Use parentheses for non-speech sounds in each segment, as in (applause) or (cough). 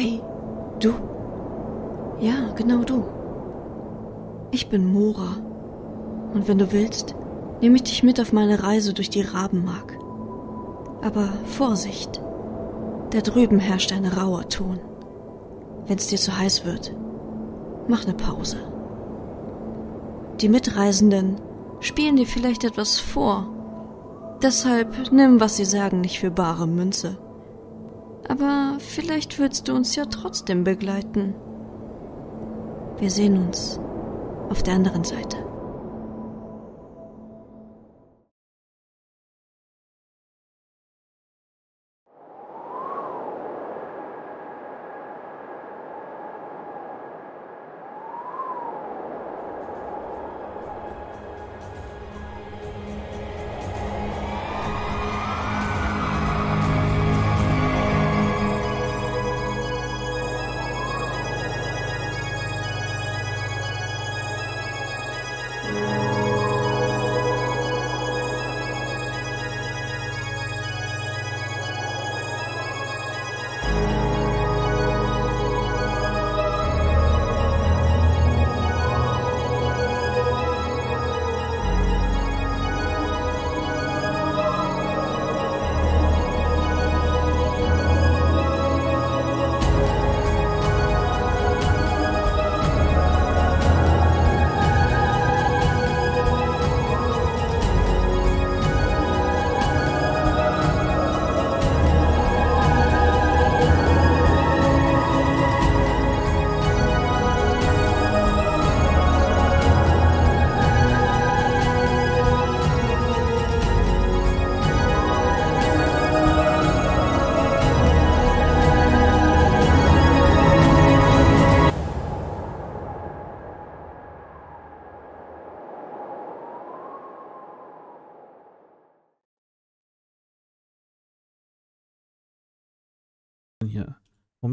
Hey, du? Ja, genau du. Ich bin Mora. Und wenn du willst, nehme ich dich mit auf meine Reise durch die Rabenmark. Aber Vorsicht. Da drüben herrscht ein rauer Ton. Wenn's dir zu heiß wird, mach ne Pause. Die Mitreisenden spielen dir vielleicht etwas vor. Deshalb nimm, was sie sagen, nicht für bare Münze. Aber vielleicht willst du uns ja trotzdem begleiten. Wir sehen uns auf der anderen Seite.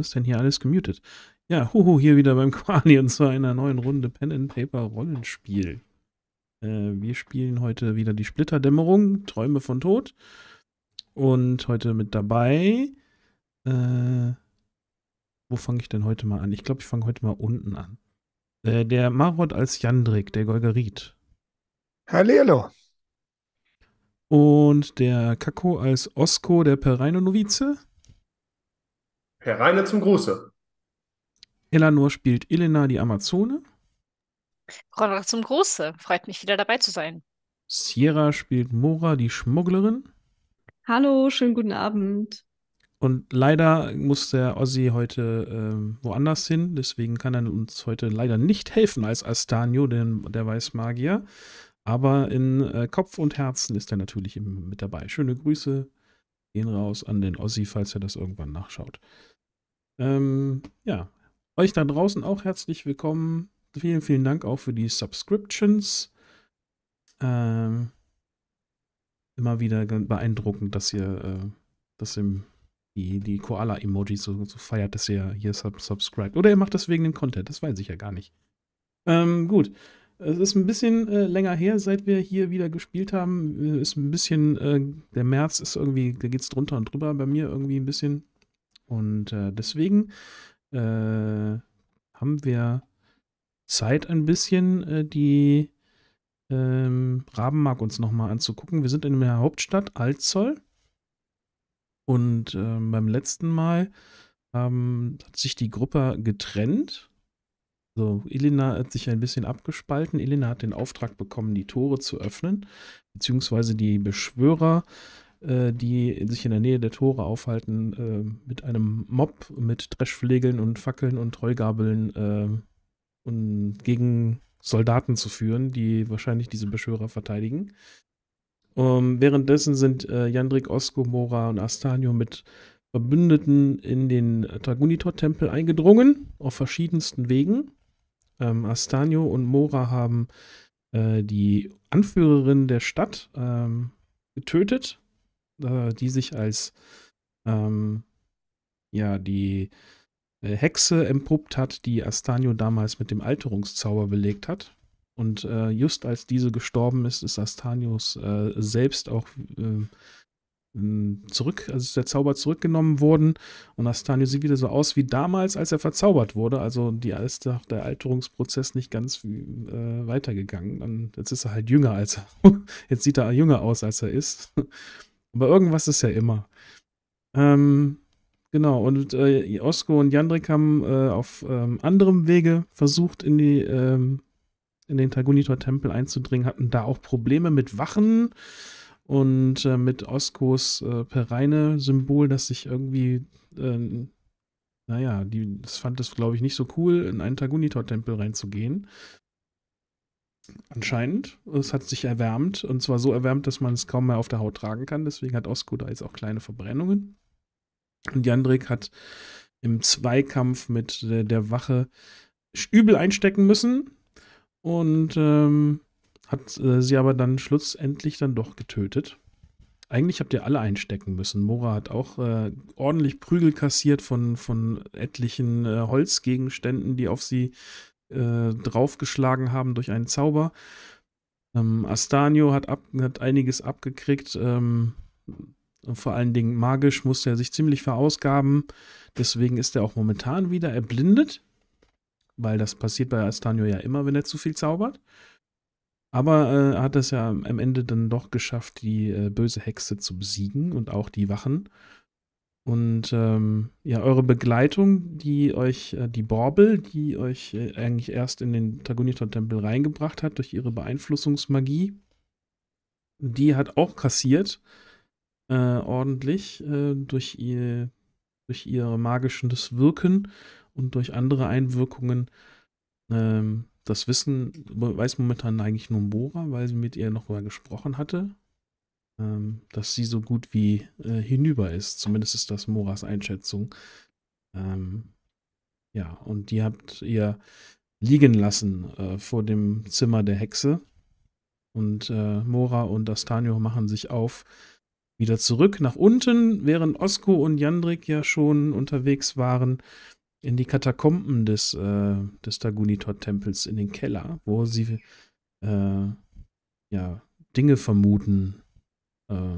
ist denn hier alles gemutet? Ja, hoho, hier wieder beim (laughs) Quali und zu einer neuen Runde Pen and Paper Rollenspiel. Äh, wir spielen heute wieder die Splitterdämmerung, Träume von Tod. Und heute mit dabei. Äh, wo fange ich denn heute mal an? Ich glaube, ich fange heute mal unten an. Äh, der Marot als Jandrik, der Golgarit. Hallo. Und der Kako als Osko, der Perino-Novize. Herr Reine zum Gruße. Elanor spielt Elena die Amazone. Ronald zum Gruße. Freut mich wieder dabei zu sein. Sierra spielt Mora die Schmugglerin. Hallo, schönen guten Abend. Und leider muss der Ossi heute ähm, woanders hin, deswegen kann er uns heute leider nicht helfen als Astanio, den, der Weißmagier. Aber in äh, Kopf und Herzen ist er natürlich mit dabei. Schöne Grüße gehen raus an den Ossi, falls er das irgendwann nachschaut. Ähm, ja, euch da draußen auch herzlich willkommen. Vielen, vielen Dank auch für die Subscriptions. Ähm, immer wieder beeindruckend, dass ihr, äh, dass ihr die, die Koala-Emojis so, so, feiert, dass ihr hier sub subscribt. Oder ihr macht das wegen dem Content, das weiß ich ja gar nicht. Ähm, gut. Es ist ein bisschen äh, länger her, seit wir hier wieder gespielt haben. Äh, ist ein bisschen, äh, der März ist irgendwie, da geht's drunter und drüber bei mir irgendwie ein bisschen. Und äh, deswegen äh, haben wir Zeit ein bisschen, äh, die ähm, Rabenmark uns nochmal anzugucken. Wir sind in der Hauptstadt Altzoll. Und ähm, beim letzten Mal ähm, hat sich die Gruppe getrennt. So, Elena hat sich ein bisschen abgespalten. Elena hat den Auftrag bekommen, die Tore zu öffnen, beziehungsweise die Beschwörer äh, die sich in der Nähe der Tore aufhalten, äh, mit einem Mob, mit Dreschflegeln und Fackeln und Treugabeln äh, und gegen Soldaten zu führen, die wahrscheinlich diese Beschwörer verteidigen. Um, ähm, währenddessen sind äh, Jandrik, Osko, Mora und Astanio mit Verbündeten in den Tragunitor-Tempel eingedrungen, auf verschiedensten Wegen. Ähm, Astanio und Mora haben äh, die Anführerin der Stadt ähm, getötet äh, die sich als ähm, ja die äh, Hexe empuppt hat, die Astanio damals mit dem Alterungszauber belegt hat. Und äh, just als diese gestorben ist, ist Astanius äh, selbst auch ähm, zurück, also ist der Zauber zurückgenommen worden und Astanio sieht wieder so aus wie damals, als er verzaubert wurde. Also die, ist der Alterungsprozess nicht ganz äh, weitergegangen. Und jetzt ist er halt jünger als er. (laughs) Jetzt sieht er jünger aus, als er ist. Aber irgendwas ist ja immer. Ähm, genau, und äh, Osko und Jandrik haben äh, auf ähm, anderem Wege versucht, in, die, ähm, in den Tagunitor-Tempel einzudringen, hatten da auch Probleme mit Wachen und äh, mit Oskos äh, Pereine-Symbol, das sich irgendwie, äh, naja, die, das fand es, glaube ich, nicht so cool, in einen Tagunitor-Tempel reinzugehen. Anscheinend. Es hat sich erwärmt und zwar so erwärmt, dass man es kaum mehr auf der Haut tragen kann. Deswegen hat Osko da jetzt auch kleine Verbrennungen. Und Jandrik hat im Zweikampf mit der, der Wache übel einstecken müssen und ähm, hat äh, sie aber dann schlussendlich dann doch getötet. Eigentlich habt ihr alle einstecken müssen. Mora hat auch äh, ordentlich Prügel kassiert von, von etlichen äh, Holzgegenständen, die auf sie äh, draufgeschlagen haben durch einen Zauber. Ähm, Astanio hat, ab, hat einiges abgekriegt. Ähm, vor allen Dingen magisch musste er sich ziemlich verausgaben. Deswegen ist er auch momentan wieder erblindet. Weil das passiert bei Astanio ja immer, wenn er zu viel zaubert. Aber äh, er äh, hat es ja am Ende dann doch geschafft, die äh, böse Hexe zu besiegen und auch die Wachen. Und ähm, ja, eure Begleitung, die euch, äh, die Borbel, die euch äh, eigentlich erst in den Tagonitor-Tempel reingebracht hat durch ihre Beeinflussungsmagie, die hat auch kassiert, äh, ordentlich, äh, durch, ihr, durch ihr magisches Wirken und durch andere Einwirkungen. Ähm, das Wissen weiß momentan eigentlich nur Bora, weil sie mit ihr nochmal gesprochen hatte ähm, dass sie so gut wie äh, hinüber ist. Zumindest ist das Moras Einschätzung. Ähm, ja, und die habt ihr liegen lassen äh, vor dem Zimmer der Hexe. Und äh, Mora und Astanio machen sich auf wieder zurück nach unten, während Osko und Jandrik ja schon unterwegs waren in die Katakomben des, äh, des Dagunitor-Tempels in den Keller, wo sie äh, ja, Dinge vermuten, äh,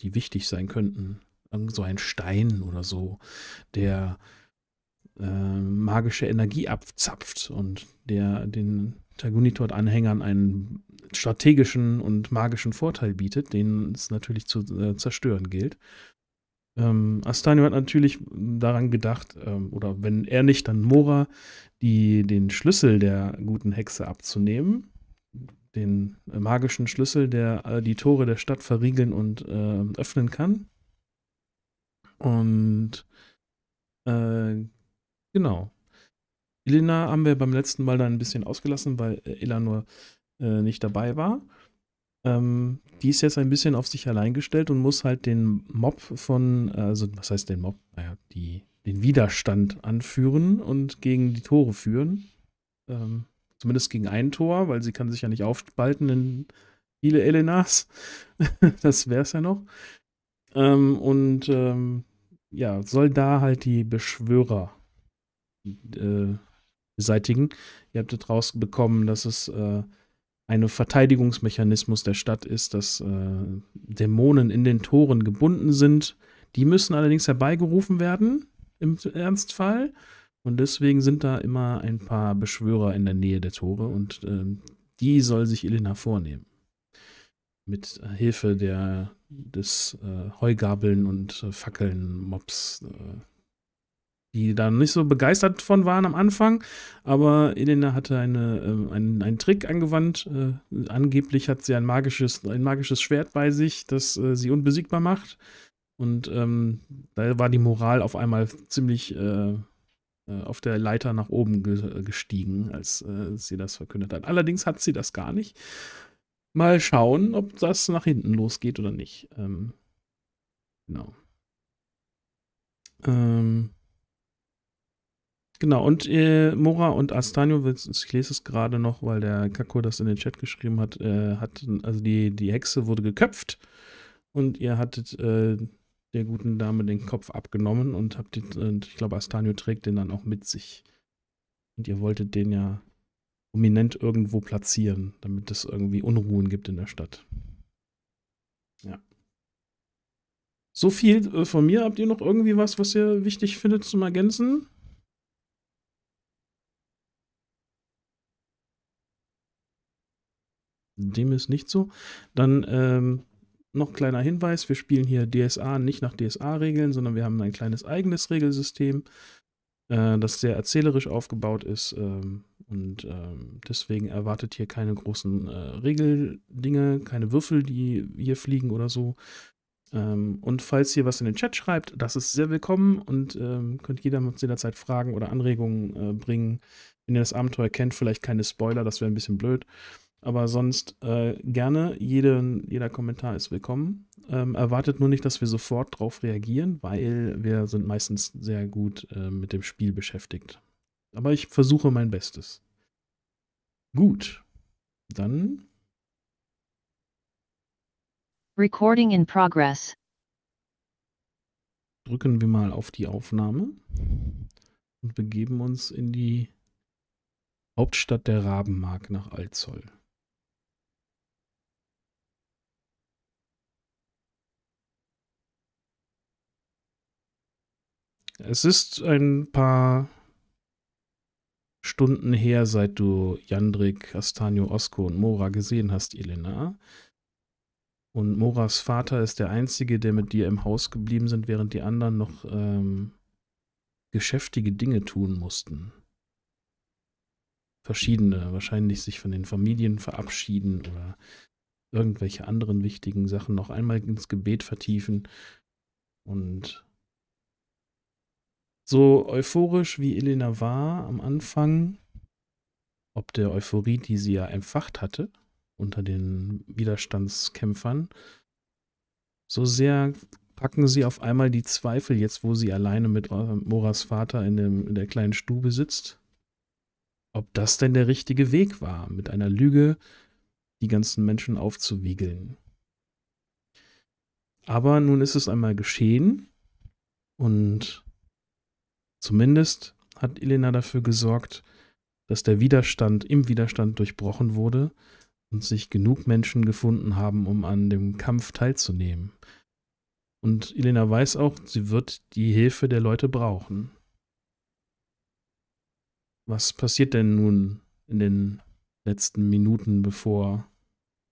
die wichtig sein könnten. Irgend so ein Stein oder so, der äh, magische Energie abzapft und der den Tagunitot-Anhängern einen strategischen und magischen Vorteil bietet, den es natürlich zu äh, zerstören gilt. Ähm, Astanio hat natürlich daran gedacht, ähm, oder wenn er nicht, dann Mora, die, den Schlüssel der guten Hexe abzunehmen, den magischen Schlüssel, der die Tore der Stadt verriegeln und äh, öffnen kann. Und äh, genau. Elena haben wir beim letzten Mal dann ein bisschen ausgelassen, weil äh, Elanor äh, nicht dabei war. Ähm, die ist jetzt ein bisschen auf sich allein gestellt und muss halt den Mob von, also was heißt den Mob? Naja, die, den Widerstand anführen und gegen die Tore führen. Ähm, Zumindest gegen ein Tor, weil sie kann sich ja nicht aufspalten in viele Elenas. (laughs) das wäre es ja noch. Ähm, und ähm, ja, soll da halt die Beschwörer äh, beseitigen. Ihr habt daraus bekommen, dass es äh, ein Verteidigungsmechanismus der Stadt ist, dass äh, Dämonen in den Toren gebunden sind. Die müssen allerdings herbeigerufen werden, im Ernstfall. Und deswegen sind da immer ein paar Beschwörer in der Nähe der Tore und ähm, die soll sich Elena vornehmen. Mit äh, Hilfe der, des äh, Heugabeln und äh, Fackeln-Mobs, äh, die da nicht so begeistert von waren am Anfang, aber Elena hatte eine, äh, einen, einen Trick angewandt. Äh, angeblich hat sie ein magisches, ein magisches Schwert bei sich, das sie unbesiegbar macht. Und ähm, da war die Moral auf einmal ziemlich äh, auf der Leiter nach oben ge äh, gestiegen, als äh, sie das verkündet hat. Allerdings hat sie das gar nicht. Mal schauen, ob das nach hinten losgeht oder nicht. Ähm, genau. Ähm, genau, und äh, Mora und Astanio, ich lese es gerade noch, weil der Kako das in den Chat geschrieben hat, äh, hat also die, die Hexe wurde geköpft und ihr hattet äh, der guten Dame den Kopf abgenommen und habt den, und ich glaube, Astanio trägt den dann auch mit sich. Und ihr wolltet den ja prominent irgendwo platzieren, damit es irgendwie Unruhen gibt in der Stadt. Ja. So viel äh, von mir. Habt ihr noch irgendwie was, was ihr wichtig findet zum Ergänzen? Dem ist nicht so. Dann ähm, noch kleiner Hinweis, wir spielen hier DSA nicht nach DSA-Regeln, sondern wir haben ein kleines eigenes Regelsystem, äh, das sehr erzählerisch aufgebaut ist ähm, und ähm, deswegen erwartet hier keine großen äh, Regeldinge, keine Würfel, die hier fliegen oder so. Ähm, und falls ihr was in den Chat schreibt, das ist sehr willkommen und ähm, könnt jeder jederzeit Fragen oder Anregungen äh, bringen. Wenn ihr das Abenteuer kennt, vielleicht keine Spoiler, das wäre ein bisschen blöd. Aber sonst äh, gerne, jede, jeder Kommentar ist willkommen. Ähm, erwartet nur nicht, dass wir sofort darauf reagieren, weil wir sind meistens sehr gut äh, mit dem Spiel beschäftigt. Aber ich versuche mein Bestes. Gut, dann. Recording in progress. Drücken wir mal auf die Aufnahme und begeben uns in die Hauptstadt der Rabenmark nach Alzoll. Es ist ein paar Stunden her, seit du Jandrik, Astanio, Osko und Mora gesehen hast, Elena. Und Moras Vater ist der Einzige, der mit dir im Haus geblieben sind, während die anderen noch ähm, geschäftige Dinge tun mussten. Verschiedene, wahrscheinlich sich von den Familien verabschieden oder irgendwelche anderen wichtigen Sachen noch einmal ins Gebet vertiefen. Und so euphorisch wie Elena war am Anfang, ob der Euphorie, die sie ja empfacht hatte unter den Widerstandskämpfern, so sehr packen sie auf einmal die Zweifel, jetzt wo sie alleine mit Moras Vater in, dem, in der kleinen Stube sitzt, ob das denn der richtige Weg war, mit einer Lüge die ganzen Menschen aufzuwiegeln. Aber nun ist es einmal geschehen und Zumindest hat Elena dafür gesorgt, dass der Widerstand im Widerstand durchbrochen wurde und sich genug Menschen gefunden haben, um an dem Kampf teilzunehmen. Und Elena weiß auch, sie wird die Hilfe der Leute brauchen. Was passiert denn nun in den letzten Minuten, bevor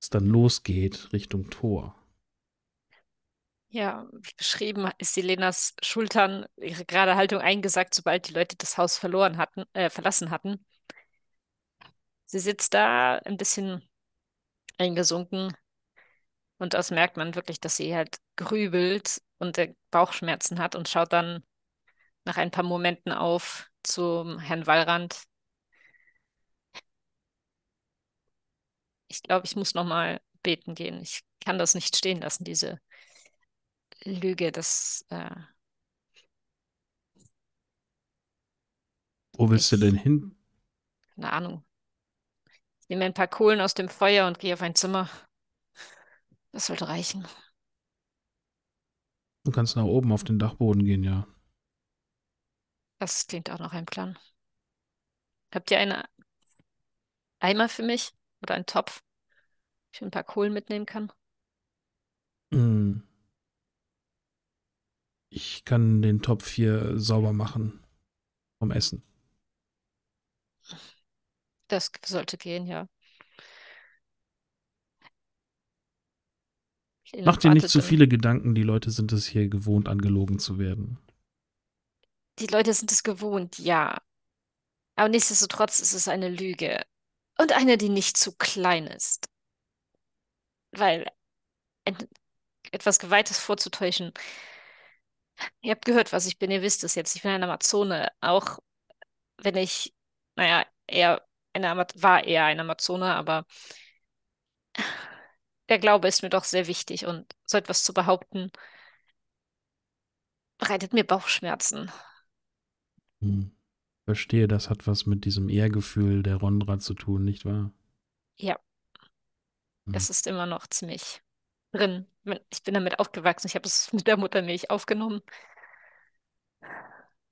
es dann losgeht Richtung Tor? Ja, wie beschrieben ist Selenas Schultern, ihre gerade Haltung eingesackt, sobald die Leute das Haus verloren hatten, äh, verlassen hatten. Sie sitzt da ein bisschen eingesunken und das merkt man wirklich, dass sie halt grübelt und äh, Bauchschmerzen hat und schaut dann nach ein paar Momenten auf zum Herrn Wallrand. Ich glaube, ich muss noch mal beten gehen. Ich kann das nicht stehen lassen, diese Lüge, das. Äh, Wo willst ich, du denn hin? Keine Ahnung. Ich nehme ein paar Kohlen aus dem Feuer und gehe auf ein Zimmer. Das sollte reichen. Du kannst nach oben auf den Dachboden gehen, ja. Das klingt auch nach einem Plan. Habt ihr einen Eimer für mich oder einen Topf, wo ich ein paar Kohlen mitnehmen kann? Mm ich kann den Topf hier sauber machen vom Essen. Das sollte gehen, ja. Mach dir nicht zu so viele Gedanken, die Leute sind es hier gewohnt, angelogen zu werden. Die Leute sind es gewohnt, ja. Aber nichtsdestotrotz ist es eine Lüge. Und eine, die nicht zu klein ist. Weil etwas Geweihtes vorzutäuschen, Ihr habt gehört, was ich bin, ihr wisst es jetzt. Ich bin eine Amazone, auch wenn ich, naja, eher eine Ama war eher eine Amazone, aber der Glaube ist mir doch sehr wichtig und so etwas zu behaupten, bereitet mir Bauchschmerzen. Hm. Verstehe, das hat was mit diesem Ehrgefühl der Rondra zu tun, nicht wahr? Ja. Hm. Das ist immer noch ziemlich drin. Ich bin damit aufgewachsen. Ich habe es (laughs) mit der Mutter nicht aufgenommen.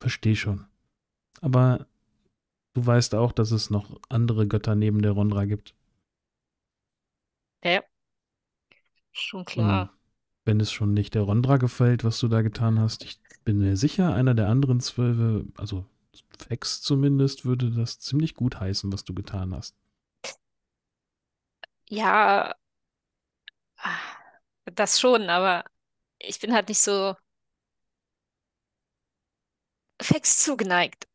Verstehe schon. Aber du weißt auch, dass es noch andere Götter neben der Rondra gibt. Ja. Schon hm. klar. Hm. Wenn es schon nicht der Rondra gefällt, was du da getan hast, ich bin mir sicher, einer der anderen Zwölfe, also Fex zumindest, würde das ziemlich gut heißen, was du getan hast. Ja. Ah das schon, aber ich bin halt nicht so Facts zugeneigt.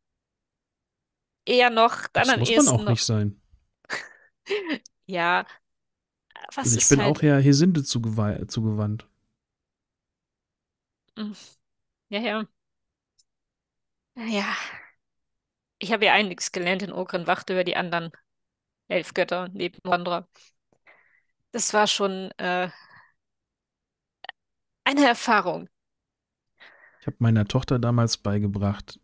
Eher noch dann Das am muss man ehesten auch noch. nicht sein. (laughs) Ja, was Also ich ist bin halt. auch eher Hesinde zugewe- zugewandt. Hm. Ja, ja. Ja, ich habe ja einiges gelernt in wacht über die anderen Elfgötter neben Wanderer. Das war schon äh, eine Erfahrung. Ich habe meiner Tochter damals beigebracht,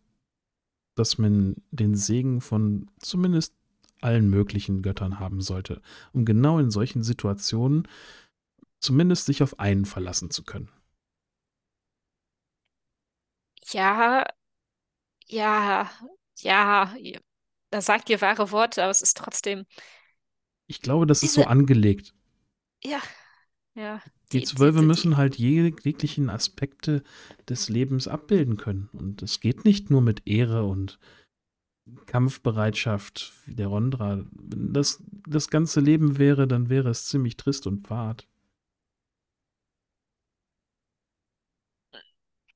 dass man den Segen von zumindest allen möglichen Göttern haben sollte, um genau in solchen Situationen zumindest sich auf einen verlassen zu können. Ja, ja, ja, da sagt ihr wahre Worte, aber es ist trotzdem. Ich glaube, das ist so angelegt. Ja, ja. Die Zwölfe müssen halt jeglichen Aspekte des Lebens abbilden können. Und es geht nicht nur mit Ehre und Kampfbereitschaft wie der Rondra. Wenn das das ganze Leben wäre, dann wäre es ziemlich trist und fad.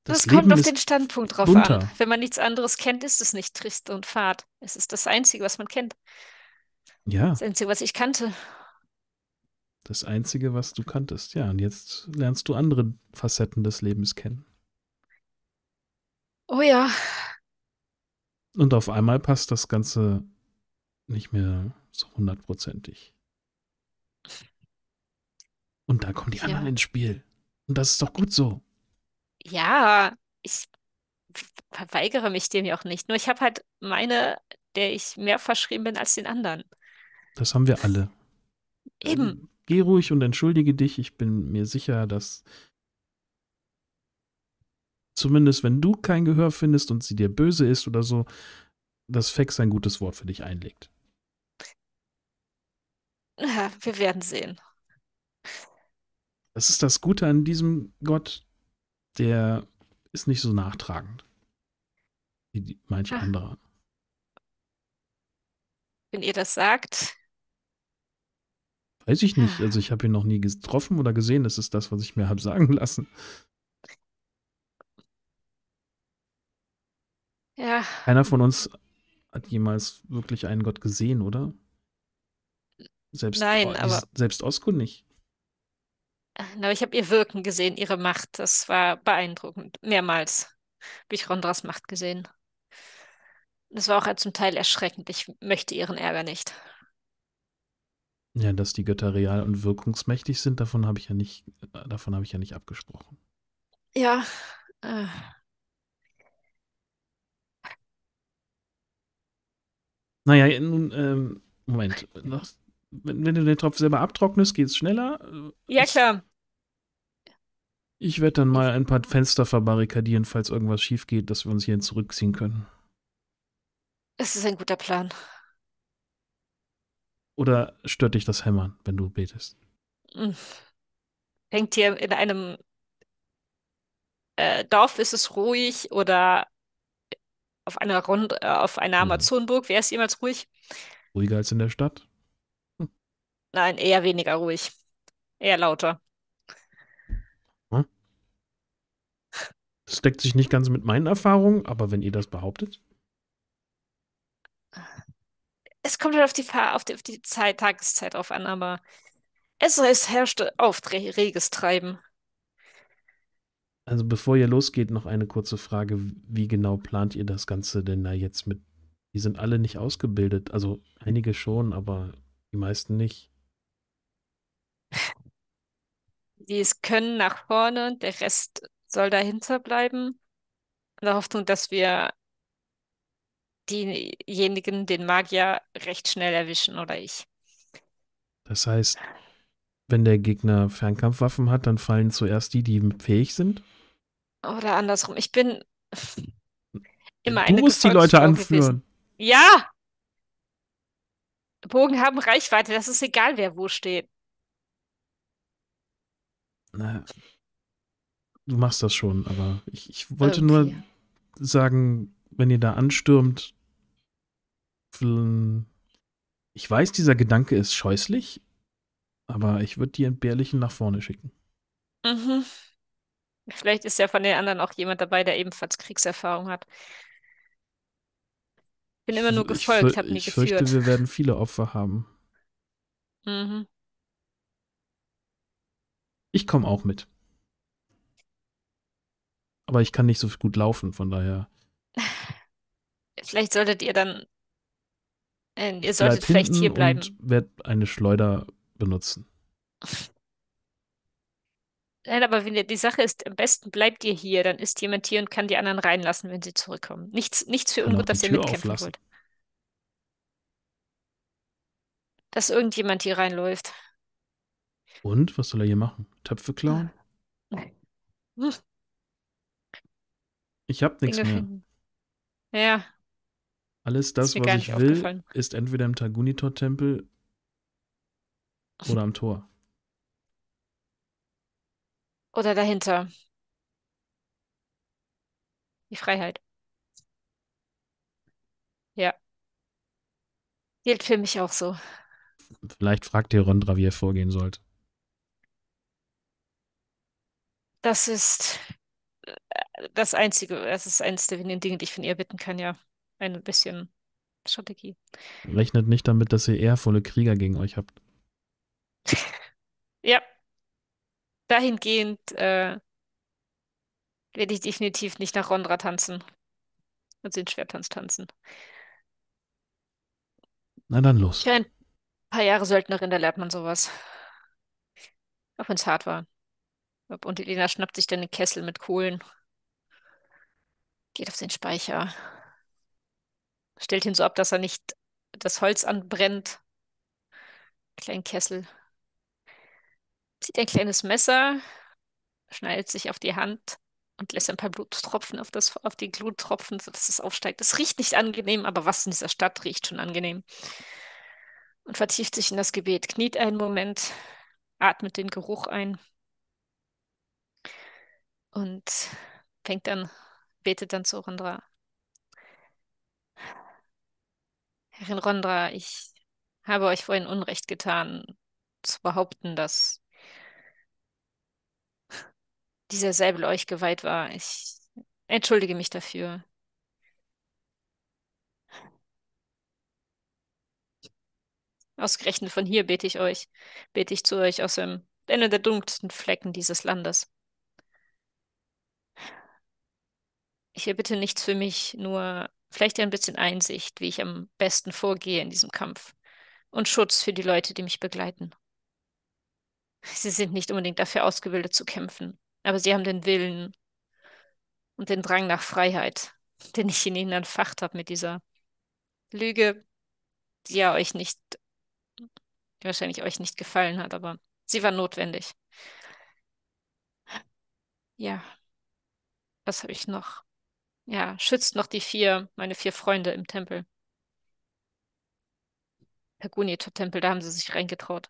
Das, das kommt auf den Standpunkt drauf bunter. an. Wenn man nichts anderes kennt, ist es nicht trist und fad. Es ist das Einzige, was man kennt. Ja. Das Einzige, was ich kannte. Das Einzige, was du kanntest. Ja, und jetzt lernst du andere Facetten des Lebens kennen. Oh ja. Und auf einmal passt das Ganze nicht mehr so hundertprozentig. Und da kommen die ja. anderen ins Spiel. Und das ist doch gut so. Ja, ich verweigere mich dem ja auch nicht. Nur ich habe halt meine, der ich mehr verschrieben bin als den anderen. Das haben wir alle. Eben geh ruhig und entschuldige dich. Ich bin mir sicher, dass zumindest wenn du kein Gehör findest und sie dir böse ist oder so, dass Fex ein gutes Wort für dich einlegt. Ja, wir werden sehen. Das ist das Gute an diesem Gott, der ist nicht so nachtragend wie manche ah. andere. Wenn ihr das sagt, Weiß ich nicht. Also ich ah. habe ihn noch nie getroffen oder gesehen. Das ist das, was ich mir habe sagen lassen. Ja. Keiner von uns hat jemals wirklich einen Gott gesehen, oder? Selbst, Nein, o aber, selbst Osko nicht. Aber ich habe ihr Wirken gesehen, ihre Macht. Das war beeindruckend. Mehrmals habe ich Rondras Macht gesehen. Das war auch zum Teil erschreckend. Ich möchte ihren Ärger nicht. Ja, dass die Götter real und wirkungsmächtig sind, davon habe ich ja nicht, äh, davon habe ich ja nicht abgesprochen. Ja. Äh. Naja, nun, ähm, Moment. Wenn, wenn, du den Tropf selber abtrocknest, geht es schneller. Ja, klar. Ich werde dann mal ein paar Fenster verbarrikadieren, falls irgendwas schief geht, dass wir uns hierhin zurückziehen können. Es ist ein guter Plan. Oder stört dich das Hämmern, wenn du betest? Hm. Hängt hier in einem äh, Dorf ist es ruhig oder auf einer, Rund äh, auf einer mhm. Amazonenburg wäre es jemals ruhig? Ruhiger als in der Stadt? Hm. Nein, eher weniger ruhig. Eher lauter. Hm. Das deckt sich nicht ganz mit meinen Erfahrungen, aber wenn ihr das behauptet. Ah es kommt halt auf die, auf die, auf die Zeit, Tageszeit drauf an, aber es, es herrschte auf reges Treiben. Also bevor ihr losgeht, noch eine kurze Frage. Wie genau plant ihr das Ganze denn da jetzt mit? Die sind alle nicht ausgebildet. Also einige schon, aber die meisten nicht. Die es können nach vorne, der Rest soll dahinter bleiben. In der Hoffnung, dass wir diejenigen, den Magier, recht schnell erwischen oder ich. Das heißt, wenn der Gegner Fernkampfwaffen hat, dann fallen zuerst die, die fähig sind? Oder andersrum. Ich bin immer du eine musst die Leute anführen. Gewesen. Ja! Bogen haben Reichweite, das ist egal, wer wo steht. Na, du machst das schon, aber ich, ich wollte okay. Äh, nur sagen, wenn ihr da anstürmt, ich weiß, dieser Gedanke ist scheußlich, aber ich würde die Entbehrlichen nach vorne schicken. Mhm. Vielleicht ist ja von den anderen auch jemand dabei, der ebenfalls Kriegserfahrung hat. Ich Bin immer nur gefolgt, habe nie ich geführt. Ich fürchte, wir werden viele Opfer haben. Mhm. Ich komme auch mit. Aber ich kann nicht so gut laufen, von daher Vielleicht solltet ihr dann. Äh, ihr solltet vielleicht hier bleiben. Ich werde eine Schleuder benutzen. (laughs) Nein, aber wenn die Sache ist, am besten bleibt ihr hier, dann ist jemand hier und kann die anderen reinlassen, wenn sie zurückkommen. Nichts, nichts für ungut, dass Tür ihr mitkämpfen auflassen. wollt. Dass irgendjemand hier reinläuft. Und? Was soll er hier machen? Töpfe klauen? Nein. Hm. Ich hab nichts mehr. Finden. Ja. Alles das, was ich will, ist entweder im Tagunitor-Tempel oder am Tor. Oder dahinter. Die Freiheit. Ja. Gilt für mich auch so. Vielleicht fragt ihr Rondra, wie er vorgehen sollt. Das ist das Einzige, das ist eines der wenigen Dinge, die ich von ihr bitten kann, ja. Ein bisschen Strategie. Rechnet nicht damit, dass ihr ehrvolle Krieger gegen euch habt. (laughs) ja. Dahingehend äh, werde ich definitiv nicht nach Rondra tanzen. Also den Schwertanz tanzen. Na dann los. Für ein paar Jahre Söldnerin, da lernt man sowas. Auch wenn es hart war. Und Elena schnappt sich dann den Kessel mit Kohlen. Geht auf den Speicher. Stellt ihn so ab, dass er nicht das Holz anbrennt. Kleinen Kessel. Zieht ein kleines Messer, schneidet sich auf die Hand und lässt ein paar Bluttropfen auf, das, auf die Glut tropfen, sodass es aufsteigt. Es riecht nicht angenehm, aber was in dieser Stadt riecht schon angenehm. Und vertieft sich in das Gebet, kniet einen Moment, atmet den Geruch ein und fängt an, betet dann zu Rondra. Herrin Rondra, ich habe euch vorhin Unrecht getan, zu behaupten, dass dieser Säbel euch geweiht war. Ich entschuldige mich dafür. Ausgerechnet von hier bete ich euch, bete ich zu euch aus dem einem der dunkelsten Flecken dieses Landes. ich erbitte nichts für mich, nur vielleicht ein bisschen Einsicht, wie ich am besten vorgehe in diesem Kampf und Schutz für die Leute, die mich begleiten. Sie sind nicht unbedingt dafür ausgebildet zu kämpfen, aber sie haben den Willen und den Drang nach Freiheit, (laughs) den ich in ihnen entfacht habe mit dieser Lüge, die ja euch nicht, die wahrscheinlich euch nicht gefallen hat, aber sie war notwendig. Ja, was habe ich noch? Ja, schützt noch die vier, meine vier Freunde im Tempel. Pergunito-Tempel, da haben sie sich reingetraut.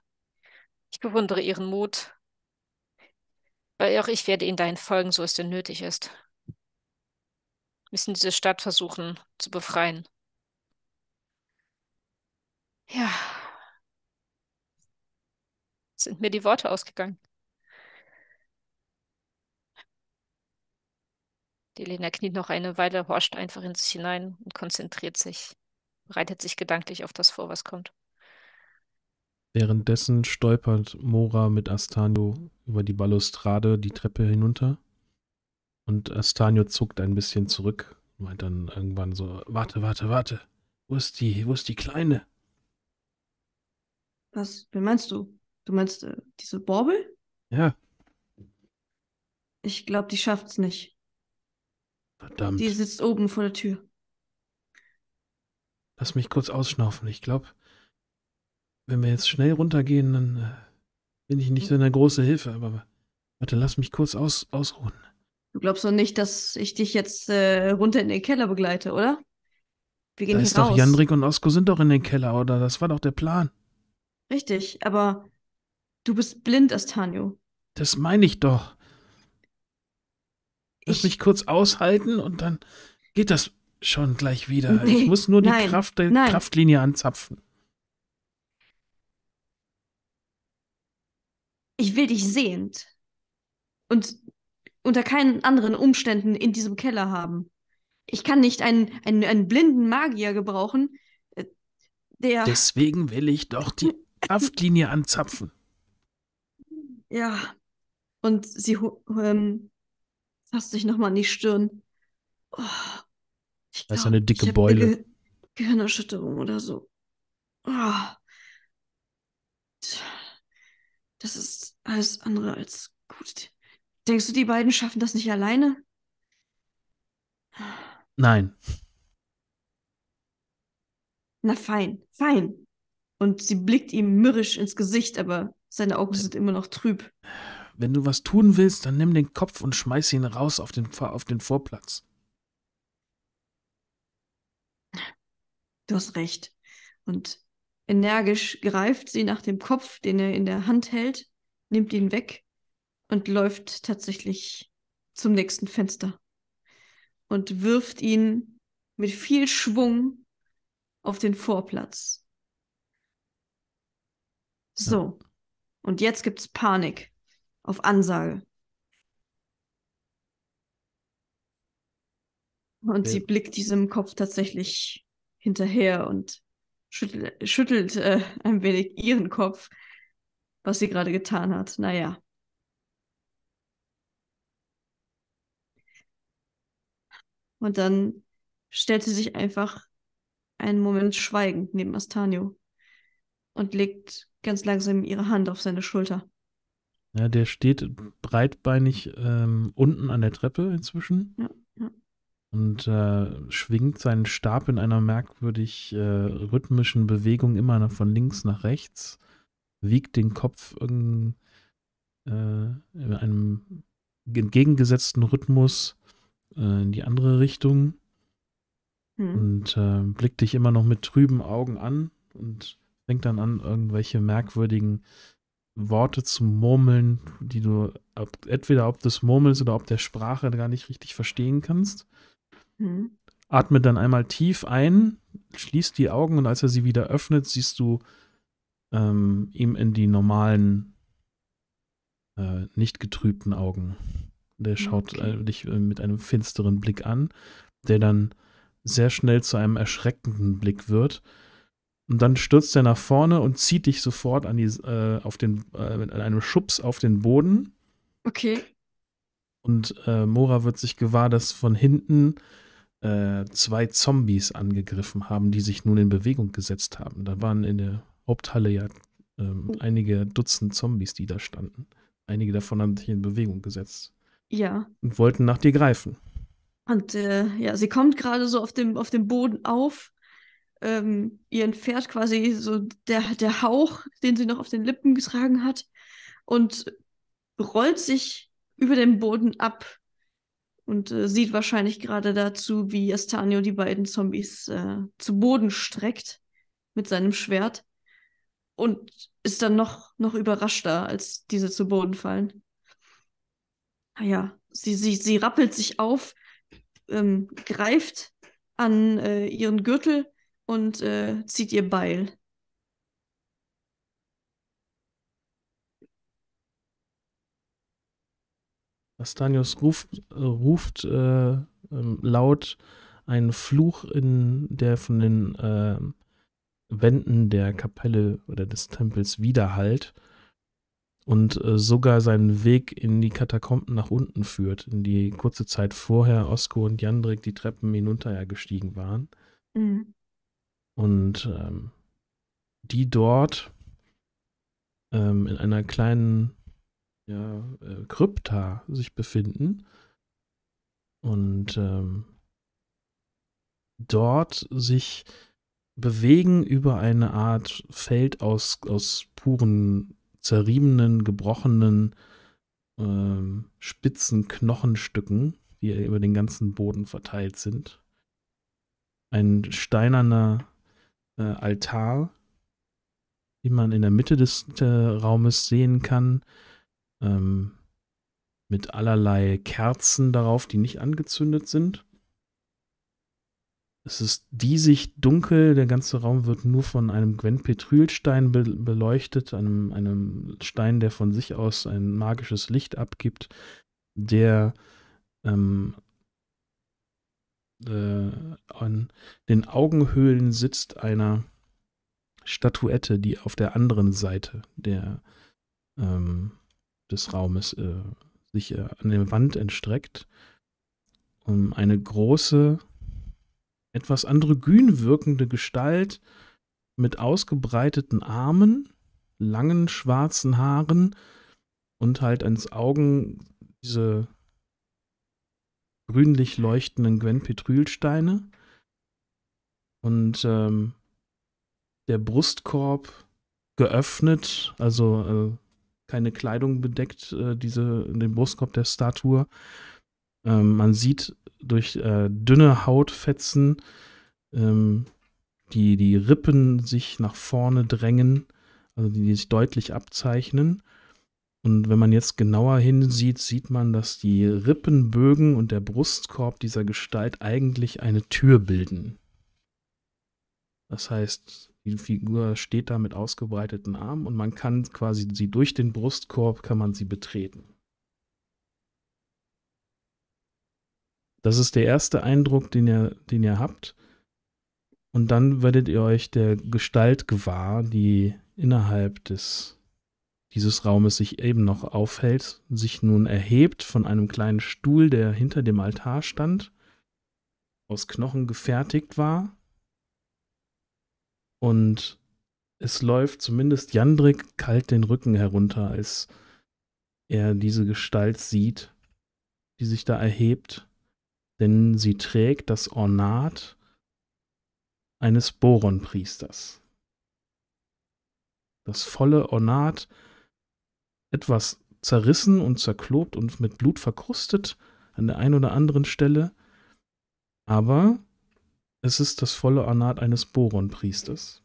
Ich bewundere ihren Mut. Weil auch ich werde ihnen dahin folgen, so es denn nötig ist. Wir müssen diese Stadt versuchen zu befreien. Ja. Sind mir die Worte ausgegangen. Die Lena kniet noch eine Weile, horcht einfach in sich hinein und konzentriert sich, bereitet sich gedanklich auf das vor, was kommt. Währenddessen stolpert Mora mit Astanio über die Balustrade die Treppe hinunter. Und Astanio zuckt ein bisschen zurück, meint dann irgendwann so: Warte, warte, warte. Wo ist die, wo ist die Kleine? Was, wie meinst du? Du meinst äh, diese Borbel? Ja. Ich glaube, die schafft's nicht. Verdammt. Die sitzt oben vor der Tür. Lass mich kurz ausschnaufen. Ich glaube, wenn wir jetzt schnell runtergehen, dann äh, bin ich nicht so eine große Hilfe. Aber warte, lass mich kurz aus, ausruhen. Du glaubst doch nicht, dass ich dich jetzt äh, runter in den Keller begleite, oder? Wir gehen da hier ist raus. Doch Jandrik und Osko sind doch in den Keller, oder? Das war doch der Plan. Richtig, aber du bist blind, Astanio. Das meine ich doch ich muss mich kurz aushalten und dann geht das schon gleich wieder. Nee, ich muss nur die nein, Kraft, nein. Kraftlinie anzapfen. Ich will dich sehend und unter keinen anderen Umständen in diesem Keller haben. Ich kann nicht einen, einen, einen blinden Magier gebrauchen, äh, der. Deswegen will ich doch die Kraftlinie anzapfen. Ja. Und sie ähm, Fass dich nochmal an die Stirn. Oh, ich glaub, das ist eine dicke ich Beule. Ge Gehirnerschütterung oder so. Oh. Das ist alles andere als gut. Denkst du, die beiden schaffen das nicht alleine? Nein. Na fein, fein. Und sie blickt ihm mürrisch ins Gesicht, aber seine Augen sind immer noch trüb. Wenn du was tun willst, dann nimm den Kopf und schmeiß ihn raus auf den, auf den Vorplatz. Du hast recht. Und energisch greift sie nach dem Kopf, den er in der Hand hält, nimmt ihn weg und läuft tatsächlich zum nächsten Fenster und wirft ihn mit viel Schwung auf den Vorplatz. So, und jetzt gibt's Panik auf Ansage. Und ja. sie blickt diesem Kopf tatsächlich hinterher und schüttel, schüttelt äh, ein wenig ihren Kopf, was sie gerade getan hat. Naja. Und dann stellt sie sich einfach einen Moment schweigend neben Astanio und legt ganz langsam ihre Hand auf seine Schulter. Ja, der steht breitbeinig ähm, unten an der Treppe inzwischen ja, ja. und äh, schwingt seinen Stab in einer merkwürdig äh, rhythmischen Bewegung immer noch von links nach rechts, wiegt den Kopf in, äh, in einem entgegengesetzten Rhythmus äh, in die andere Richtung hm. und äh, blickt dich immer noch mit trüben Augen an und fängt dann an, irgendwelche merkwürdigen Worte zu murmeln, die du ob, entweder ob des Murmels oder ob der Sprache gar nicht richtig verstehen kannst. Mhm. Atme dann einmal tief ein, schließt die Augen und als er sie wieder öffnet, siehst du ähm, ihm in die normalen, äh, nicht getrübten Augen. Der schaut okay. äh, dich äh, mit einem finsteren Blick an, der dann sehr schnell zu einem erschreckenden Blick wird und dann stürzt er nach vorne und zieht dich sofort an die, äh, auf den, äh, mit einem Schubs auf den Boden. Okay. Und äh, Mora wird sich gewahr, dass von hinten äh, zwei Zombies angegriffen haben, die sich nun in Bewegung gesetzt haben. Da waren in der Haupthalle ja ähm, oh. einige Dutzend Zombies, die da standen. Einige davon haben sich in Bewegung gesetzt. Ja. Und wollten nach dir greifen. Und äh, ja, sie kommt gerade so auf dem, auf dem Boden auf ähm, ihren Pferd quasi so der, der Hauch, den sie noch auf den Lippen getragen hat, und rollt sich über den Boden ab und äh, sieht wahrscheinlich gerade dazu, wie Astanio die beiden Zombies äh, zu Boden streckt mit seinem Schwert und ist dann noch, noch überraschter, als diese zu Boden fallen. Naja, ah sie, sie, sie rappelt sich auf, ähm, greift an äh, ihren Gürtel und äh, zieht ihr Beil. Astanios ruf, äh, ruft äh, ähm, laut einen Fluch, in, der von den ähm, Wänden der Kapelle oder des Tempels widerhallt und äh, sogar seinen Weg in die Katakomben nach unten führt, in die kurze Zeit vorher Osko und Jandrik die Treppen hinunter ja gestiegen waren. Mhm und ähm, die dort ähm, in einer kleinen ja, äh, Krypta sich befinden und ähm, dort sich bewegen über eine Art Feld aus, aus puren, zerriebenen, gebrochenen, ähm, spitzen Knochenstücken, die über den ganzen Boden verteilt sind. Ein steinerner äh, Altar, die man in der Mitte des äh, Raumes sehen kann, ähm, mit allerlei Kerzen darauf, die nicht angezündet sind. Es ist diesig dunkel, der ganze Raum wird nur von einem Gwenpetrylstein be beleuchtet, einem, einem Stein, der von sich aus ein magisches Licht abgibt, der ähm, äh, an den Augenhöhlen sitzt einer Statuette, die auf der anderen Seite der, ähm, des Raumes äh, sich äh, an der Wand entstreckt. Um eine große, etwas androgyn wirkende Gestalt mit ausgebreiteten Armen, langen schwarzen Haaren und halt ans Augen diese grünlich leuchtenden Gwen Petrylsteine. Und ähm, der Brustkorb geöffnet, also äh, keine Kleidung bedeckt, äh, diese, den Brustkorb der Statue. Ähm, man sieht durch äh, dünne Hautfetzen ähm, die, die Rippen sich nach vorne drängen, also die sich deutlich abzeichnen. Und wenn man jetzt genauer hinsieht, sieht man, dass die Rippenbögen und der Brustkorb dieser Gestalt eigentlich eine Tür bilden. Das heißt, die Figur steht da mit ausgebreiteten Armen und man kann quasi sie durch den Brustkorb kann man sie betreten. Das ist der erste Eindruck, den ihr, den ihr habt. Und dann werdet ihr euch der Gestalt gewahr, die innerhalb des dieses Raumes sich eben noch aufhält, sich nun erhebt von einem kleinen Stuhl, der hinter dem Altar stand, aus Knochen gefertigt war. Und es läuft zumindest Jandrik kalt den Rücken herunter, als er diese Gestalt sieht, die sich da erhebt, denn sie trägt das Ornat eines Boronpriesters. Das volle Ornat etwas zerrissen und zerklobt und mit Blut verkrustet an der einen oder anderen Stelle. Aber es ist das volle Ornat eines Boron-Priesters.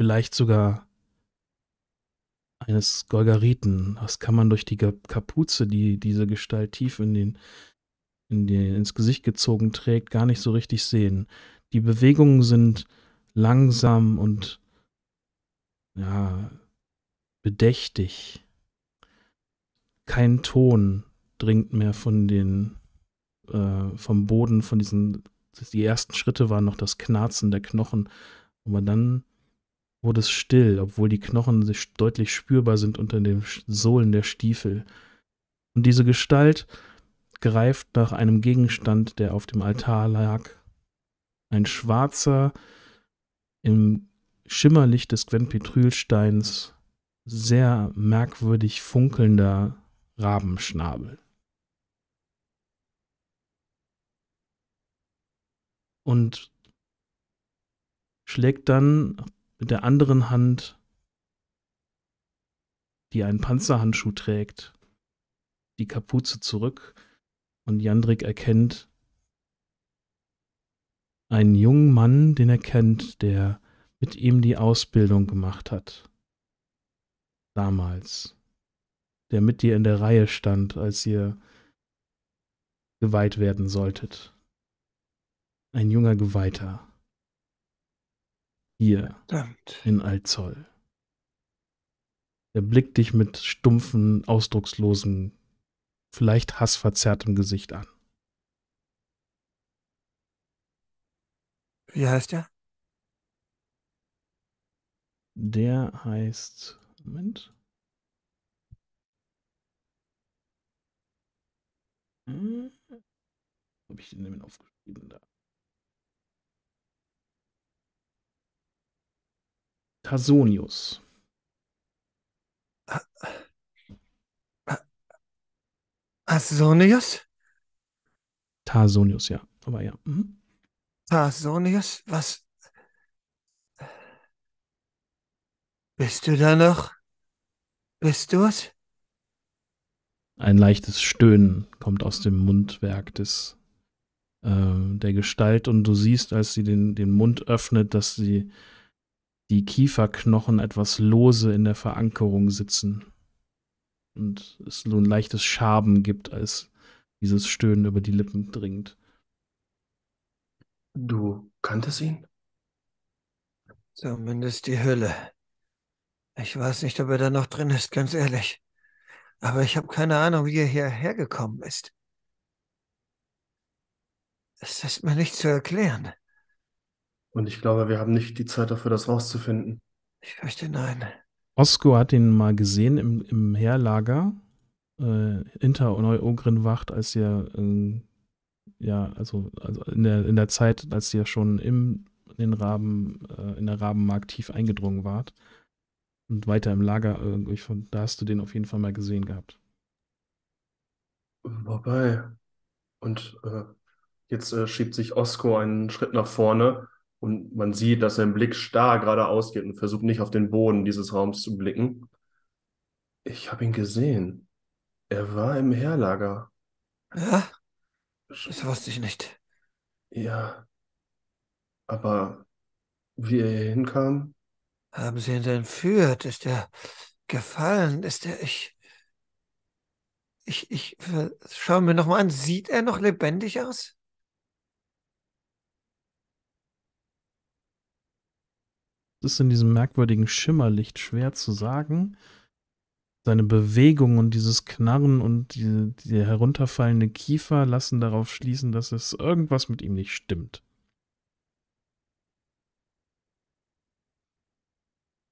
Vielleicht sogar eines Golgariten. Das kann man durch die Kapuze, die diese Gestalt tief in den, in den, ins Gesicht gezogen trägt, gar nicht so richtig sehen. Die Bewegungen sind langsam und ja, bedächtig. Kein Ton dringt mehr von den, äh, vom Boden, von diesen, die ersten Schritte waren noch das Knarzen der Knochen, aber dann wurde es still, obwohl die Knochen sich deutlich spürbar sind unter den Sohlen der Stiefel. Und diese Gestalt greift nach einem Gegenstand, der auf dem Altar lag. Ein schwarzer, im Schimmerlicht des Gwenpytrylsteins sehr merkwürdig funkelnder Rabenschnabel. Und schlägt dann mit der anderen Hand, die einen Panzerhandschuh trägt, die Kapuze zurück und Jandrik erkennt einen jungen Mann, den er kennt, der mit ihm die Ausbildung gemacht hat damals, der mit dir in der Reihe stand, als ihr geweiht werden solltet. Ein junger Geweihter. Hier Verdammt. in Altzoll. Er blickt dich mit stumpfen, ausdruckslosen, vielleicht hassverzerrtem Gesicht an. Wie heißt er? Der heißt. Moment. Hm? Habe ich den denn aufgeschrieben da? Tasonius. Asonius? Tasonius, ja. Aber ja. Mhm. Tasonius, was? Bist du da noch? Bist du es? Ein leichtes Stöhnen kommt aus dem Mundwerk des, äh, der Gestalt und du siehst, als sie den, den Mund öffnet, dass sie die Kieferknochen etwas lose in der Verankerung sitzen. Und es so ein leichtes Schaben gibt, als dieses Stöhnen über die Lippen dringt. Du kanntest ihn? Zumindest die Hülle. Ich weiß nicht, ob er da noch drin ist, ganz ehrlich. Aber ich habe keine Ahnung, wie er hierher gekommen ist. Das ist mir nicht zu erklären. Und ich glaube, wir haben nicht die Zeit dafür, das rauszufinden. Ich fürchte, nein. Osko hat ihn mal gesehen im, im Heerlager. Äh, hinter Neu-Ogrin wacht, als er, äh, ja, also, also in, der, in der Zeit, als ihr schon im, in, den Raben, äh, in der Rabenmark tief eingedrungen wart und weiter im Lager äh, irgendwie von, da hast du den auf jeden Fall mal gesehen gehabt. Wobei. Und äh, jetzt äh, schiebt sich Osko einen Schritt nach vorne und man sieht, dass sein Blick starr geradeaus geht und versucht nicht auf den Boden dieses Raums zu blicken. Ich habe ihn gesehen. Er war im Heerlager. Ja. Das wusste ich nicht. Ja. Aber wie er hier hinkam, haben Sie ihn entführt? Ist er gefallen? Ist er, ich, ich, ich, schauen wir nochmal an. Sieht er noch lebendig aus? Es ist in diesem merkwürdigen Schimmerlicht schwer zu sagen. Seine Bewegung und dieses Knarren und die, die herunterfallende Kiefer lassen darauf schließen, dass es irgendwas mit ihm nicht stimmt.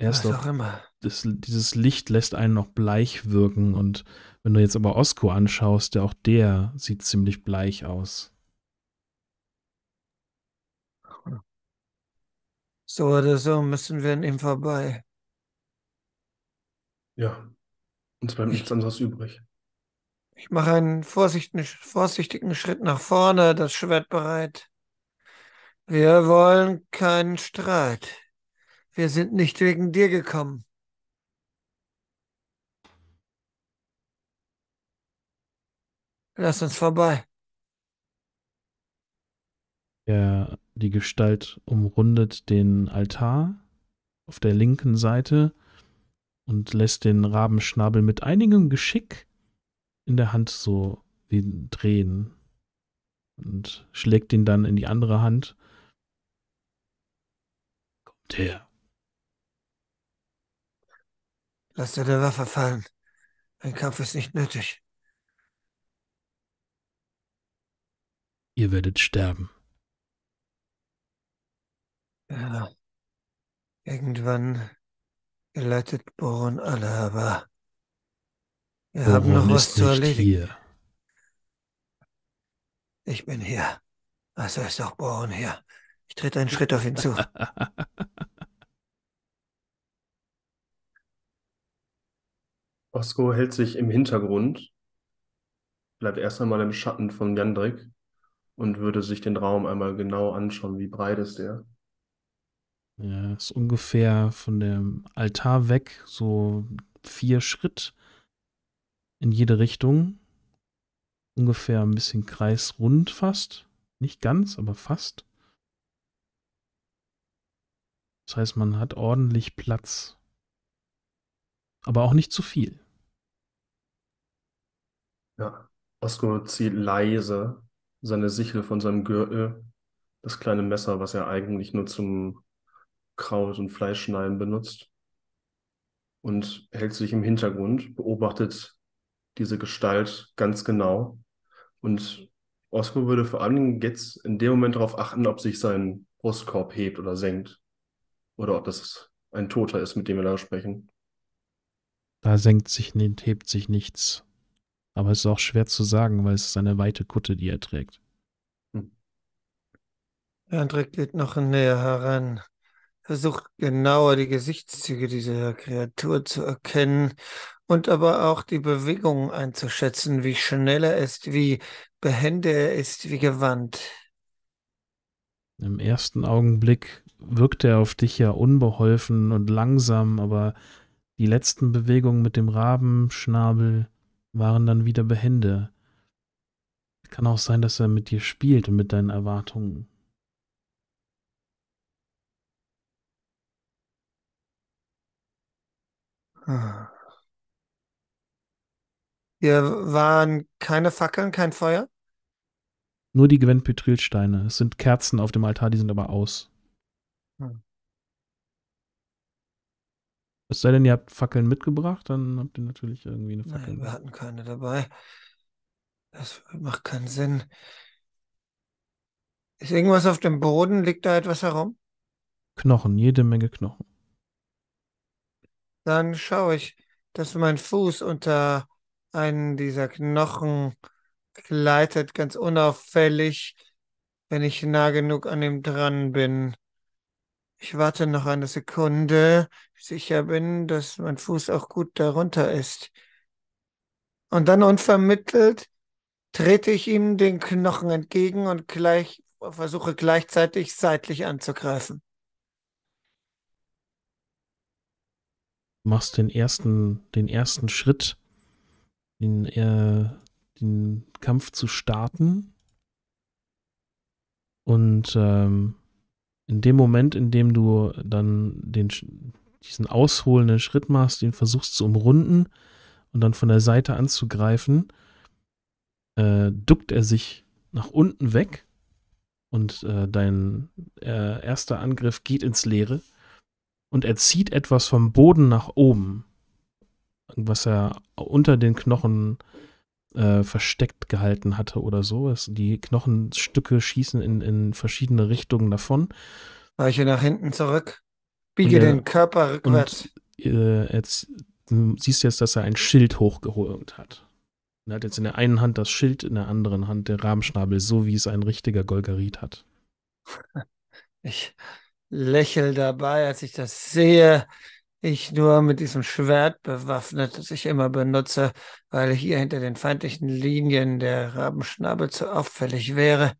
Er ist Was auch immer. Das, dieses Licht lässt einen noch bleich wirken. Und wenn du jetzt aber Osko anschaust, der auch der sieht ziemlich bleich aus. So oder so müssen wir an ihm vorbei. Ja, uns bleibt nichts anderes übrig. Ich mache einen vorsichtigen, vorsichtigen Schritt nach vorne, das Schwert bereit. Wir wollen keinen Streit. Wir sind nicht wegen dir gekommen. Lass uns vorbei. Der, die Gestalt umrundet den Altar auf der linken Seite und lässt den Rabenschnabel mit einigem Geschick in der Hand so drehen und schlägt ihn dann in die andere Hand. Kommt her. Lass deine Waffe fallen. Ein Kampf ist nicht nötig. Ihr werdet sterben. Ja. Irgendwann geleitet Boron alle, aber wir Boron haben noch was zu erledigen. Hier. Ich bin hier. Also ist auch Boron hier. Ich trete einen Schritt auf ihn zu. (laughs) Osko hält sich im Hintergrund, bleibt erst einmal im Schatten von Jandrik und würde sich den Raum einmal genau anschauen, wie breit ist der. Ja, ist ungefähr von dem Altar weg, so vier Schritt in jede Richtung. Ungefähr ein bisschen kreisrund fast. Nicht ganz, aber fast. Das heißt, man hat ordentlich Platz. Aber auch nicht zu viel. Ja. Oskar zieht leise seine Sichel von seinem Gürtel, das kleine Messer, was er eigentlich nur zum Kraut- und Fleischschneiden benutzt, und hält sich im Hintergrund, beobachtet diese Gestalt ganz genau. Und Oskar würde vor allen Dingen jetzt in dem Moment darauf achten, ob sich sein Brustkorb hebt oder senkt. Oder ob das ein Toter ist, mit dem wir da sprechen. Da senkt sich nicht, hebt sich nichts. Aber es ist auch schwer zu sagen, weil es ist eine weite Kutte, die er trägt. Hm. Andre geht noch näher heran, versucht genauer die Gesichtszüge dieser Kreatur zu erkennen und aber auch die Bewegungen einzuschätzen, wie schnell er ist, wie behende er ist, wie gewandt. Im ersten Augenblick wirkt er auf dich ja unbeholfen und langsam, aber die letzten Bewegungen mit dem Rabenschnabel, waren dann wieder behende. Kann auch sein, dass er mit dir spielt und mit deinen Erwartungen. Hier ah. waren keine Fackeln, kein Feuer? Nur die gwent petril Es sind Kerzen auf dem Altar, die sind aber aus. Es sei denn, ihr habt Fackeln mitgebracht, dann habt ihr natürlich irgendwie eine Fackel. Nein, wir hatten keine dabei. Das macht keinen Sinn. Ist irgendwas auf dem Boden? Liegt da etwas herum? Knochen, jede Menge Knochen. Dann schaue ich, dass mein Fuß unter einen dieser Knochen gleitet, ganz unauffällig, wenn ich nah genug an ihm dran bin. Ich warte noch eine Sekunde, sicher bin, dass mein Fuß auch gut darunter ist. Und dann unvermittelt trete ich ihm den Knochen entgegen und gleich, versuche gleichzeitig seitlich anzugreifen. Du Machst den ersten, den ersten Schritt, den, äh, den Kampf zu starten. Und ähm, in dem Moment, in dem du dann den, diesen ausholenden Schritt machst, den versuchst zu umrunden und dann von der Seite anzugreifen, äh, duckt er sich nach unten weg und äh, dein äh, erster Angriff geht ins Leere und er zieht etwas vom Boden nach oben, was er unter den Knochen äh, äh, versteckt gehalten hatte oder so. Es, die Knochenstücke schießen in, in verschiedene Richtungen davon. Weiche nach hinten zurück, biege und, den Körper rückwärts. Und, äh, jetzt du siehst jetzt, dass er ein Schild hochgeholt hat. Er hat jetzt in der einen Hand das Schild, in der anderen Hand der Rahmschnabel, so wie es ein richtiger Golgarit hat. (laughs) Ich lächel dabei, als ich das sehe ich nur mit diesem Schwert bewaffnet, das ich immer benutze, weil hier hinter den feindlichen Linien der Rabenschnabel zu auffällig wäre.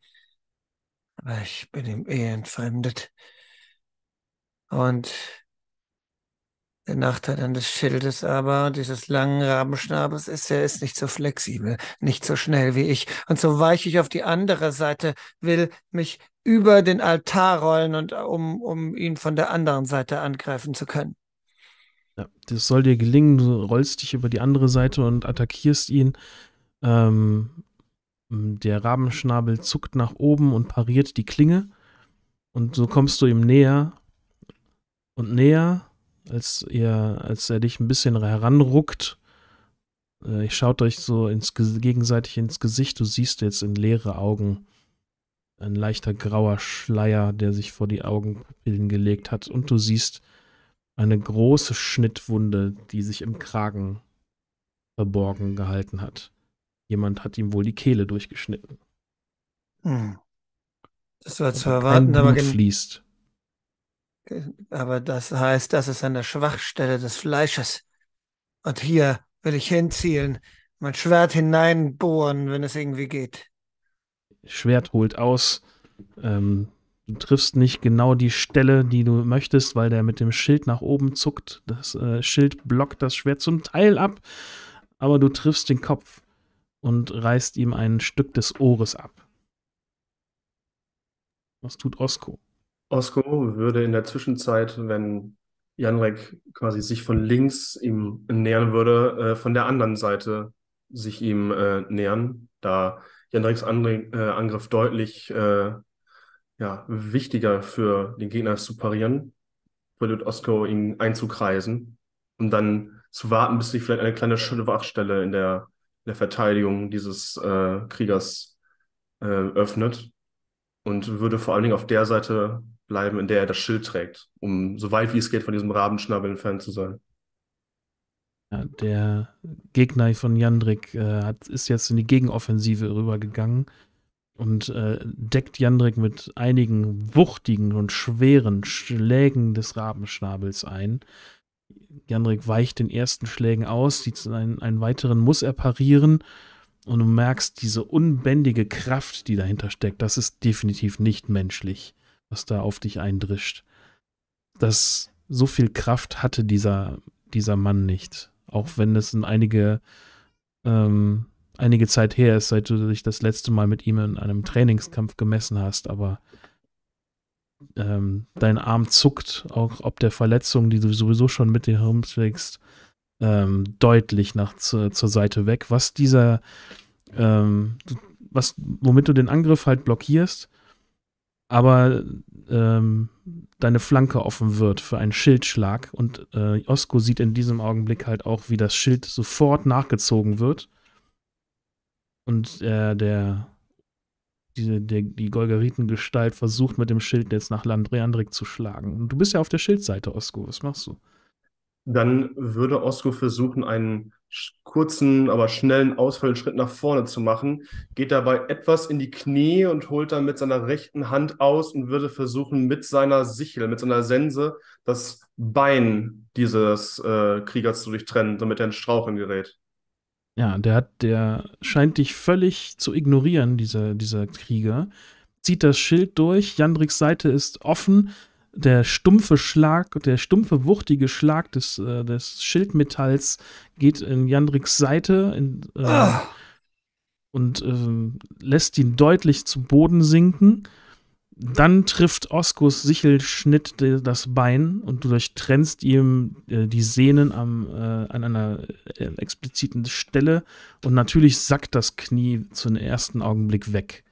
Aber ich bin ihm eh entfremdet. Und der Nachteil an des Schildes aber, dieses langen Rabenschnabels, ist, er ist nicht so flexibel, nicht so schnell wie ich. Und so weich ich auf die andere Seite, will mich über den Altar rollen und um, um ihn von der anderen Seite angreifen zu können. Ja, das soll dir gelingen, du rollst dich über die andere Seite und attackierst ihn. Ähm, der Rabenschnabel zuckt nach oben und pariert die Klinge. Und so kommst du ihm näher und näher, als, ihr, als er dich ein bisschen heranruckt. Äh, ich schaut euch so ins, gegenseitig ins Gesicht. Du siehst jetzt in leere Augen ein leichter grauer Schleier, der sich vor die Augenpupillen gelegt hat. Und du siehst eine große Schnittwunde, die sich im Kragen verborgen gehalten hat. Jemand hat ihm wohl die Kehle durchgeschnitten. Hm. Das war zu also erwarten, aber fließt. Aber das heißt, das ist an der Schwachstelle des Fleisches. Und hier will ich hinzielen, mein Schwert hineinbohren, wenn es irgendwie geht. Schwert holt aus. Ähm, du triffst nicht genau die Stelle, die du möchtest, weil der mit dem Schild nach oben zuckt. Das äh, Schild blockt das Schwert zum Teil ab, aber du triffst den Kopf und reißt ihm ein Stück des Ohres ab. Was tut Osko? Osko würde in der Zwischenzeit, wenn Janrek quasi sich von links ihm nähern würde, äh, von der anderen Seite sich ihm äh, nähern, da Janreks Anre äh, Angriff deutlich äh, ja, wichtiger für den Gegner zu parieren, versucht Osko ihn einzukreisen und dann zu warten, bis sich vielleicht eine kleine Schwachstelle in der, in der Verteidigung dieses äh, Kriegers äh, öffnet und würde vor allen Dingen auf der Seite bleiben, in der er das Schild trägt, um so weit wie es geht von diesem Rabenschnabel entfernt zu sein. Ja, der Gegner von Jandrik äh, hat, ist jetzt in die Gegenoffensive rübergegangen und äh, deckt Jandrik mit einigen wuchtigen und schweren Schlägen des Rabenschnabels ein. Jandrik weicht den ersten Schlägen aus, sieht einen, einen weiteren muss er parieren und du merkst diese unbändige Kraft, die dahinter steckt. Das ist definitiv nicht menschlich, was da auf dich eindrischt. Das so viel Kraft hatte dieser dieser Mann nicht, auch wenn es in einige ähm, einige Zeit her ist, seit du dich das letzte Mal mit ihm in einem Trainingskampf gemessen hast, aber ähm, dein Arm zuckt, auch ob der Verletzung, die du sowieso schon mit dir herumschlägst, ähm, deutlich nach zur Seite weg. Was dieser, ähm, was, womit du den Angriff halt blockierst, aber ähm, deine Flanke offen wird für einen Schildschlag und äh, Osko sieht in diesem Augenblick halt auch, wie das Schild sofort nachgezogen wird und äh, der, diese, der, die Golgaritengestalt versucht mit dem Schild jetzt nach Landreandrik zu schlagen. Und du bist ja auf der Schildseite, Osko. Was machst du? Dann würde Osko versuchen, einen kurzen, aber schnellen, ausfallenden Schritt nach vorne zu machen, geht dabei etwas in die Knie und holt dann mit seiner rechten Hand aus und würde versuchen, mit seiner Sichel, mit seiner Sense, das Bein dieses äh, Kriegers zu durchtrennen, damit er in Straucheln gerät. Ja, der hat, der scheint dich völlig zu ignorieren, dieser, dieser Krieger. Zieht das Schild durch, Jandriks Seite ist offen, der stumpfe Schlag, der stumpfe, wuchtige Schlag des, äh, des Schildmetalls geht in Jandriks Seite in, äh, ah. und äh, lässt ihn deutlich zu Boden sinken. Dann trifft Oskus Sichelschnitt äh, das Bein und du durchtrennst ihm äh, die Sehnen am, äh, an einer äh, expliziten Stelle und natürlich sackt das Knie zum ersten Augenblick weg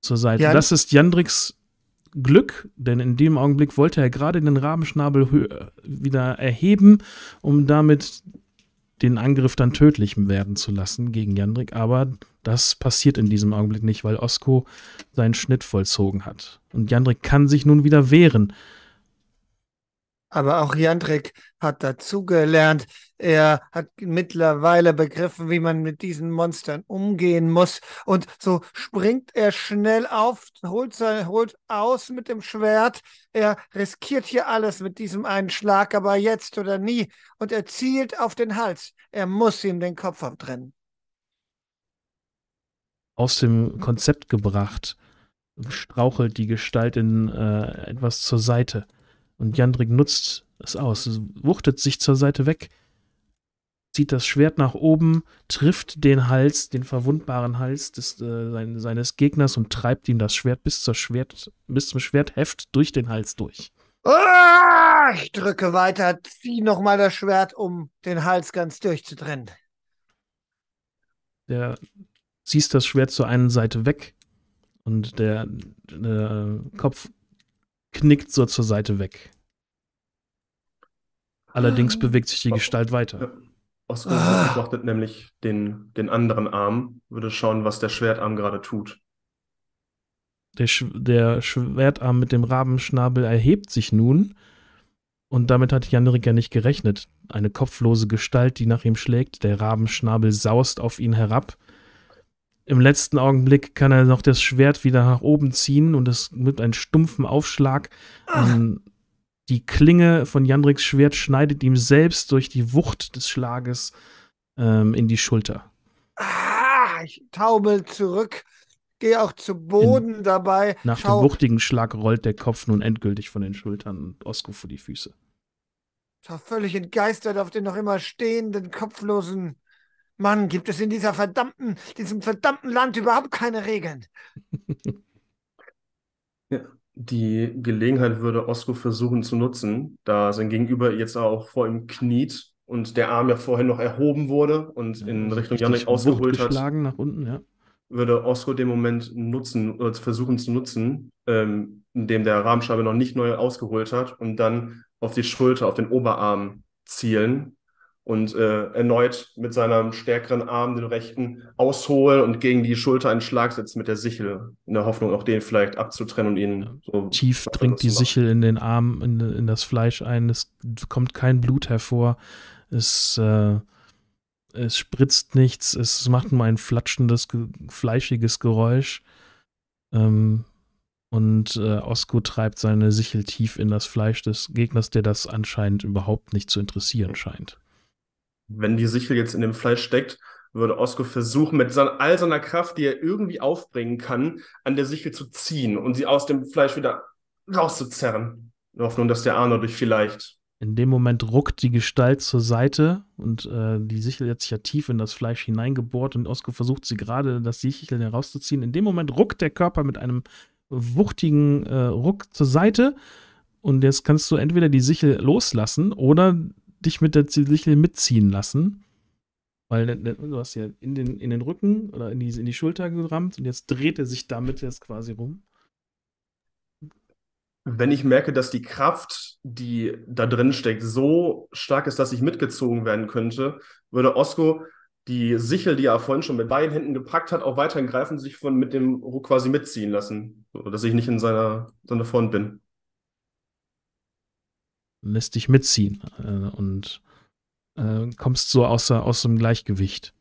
zur Seite. Ja. Das ist Jandriks Glück, denn in dem Augenblick wollte er gerade den Rabenschnabel wieder erheben, um damit den Angriff dann tödlich werden zu lassen gegen Jandrik. Aber das passiert in diesem Augenblick nicht, weil Osko seinen Schnitt vollzogen hat. Und Jandrik kann sich nun wieder wehren. Aber auch Jandrik hat dazugelernt. Er hat mittlerweile begriffen, wie man mit diesen Monstern umgehen muss. Und so springt er schnell auf, holt, sein, holt aus mit dem Schwert. Er riskiert hier alles mit diesem einen Schlag, aber jetzt oder nie. Und er zielt auf den Hals. Er muss ihm den Kopf abtrennen. Aus dem Konzept gebracht, strauchelt die Gestalt in äh, etwas zur Seite. Und Jandrik nutzt es aus, wuchtet sich zur Seite weg, zieht das Schwert nach oben, trifft den Hals, den verwundbaren Hals des, äh, sein, seines Gegners und treibt ihm das Schwert bis, zur Schwert bis zum Schwertheft durch den Hals durch. Ah, ich drücke weiter, zieh nochmal das Schwert, um den Hals ganz durchzutrennen. Der ziehst das Schwert zur einen Seite weg und der, der Kopf knickt so zur Seite weg. Allerdings ähm, bewegt sich die Gestalt weiter. Oskar ah. beobachtet nämlich den, den anderen Arm, würde schauen, was der Schwertarm gerade tut. Der, Sch der Schwertarm mit dem Rabenschnabel erhebt sich nun. Und damit hat Janrik ja nicht gerechnet. Eine kopflose Gestalt, die nach ihm schlägt. Der Rabenschnabel saust auf ihn herab. Im letzten Augenblick kann er noch das Schwert wieder nach oben ziehen und es mit einem stumpfen Aufschlag ah. an die Klinge von Jandriks Schwert schneidet ihm selbst durch die Wucht des Schlages ähm, in die Schulter. Ah, ich taumel zurück, gehe auch zu Boden in, dabei. Nach Schau. dem wuchtigen Schlag rollt der Kopf nun endgültig von den Schultern und Osko vor die Füße. Ich war völlig entgeistert auf den noch immer stehenden, kopflosen Mann. Gibt es in dieser verdammten, diesem verdammten Land überhaupt keine Regeln? ja. (laughs) die Gelegenheit würde Osko versuchen zu nutzen, da sein Gegenüber jetzt auch vor ihm kniet und der Arm ja vorhin noch erhoben wurde und ja, in Richtung Janik ausgeholt hat. nach unten, ja. Würde Osko den Moment nutzen oder versuchen zu nutzen, ähm, indem der Rahmenscheibe noch nicht neu ausgeholt hat und dann auf die Schulter, auf den Oberarm zielen und äh, erneut mit seinem stärkeren Arm den rechten ausholen und gegen die Schulter einen Schlag setzen mit der Sichel, in der Hoffnung, auch den vielleicht abzutrennen und ihn so. Tief dringt die Sichel in den Arm, in, in, das Fleisch ein, es kommt kein Blut hervor, es, äh, es spritzt nichts, es macht nur ein flatschendes, fleischiges Geräusch. Ähm, und äh, Osko treibt seine Sichel tief in das Fleisch des Gegners, der das anscheinend überhaupt nicht zu interessieren scheint wenn die Sichel jetzt in dem Fleisch steckt, würde Osko versuchen, mit all seiner Kraft, die er irgendwie aufbringen kann, an der Sichel zu ziehen und sie aus dem Fleisch wieder rauszuzerren. In Hoffnung, dass der Arno durch vielleicht. In dem Moment ruckt die Gestalt zur Seite und äh, die Sichel hat sich ja tief in das Fleisch hineingebohrt und Osko versucht sie gerade, das Sichel herauszuziehen. In dem Moment ruckt der Körper mit einem wuchtigen äh, Ruck zur Seite und jetzt kannst du entweder die Sichel loslassen oder dich mit der Sichel mitziehen lassen. Weil ne, ne, du hast ja in den, in den Rücken oder in die, in die Schulter gerammt und jetzt dreht er sich damit jetzt quasi rum. Wenn ich merke, dass die Kraft, die da drin steckt, so stark ist, dass ich mitgezogen werden könnte, würde Osko die Sichel, die er vorhin schon mit beiden Händen gepackt hat, auch weiterhin greifen, sich von mit dem Ruck quasi mitziehen lassen, so dass ich nicht in seiner, seiner Front bin lässt dich mitziehen äh, und äh, kommst so aus, aus dem Gleichgewicht.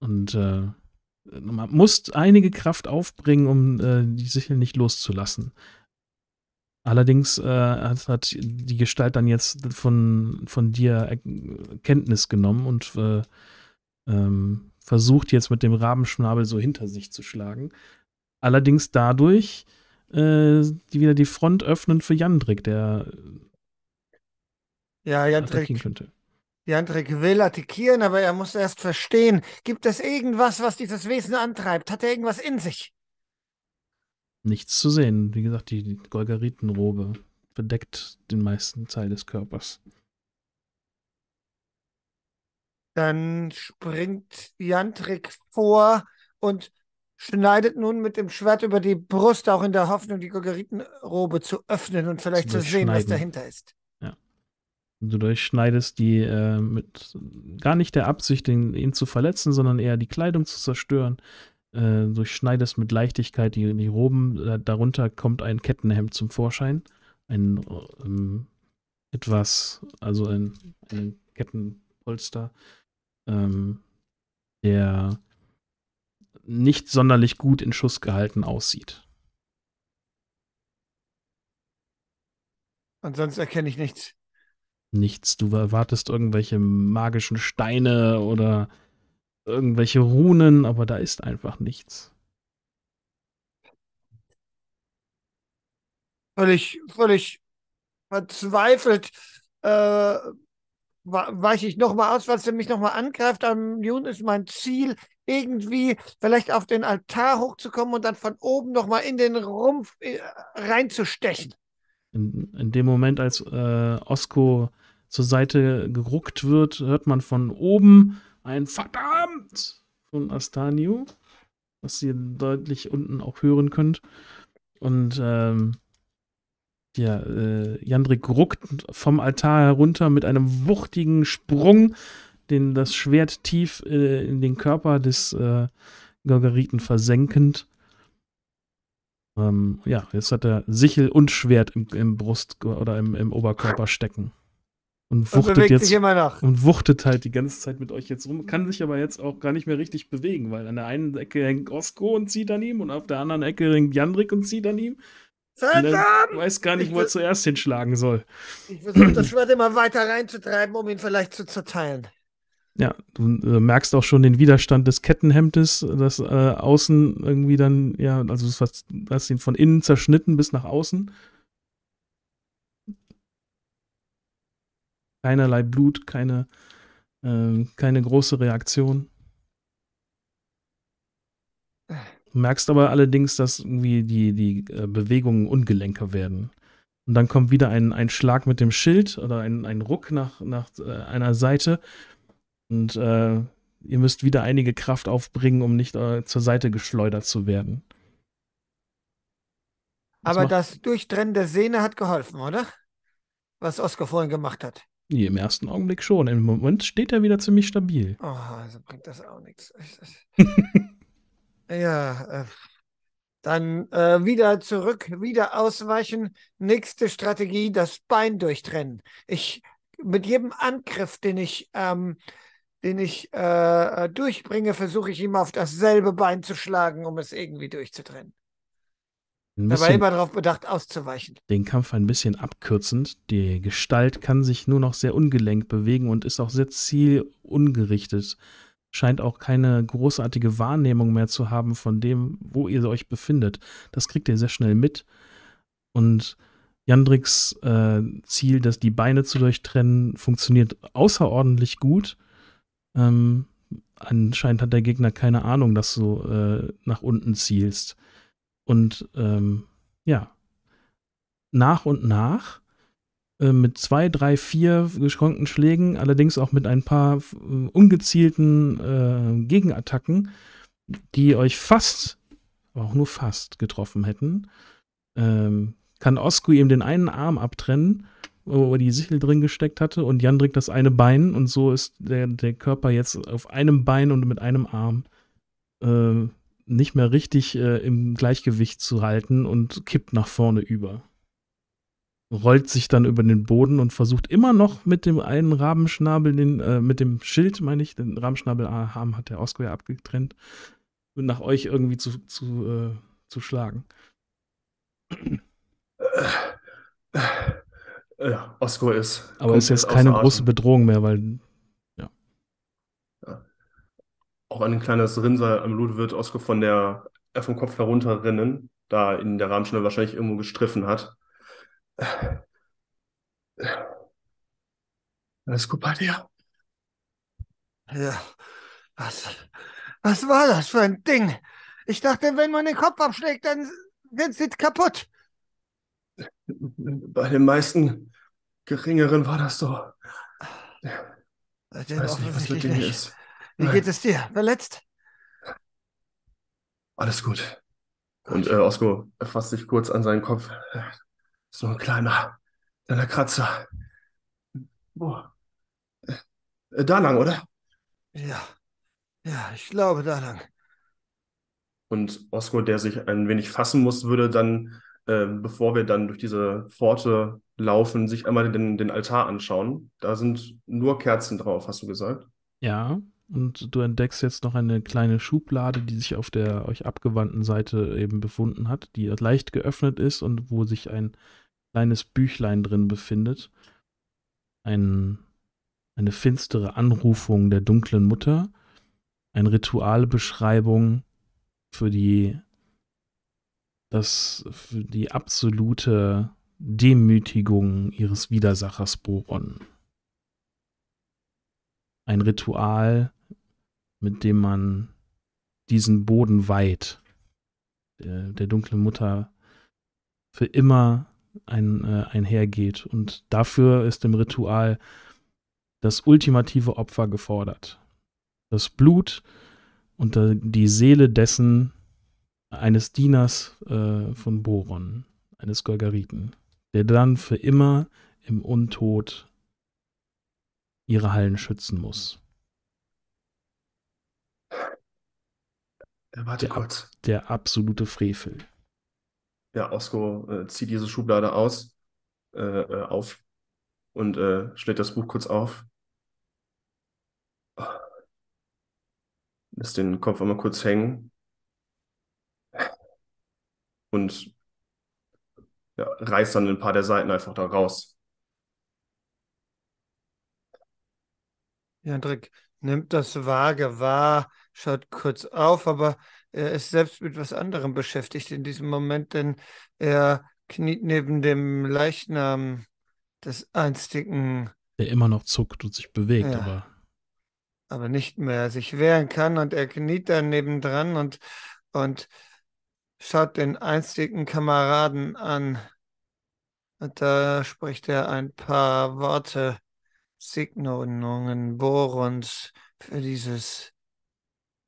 Und äh, man muss einige Kraft aufbringen, um äh, die Sichel nicht loszulassen. Allerdings äh, hat, hat, die Gestalt dann jetzt von, von dir Kenntnis genommen und äh, ähm, versucht jetzt mit dem Rabenschnabel so hinter sich zu schlagen. Allerdings dadurch die wieder die Front öffnen für Jandrik, der ja, Jantrek, könnte. Jantrek will attackieren, aber er muss erst verstehen. Gibt es irgendwas, was dieses Wesen antreibt? Hat er irgendwas in sich? Nichts zu sehen. Wie gesagt, die Golgaritenrobe bedeckt den meisten Teil des Körpers. Dann springt Jantrik vor und schneidet nun mit dem Schwert über die Brust, auch in der Hoffnung, die Golgaritenrobe zu öffnen und vielleicht zu sehen, was dahinter ist du durchschneidest die äh, mit gar nicht der Absicht, ihn, ihn, zu verletzen, sondern eher die Kleidung zu zerstören. Äh, durchschneidest mit Leichtigkeit die, die Roben. Darunter kommt ein Kettenhemd zum Vorschein. Ein ähm, etwas, also ein, ein Kettenpolster, ähm, der nicht sonderlich gut in Schuss gehalten aussieht. Ansonsten erkenne ich nichts nichts. Du erwartest irgendwelche magischen Steine oder irgendwelche Runen, aber da ist einfach nichts. Völlig, völlig verzweifelt äh, weiche ich nochmal aus, was er mich nochmal angreift. Am ähm, Jun ist mein Ziel, irgendwie vielleicht auf den Altar hochzukommen und dann von oben nochmal in den Rumpf äh, reinzustechen. In, in, dem Moment, als äh, Osko zur Seite geruckt wird, hört man von oben ein Verdammt von Astanio, was ihr deutlich unten auch hören könnt. Und ähm, ja, äh, Jandrik ruckt vom Altar herunter mit einem wuchtigen Sprung, den das Schwert tief äh, in den Körper des äh, Gorgariten versenkend. Ähm, ja, jetzt hat er Sichel und Schwert im, im Brust oder im, im Oberkörper stecken und wuchtet und jetzt und wuchtet halt die ganze Zeit mit euch jetzt rum, kann sich aber jetzt auch gar nicht mehr richtig bewegen, weil an der einen Ecke hängt Osko und zieht an ihm und auf der anderen Ecke hängt Jandrik und zieht an ihm. Verdammt! Weiß gar nicht, wo er zuerst hinschlagen soll. Ich versuche das Schwert immer weiter reinzutreiben, um ihn vielleicht zu zerteilen. Ja, du äh, merkst auch schon den Widerstand des Kettenhemdes, das äh, außen irgendwie dann, ja, also du hast ihn von innen zerschnitten bis nach außen. keinerlei Blut, keine, äh, keine große Reaktion. Du merkst aber allerdings, dass irgendwie die, die äh, Bewegungen ungelenker werden. Und dann kommt wieder ein, ein Schlag mit dem Schild oder ein, ein Ruck nach, nach äh, einer Seite. Und äh, ihr müsst wieder einige Kraft aufbringen, um nicht äh, zur Seite geschleudert zu werden. Das aber das Durchtrennen der Sehne hat geholfen, oder? Was Oskar vorhin gemacht hat. Nee, im ersten Augenblick schon. Im Moment steht er wieder ziemlich stabil. Oh, also bringt das auch nichts. (laughs) ja, äh, dann äh, wieder zurück, wieder ausweichen. Nächste Strategie, das Bein durchtrennen. Ich, mit jedem Angriff, den ich, ähm, den ich äh, durchbringe, versuche ich ihm auf dasselbe Bein zu schlagen, um es irgendwie durchzutrennen. Ein bisschen, Dabei war darauf bedacht, auszuweichen. Den Kampf ein bisschen abkürzend. Die Gestalt kann sich nur noch sehr ungelenkt bewegen und ist auch sehr zielungerichtet. Scheint auch keine großartige Wahrnehmung mehr zu haben von dem, wo ihr euch befindet. Das kriegt ihr sehr schnell mit. Und Jandriks äh, Ziel, dass die Beine zu durchtrennen, funktioniert außerordentlich gut. Ähm, anscheinend hat der Gegner keine Ahnung, dass du äh, nach unten zielst. Und ähm, ja, nach und nach äh, mit zwei, drei, vier geschrankten Schlägen, allerdings auch mit ein paar äh, ungezielten äh, Gegenattacken, die euch fast, aber auch nur fast getroffen hätten, ähm, kann Osku ihm den einen Arm abtrennen, wo er die Sichel drin gesteckt hatte, und Jandrik das eine Bein. Und so ist der, der Körper jetzt auf einem Bein und mit einem Arm äh, nicht mehr richtig äh, im Gleichgewicht zu halten und kippt nach vorne über. Rollt sich dann über den Boden und versucht immer noch mit dem einen Rabenschnabel, den, äh, mit dem Schild, meine ich, den Rabenschnabel ah, haben hat der Oscar ja abgetrennt, nach euch irgendwie zu, zu, äh, zu schlagen. Äh, äh, Osko ist. Aber ist jetzt keine große Bedrohung mehr, weil auch ein kleines Rinnsal am Ludovic Osko von der äh, vom Kopf herunterrinnen, da in der Rahmenschnell wahrscheinlich irgendwo gestriffen hat. Alles gut bei dir? Ja, was, was war das für ein Ding? Ich dachte, wenn man den Kopf abschlägt, dann wird sie kaputt. Bei den meisten Geringeren war das so. Äh, ich weiß nicht, was mit denen ist. Wie geht es dir? Verletzt? Alles gut. Und äh, Osko fasst sich kurz an seinen Kopf. Ist nur ein kleiner, kleiner Kratzer. Boah. Äh, äh, da lang, oder? Ja. Ja, ich glaube da lang. Und Osko, der sich ein wenig fassen muss, würde dann, äh, bevor wir dann durch diese Pforte laufen, sich einmal den, den Altar anschauen. Da sind nur Kerzen drauf, hast du gesagt? Ja und du entdeckst jetzt noch eine kleine Schublade, die sich auf der euch abgewandten Seite eben befunden hat, die leicht geöffnet ist und wo sich ein kleines Büchlein drin befindet. Ein, eine finstere Anrufung der dunklen Mutter, eine Ritualbeschreibung für die das für die absolute Demütigung ihres Widersachers Boron. Ein Ritual, mit dem man diesen Boden weiht. Der, der dunklen Mutter für immer ein, äh, einhergeht. Und dafür ist im Ritual das ultimative Opfer gefordert. Das Blut und die Seele dessen eines Dieners äh, von Boron, eines Golgariten, der dann für immer im Untod ihre Hallen schützen muss. Äh, warte der, kurz. Der absolute Frevel. Ja, Osko äh, zieht diese Schublade aus, äh, äh, auf und äh, schlägt das Buch kurz auf. Lässt den Kopf einmal kurz hängen. Und ja, reißt dann ein paar der Seiten einfach da raus. Ja, Drick nimmt das Waage wahr, schaut kurz auf, aber er ist selbst mit was anderem beschäftigt in diesem Moment, denn er kniet neben dem Leichnam des einstigen. Der immer noch zuckt und sich bewegt, ja, aber. Aber nicht mehr sich wehren kann und er kniet dann nebendran und, und schaut den einstigen Kameraden an. Und da spricht er ein paar Worte, Signungen, Bohrens für dieses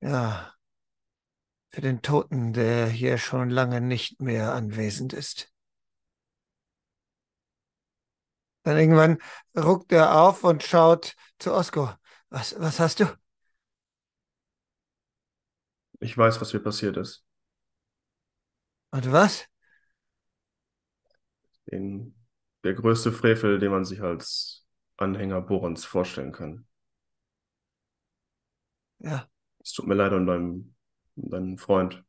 ja, für den Toten, der hier schon lange nicht mehr anwesend ist. Dann irgendwann ruckt er auf und schaut zu Osko. Was, was hast du? Ich weiß, was mir passiert ist. Und was? Den, der größte Frevel, den man sich als Anhänger Borons vorstellen kann. Ja. Es tut mir leid an deinem, deinem Freund.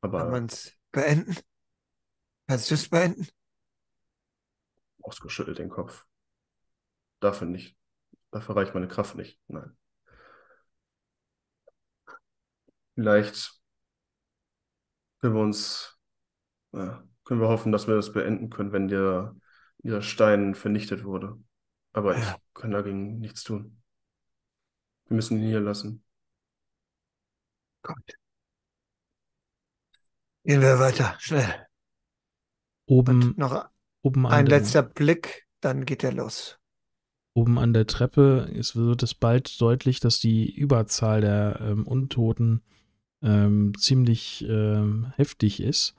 Aber. Kann man es beenden? Kannst du es beenden? Ausgeschüttelt den Kopf. Dafür nicht. Dafür reicht meine Kraft nicht. Nein. Vielleicht können wir uns, ja, können wir hoffen, dass wir das beenden können, wenn der, dieser Stein vernichtet wurde. Aber ja. ich kann dagegen nichts tun. Wir müssen ihn hier lassen. Gott. Gehen wir weiter, schnell. Oben. Und noch oben ein der, letzter Blick, dann geht er los. Oben an der Treppe ist, wird es bald deutlich, dass die Überzahl der ähm, Untoten ähm, ziemlich ähm, heftig ist.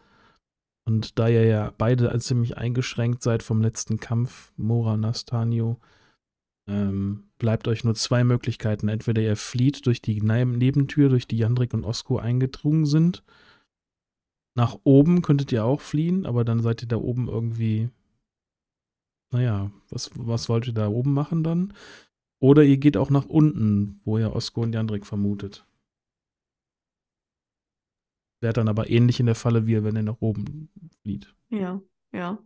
Und da ihr ja beide als ziemlich eingeschränkt seid vom letzten Kampf, Mora Nastanio, ähm, bleibt euch nur zwei Möglichkeiten. Entweder ihr flieht durch die Nebentür, durch die Jandrik und Osko eingedrungen sind. Nach oben könntet ihr auch fliehen, aber dann seid ihr da oben irgendwie. Naja, was, was wollt ihr da oben machen dann? Oder ihr geht auch nach unten, wo ihr Osko und Jandrik vermutet. Wäre dann aber ähnlich in der Falle, wie wenn ihr nach oben flieht. Ja, ja.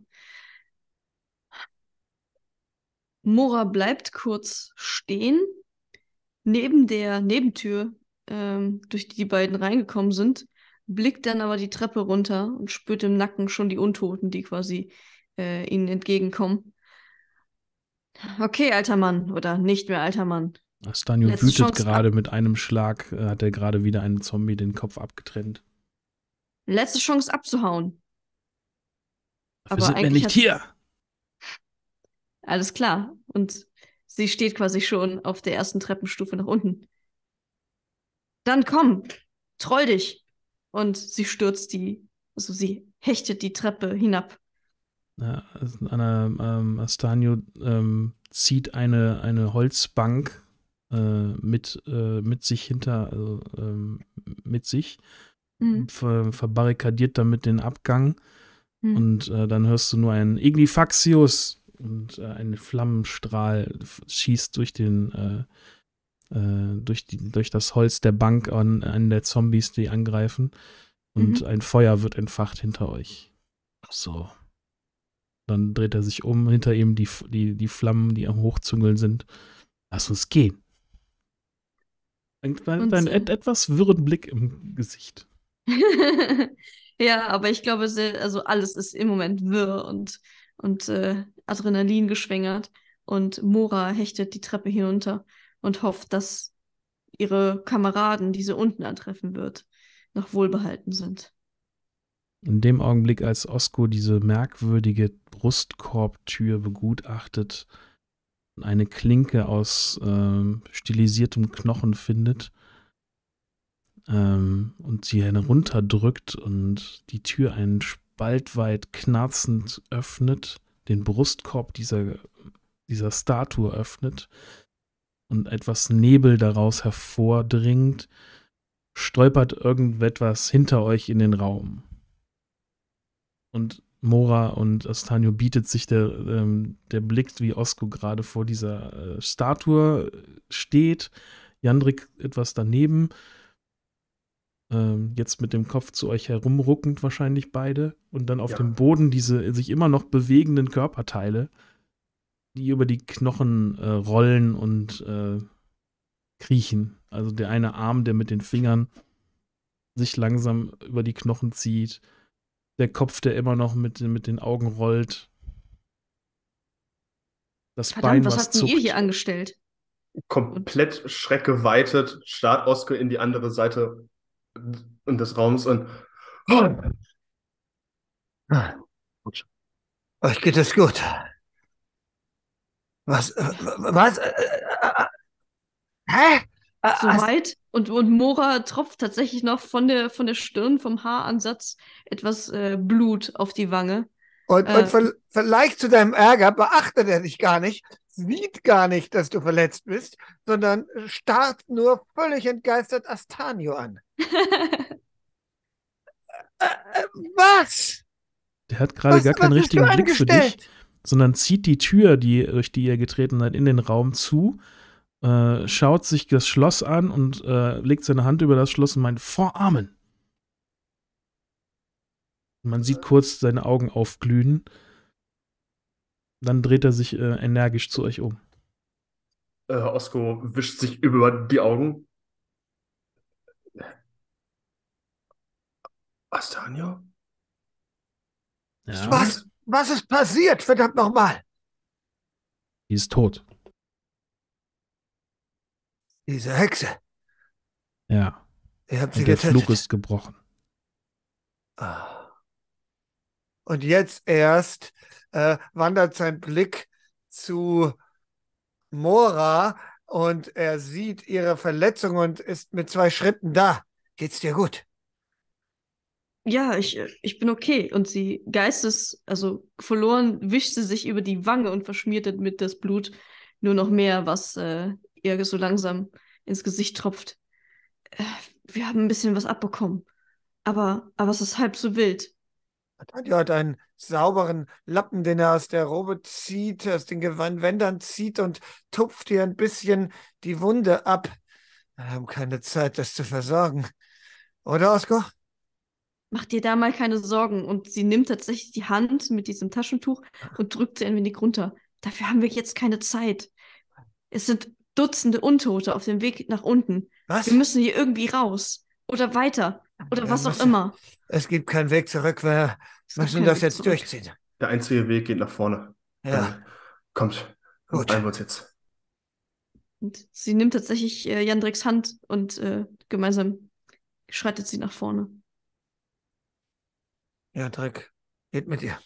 Mora bleibt kurz stehen, neben der Nebentür, ähm, durch die die beiden reingekommen sind, blickt dann aber die Treppe runter und spürt im Nacken schon die Untoten, die quasi äh, ihnen entgegenkommen. Okay, alter Mann, oder nicht mehr alter Mann. Astanio wütet gerade mit einem Schlag, äh, hat er gerade wieder einem Zombie den Kopf abgetrennt. Letzte Chance abzuhauen. Dafür aber sind wir nicht hier alles klar. Und sie steht quasi schon auf der ersten Treppenstufe nach unten. Dann komm, troll dich. Und sie stürzt die, also sie hechtet die Treppe hinab. Ja, Anna also ähm, Astanio ähm, zieht eine, eine Holzbank äh, mit, äh, mit sich hinter, also ähm, mit sich, mhm. ver verbarrikadiert damit den Abgang. Mhm. Und äh, dann hörst du nur ein Ignifaxius und äh, ein Flammenstrahl schießt durch den äh, äh, durch die durch das Holz der Bank an einen der Zombies, die angreifen und mhm. ein Feuer wird entfacht hinter euch. so. Dann dreht er sich um, hinter ihm die, die, die Flammen, die am Hochzüngeln sind. Lass uns gehen. Ein, ein, so. et, etwas wirren Blick im Gesicht. (laughs) ja, aber ich glaube, also alles ist im Moment wirr und, und äh, Adrenalin geschwängert und Mora hechtet die Treppe hinunter und hofft, dass ihre Kameraden, die sie unten antreffen wird, noch wohlbehalten sind. In dem Augenblick, als Osko diese merkwürdige Brustkorbtür begutachtet, eine Klinke aus äh, stilisiertem Knochen findet ähm, und sie herunterdrückt und die Tür einen Spalt weit knarzend öffnet, den Brustkorb dieser, dieser Statue öffnet und etwas Nebel daraus hervordringt, stolpert irgendetwas hinter euch in den Raum. Und Mora und Astanio bietet sich der, ähm, der Blick, wie Osko gerade vor dieser äh, Statue steht, Jandrik etwas daneben ähm, jetzt mit dem Kopf zu euch herumruckend wahrscheinlich beide und dann auf ja. dem Boden diese sich immer noch bewegenden Körperteile, die über die Knochen äh, rollen und äh, kriechen. Also der eine Arm, der mit den Fingern sich langsam über die Knochen zieht, der Kopf, der immer noch mit, mit den Augen rollt. Das Verdammt, Bein, was, was habt zuckt. ihr hier angestellt? Komplett schreckgeweitet starrt Oskar in die andere Seite und des Raums und oh. Euch geht es gut. Was? Äh, was? Äh, äh, hä? Soweit. Und, und Mora tropft tatsächlich noch von der, von der Stirn, vom Haaransatz etwas äh, Blut auf die Wange. Und, äh, und vielleicht zu deinem Ärger beachtet er dich gar nicht, sieht gar nicht, dass du verletzt bist, sondern starrt nur völlig entgeistert Astanio an. (laughs) äh, was? Der hat gerade gar keinen richtigen Blick für dich, sondern zieht die Tür, die, durch die ihr getreten seid, in den Raum zu, äh, schaut sich das Schloss an und äh, legt seine Hand über das Schloss und meint, Vorarmen. Man sieht kurz seine Augen aufglühen dann dreht er sich äh, energisch zu euch um. Äh, Osko wischt sich über die Augen. Astanio? Ja. Was? Was ist passiert? Verdammt nochmal! Die ist tot. Diese Hexe. Ja. Ihr habt Und der getötet. Flug ist gebrochen. Ah. Und jetzt erst äh, wandert sein Blick zu Mora und er sieht ihre Verletzung und ist mit zwei Schritten da. Geht's dir gut? Ja, ich, ich bin okay. Und sie geistes, also verloren, wischt sie sich über die Wange und verschmiert mit das Blut nur noch mehr, was äh, ihr so langsam ins Gesicht tropft. Äh, wir haben ein bisschen was abbekommen. Aber, aber es ist halb so wild. Atandio hat einen sauberen Lappen, den er aus der Robe zieht, aus den Gewandwändern zieht und tupft hier ein bisschen die Wunde ab. Wir haben keine Zeit, das zu versorgen. Oder, Osko? Mach dir da mal keine Sorgen. Und sie nimmt tatsächlich die Hand mit diesem Taschentuch und drückt sie ein wenig runter. Dafür haben wir jetzt keine Zeit. Es sind Dutzende Untote auf dem Weg nach unten. Was? Wir müssen hier irgendwie raus. Oder weiter. Oder ja, was auch immer. Es gibt keinen Weg zurück. Wir es müssen das Weg jetzt zurück. durchziehen. Der einzige Weg geht nach vorne. Ja. Dann also, kommt. Gut. Beeilen wir uns jetzt. Und sie nimmt tatsächlich äh, Jandreks Hand und äh, gemeinsam schreitet sie nach vorne. Ja, Jandrek geht mit ihr.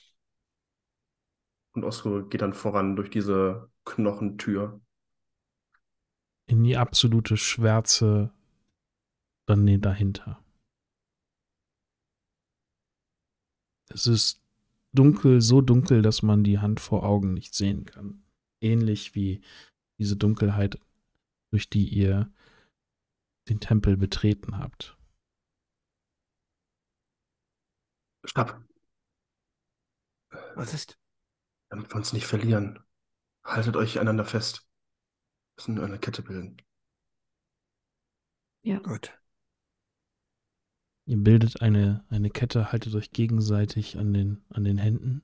Und Osko geht dann voran durch diese Knochentür. In die absolute Schwärze dann nee, dahinter. Es ist dunkel, so dunkel, dass man die Hand vor Augen nicht sehen kann. Ähnlich wie diese Dunkelheit, durch die ihr den Tempel betreten habt. Stopp. Was ist? Damit wir uns nicht verlieren. Haltet euch einander fest. Wir müssen eine Kette bilden. Ja. Gut. Ihr bildet eine, eine Kette, haltet euch gegenseitig an den, an den Händen.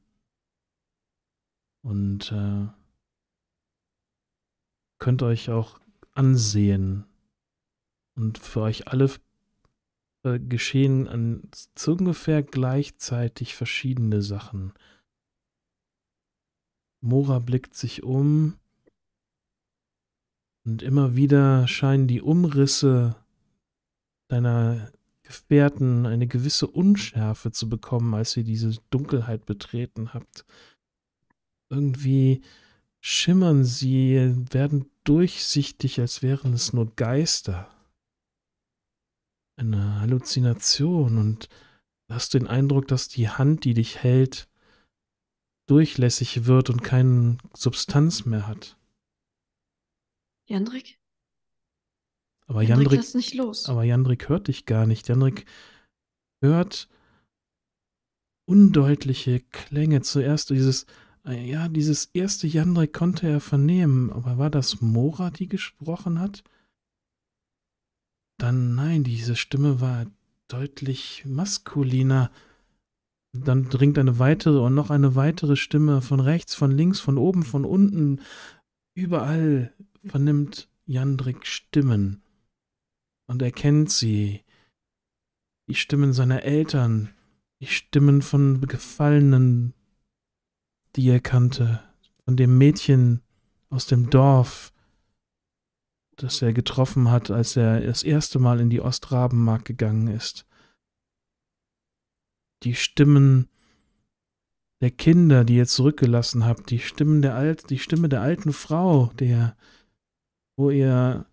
Und äh, könnt euch auch ansehen. Und für euch alle äh, geschehen an ungefähr gleichzeitig verschiedene Sachen. Mora blickt sich um. Und immer wieder scheinen die Umrisse deiner Gefährten eine gewisse Unschärfe zu bekommen, als ihr diese Dunkelheit betreten habt. Irgendwie schimmern sie, werden durchsichtig, als wären es nur Geister. Eine Halluzination und hast du den Eindruck, dass die Hand, die dich hält, durchlässig wird und keine Substanz mehr hat. Jandrik? Aber Jandrik, Jandrik nicht los. Aber Jandrik hört dich gar nicht. Jandrik hört undeutliche Klänge. Zuerst dieses, äh, ja, dieses erste Jandrik konnte er vernehmen, aber war das Mora, die gesprochen hat? Dann nein, diese Stimme war deutlich maskuliner. Dann dringt eine weitere und noch eine weitere Stimme von rechts, von links, von oben, von unten. Überall vernimmt Jandrik Stimmen und er kennt sie. Die Stimmen seiner Eltern, die Stimmen von Gefallenen, die er kannte, von dem Mädchen aus dem Dorf, das er getroffen hat, als er das erste Mal in die Ostrabenmark gegangen ist. Die Stimmen der Kinder, die ihr zurückgelassen habt, die Stimmen der Alt, die Stimme der alten Frau, der, wo ihr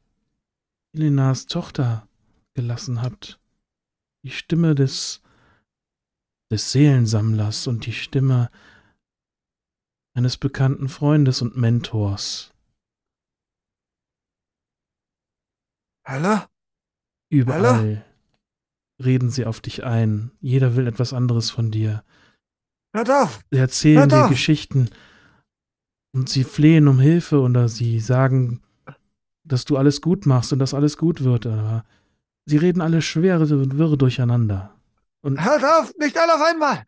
Elenas Tochter gelassen habt. Die Stimme des, des Seelensammlers und die Stimme eines bekannten Freundes und Mentors. Hallo? Überall Hallo? reden sie auf dich ein. Jeder will etwas anderes von dir. Hört auf! Sie erzählen Hört dir auf. Geschichten und sie flehen um Hilfe oder sie sagen dass du alles gut machst und dass alles gut wird, aber sie reden alle schwer und wirre durcheinander. Und Hört auf, nicht alle auf einmal!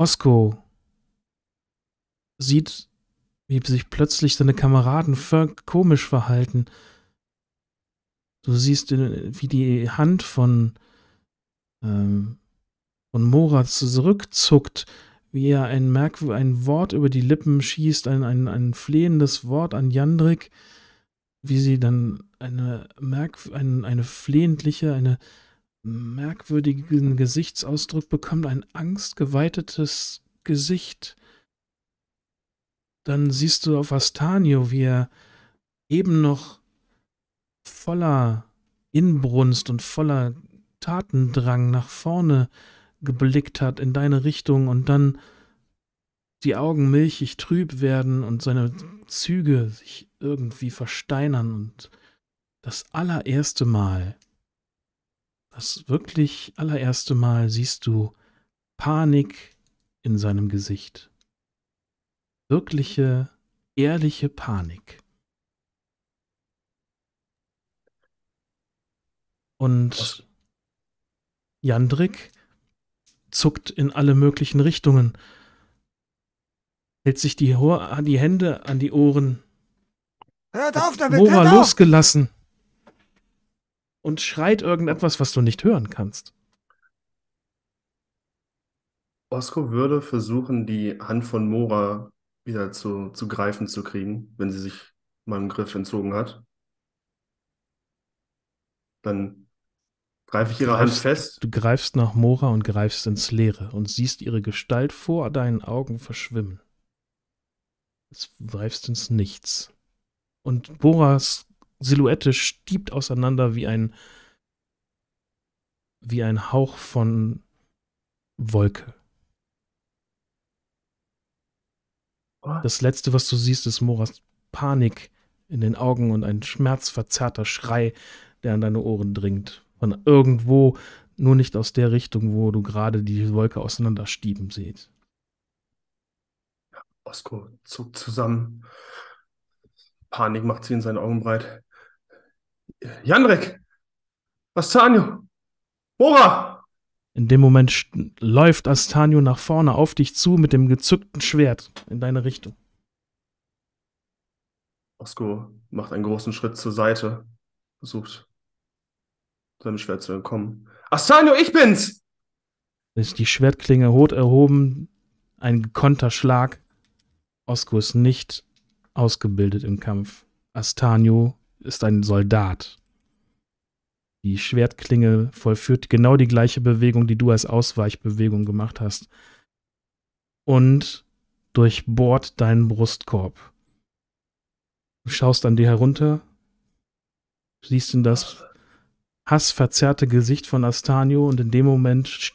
Osko sieht, wie sich plötzlich seine Kameraden komisch verhalten. Du siehst, äh, wie die Hand von, ähm, von Mora zurückzuckt wie er ein, Merkw ein Wort über die Lippen schießt, ein, ein, ein flehendes Wort an Jandrik, wie sie dann eine, merk ein, eine flehentliche, eine merkwürdigen Gesichtsausdruck bekommt, ein angstgeweitetes Gesicht. Dann siehst du auf Astanio, wie er eben noch voller Inbrunst und voller Tatendrang nach vorne äh, geblickt hat in deine Richtung und dann die Augen milchig trüb werden und seine Züge sich irgendwie versteinern und das allererste Mal, das wirklich allererste Mal siehst du Panik in seinem Gesicht. Wirkliche, ehrliche Panik. Und Jandrik, zuckt in alle möglichen Richtungen, hält sich die, Ho die Hände an die Ohren. Hört auf damit! Mora hört losgelassen! Und schreit irgendetwas, was du nicht hören kannst. Osko würde versuchen, die Hand von Mora wieder zu, zu greifen zu kriegen, wenn sie sich meinem Griff entzogen hat. Dann Greife ich ihre Hand fest? Du greifst nach Mora und greifst ins Leere und siehst ihre Gestalt vor deinen Augen verschwimmen. Es greifst ins Nichts. Und Moras Silhouette stiebt auseinander wie ein wie ein Hauch von Wolke. Das letzte, was du siehst, ist Moras Panik in den Augen und ein schmerzverzerrter Schrei, der an deine Ohren dringt, von irgendwo, nur nicht aus der Richtung, wo du gerade die Wolke auseinanderstieben siehst. Osko zuckt zusammen. Panik macht sie in seinen Augen breit. Jandrek! Astanio! Mora! In dem Moment läuft Astanio nach vorne auf dich zu mit dem gezückten Schwert in deine Richtung. Osko macht einen großen Schritt zur Seite, versucht seinem Schwert zu entkommen. Asano, ich bin's! Ist die Schwertklinge rot erhoben, ein gekonter Schlag. Osko ist nicht ausgebildet im Kampf. Astanio ist ein Soldat. Die Schwertklinge vollführt genau die gleiche Bewegung, die du als Ausweichbewegung gemacht hast. Und durchbohrt deinen Brustkorb. Du schaust an dir herunter, siehst in das hassverzerrte Gesicht von Astanio und in dem Moment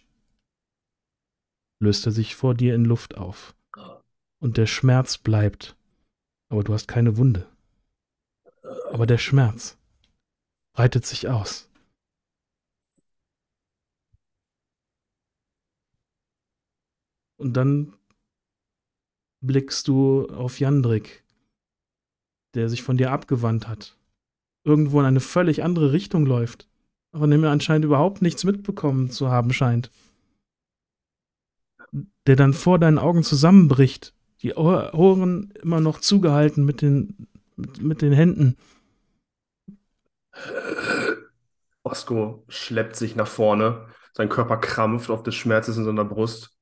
löst er sich vor dir in Luft auf. Und der Schmerz bleibt. Aber du hast keine Wunde. Aber der Schmerz breitet sich aus. Und dann blickst du auf Jandrik, der sich von dir abgewandt hat, irgendwo in eine völlig andere Richtung läuft von dem er anscheinend überhaupt nichts mitbekommen zu haben scheint. Der dann vor deinen Augen zusammenbricht, die Ohren immer noch zugehalten mit den, mit, mit den Händen. Osko schleppt sich nach vorne, sein Körper krampft auf des Schmerzes in seiner Brust.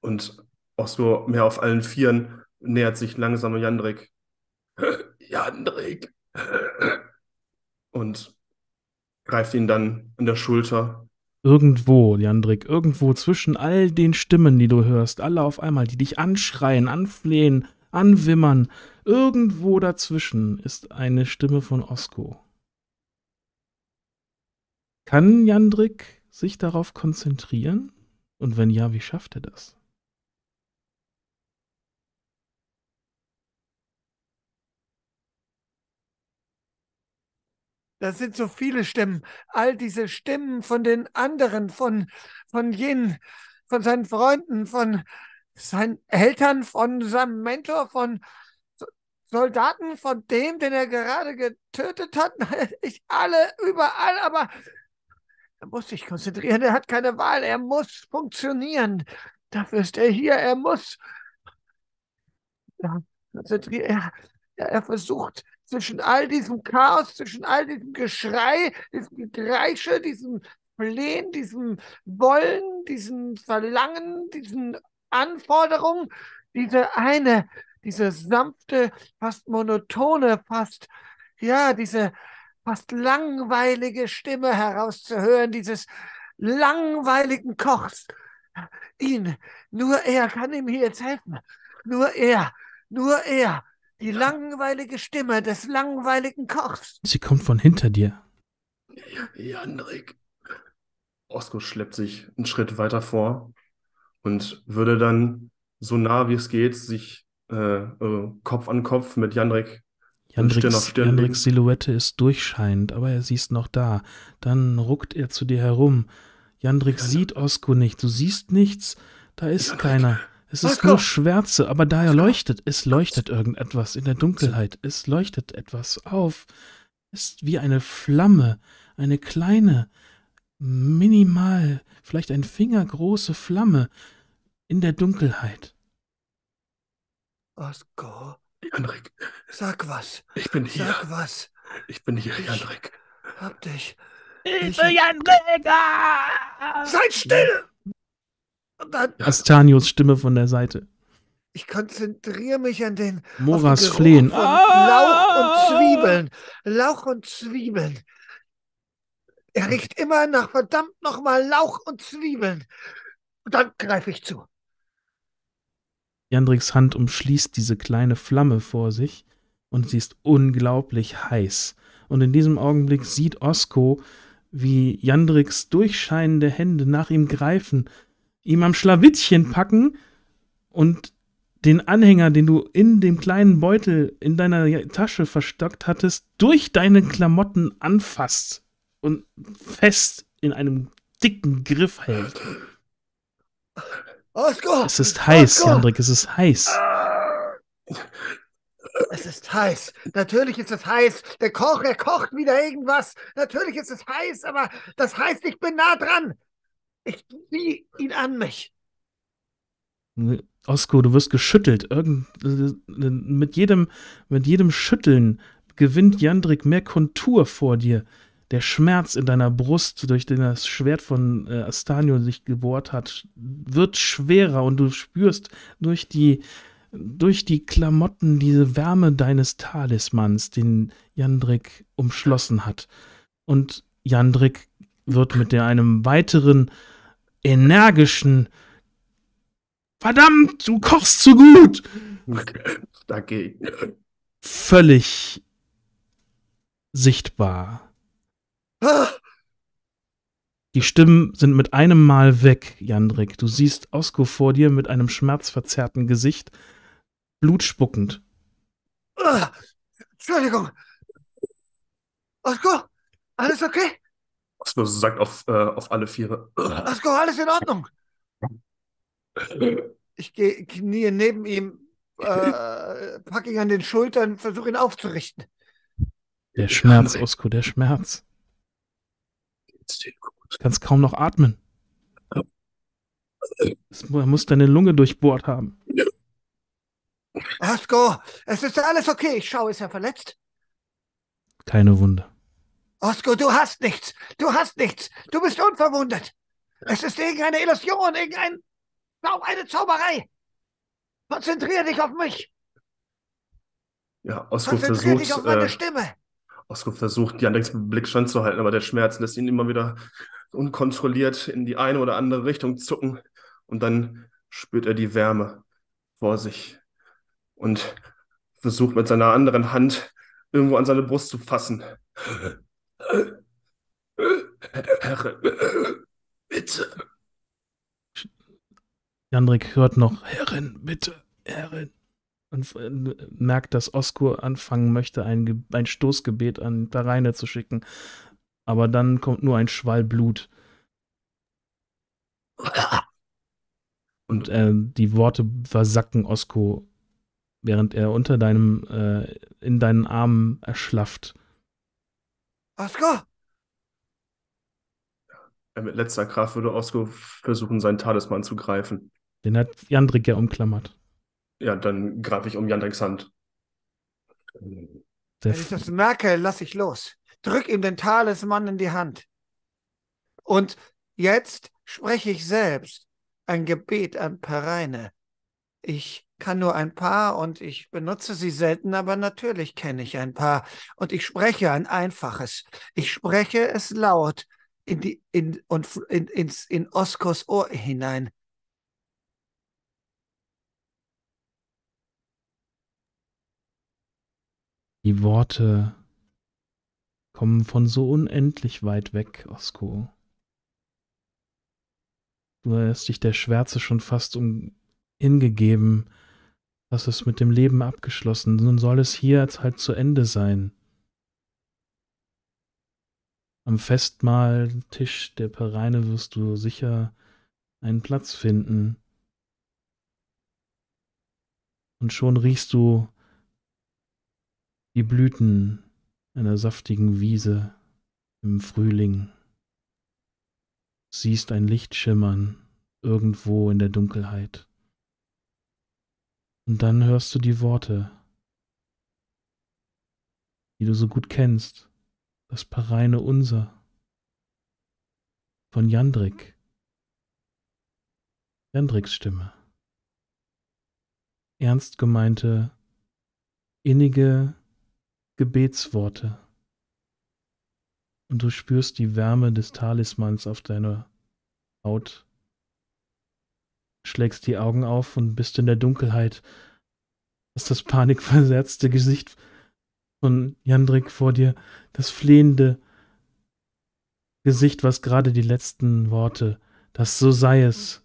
Und Osko mehr auf allen Vieren nähert sich langsam Jandrik. Jandrik. Und greift ihn dann an der Schulter. Irgendwo, Jandrik, irgendwo zwischen all den Stimmen, die du hörst, alle auf einmal, die dich anschreien, anflehen, anwimmern, irgendwo dazwischen ist eine Stimme von Osko. Kann Jandrik sich darauf konzentrieren? Und wenn ja, wie schafft er das? Das sind so viele Stimmen. All diese Stimmen von den anderen, von, von jenen, von seinen Freunden, von seinen Eltern, von seinem Mentor, von Soldaten, von dem, den er gerade getötet hat. (laughs) Ich alle, überall, aber er muss sich konzentrieren. Er hat keine Wahl. Er muss funktionieren. Dafür ist er hier. Er muss. Ja, konzentrieren. Er, er versucht zwischen all diesem Chaos, zwischen all diesem Geschrei, diesem Gedreische, diesem Flehen, diesem Wollen, diesem Verlangen, diesen Anforderungen, diese eine, diese sanfte, fast monotone, fast, ja, diese fast langweilige Stimme herauszuhören, dieses langweiligen Kochs. Ihn, nur er kann ihm hier jetzt helfen. Nur er, nur er, die langweilige Stimme des langweiligen Kochs. Sie kommt von hinter dir. Jandrik. Osko schleppt sich einen Schritt weiter vor und würde dann so nah wie es geht sich äh, äh Kopf an Kopf mit Jandrik äh, Jandriks, Jandriks Silhouette ist durchscheinend, aber er siehst noch da. Dann ruckt er zu dir herum. Jandrik, Jandrik sieht Osko nicht. Du siehst nichts. Da ist Jandrik, keiner. Es ist Ach, nur Schwärze, aber da er leuchtet, es leuchtet irgendetwas in der Dunkelheit. Es leuchtet etwas auf. Es Ist wie eine Flamme, eine kleine, minimal, vielleicht ein Finger große Flamme in der Dunkelheit. Oskar, Janrik, sag was. Ich bin hier. Sag was. Ich bin hier, Janrik. Hab dich. Hilfe, Janrik! Seid still! dann, Astanios Stimme von der Seite. Ich konzentriere mich an den Moras Flehen. Ah! Lauch und Zwiebeln. Lauch und Zwiebeln. Er riecht immer nach verdammt nochmal Lauch und Zwiebeln. Und dann greife ich zu. Jandriks Hand umschließt diese kleine Flamme vor sich und sie ist unglaublich heiß. Und in diesem Augenblick sieht Osko, wie Jandriks durchscheinende Hände nach ihm greifen ihm am Schlawittchen hm. packen und den Anhänger, den du in dem kleinen Beutel in deiner Tasche verstockt hattest, durch deine Klamotten anfasst und fest in einem dicken Griff hält. Oscar, es ist heiß, Oscar. es ist heiß. Ah! Es ist heiß. Natürlich ist es heiß. Der Koch, er kocht wieder irgendwas. Natürlich ist es heiß, aber das heißt, ich bin nah dran. Ich zieh ihn an mich. Osko, du wirst geschüttelt. Irgend, äh, mit, jedem, mit jedem Schütteln gewinnt Jandrik mehr Kontur vor dir. Der Schmerz in deiner Brust, durch den das Schwert von äh, Astanio sich gebohrt hat, wird schwerer und du spürst durch die, durch die Klamotten diese Wärme deines Talismans, den Jandrik umschlossen hat. Und Jandrik wird mit der einem weiteren energischen Verdammt, du kochst zu gut! (laughs) Danke. Völlig sichtbar. Die Stimmen sind mit einem Mal weg, Jandrik. Du siehst Osko vor dir mit einem schmerzverzerrten Gesicht, blutspuckend. Ah, Entschuldigung. Osko, alles okay? Osmo sagt auf, äh, auf alle Viere. Let's alles in Ordnung. Ich gehe knie neben ihm, äh, packe ihn an den Schultern, versuche ihn aufzurichten. Der Schmerz, Osko, der Schmerz. Du kannst kaum noch atmen. Er muss deine Lunge durchbohrt haben. Asko, es ist alles okay. Ich schaue, ist er verletzt? Keine Wunde. Osko, du hast nichts. Du hast nichts. Du bist unverwundet. Es ist irgendeine Illusion, irgendein, eine Zauberei. Konzentriere dich auf mich. Ja, Osko Konzentrier versucht. dich auf meine äh, Stimme. Osko versucht, Yandex Blick standzuhalten, aber der Schmerz lässt ihn immer wieder unkontrolliert in die eine oder andere Richtung zucken. Und dann spürt er die Wärme vor sich und versucht mit seiner anderen Hand irgendwo an seine Brust zu fassen. Herr, bitte. Jandrik hört noch, Herrin, bitte, Herrin. Und merkt, dass Oskur anfangen möchte, ein, ein Stoßgebet an Pareine zu schicken. Aber dann kommt nur ein Schwall Blut. Und äh, die Worte versacken Osko, während er unter deinem, äh, in deinen Armen erschlafft. Osko! mit letzter Kraft würde Osko versuchen, seinen Talisman zu greifen. Den hat Jandrik ja umklammert. Ja, dann greife ich um Jandriks Hand. Wenn ich das merke, lasse ich los. Drück ihm den Talisman in die Hand. Und jetzt spreche ich selbst ein Gebet an Pereine. Ich kann nur ein paar und ich benutze sie selten, aber natürlich kenne ich ein paar. Und ich spreche ein einfaches. Ich spreche es laut in, die, in, und in, ins, in Oskos Ohr hinein. Die Worte kommen von so unendlich weit weg, Osko. Du hast dich der Schwärze schon fast um hingegeben, hast es mit dem Leben abgeschlossen. Nun soll es hier jetzt halt zu Ende sein am Festmahltisch der Pereine wirst du sicher einen Platz finden. Und schon riechst du die Blüten einer saftigen Wiese im Frühling. Siehst ein Licht schimmern irgendwo in der Dunkelheit. Und dann hörst du die Worte, die du so gut kennst. Das Pareine Unser von Jandrik. Jandriks Stimme. Ernst gemeinte, innige Gebetsworte. Und du spürst die Wärme des Talismans auf deiner Haut. Schlägst die Augen auf und bist in der Dunkelheit, was das panikversetzte Gesicht von Jandrik vor dir das flehende Gesicht, was gerade die letzten Worte, das so sei es,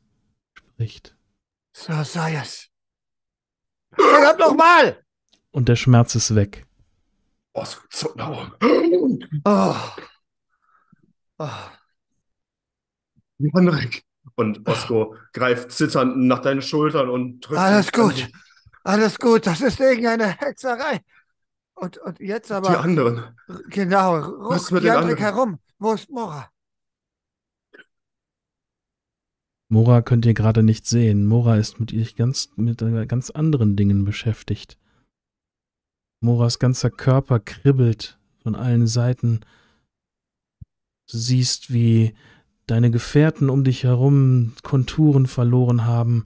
spricht. So sei es. Verdammt mal! Und der Schmerz ist weg. Oh, so, genau. oh. Oh. Jandrik. Und Osko greift zitternd nach deinen Schultern und drückt. Alles gut. Alles gut. Das ist irgendeine Hexerei. Und, und jetzt aber. Genau, die anderen. Genau, ruck die anderen herum. Wo ist Mora? Mora könnt ihr gerade nicht sehen. Mora ist mit ihr ganz, mit äh, ganz anderen Dingen beschäftigt. Moras ganzer Körper kribbelt von allen Seiten. Du siehst, wie deine Gefährten um dich herum Konturen verloren haben.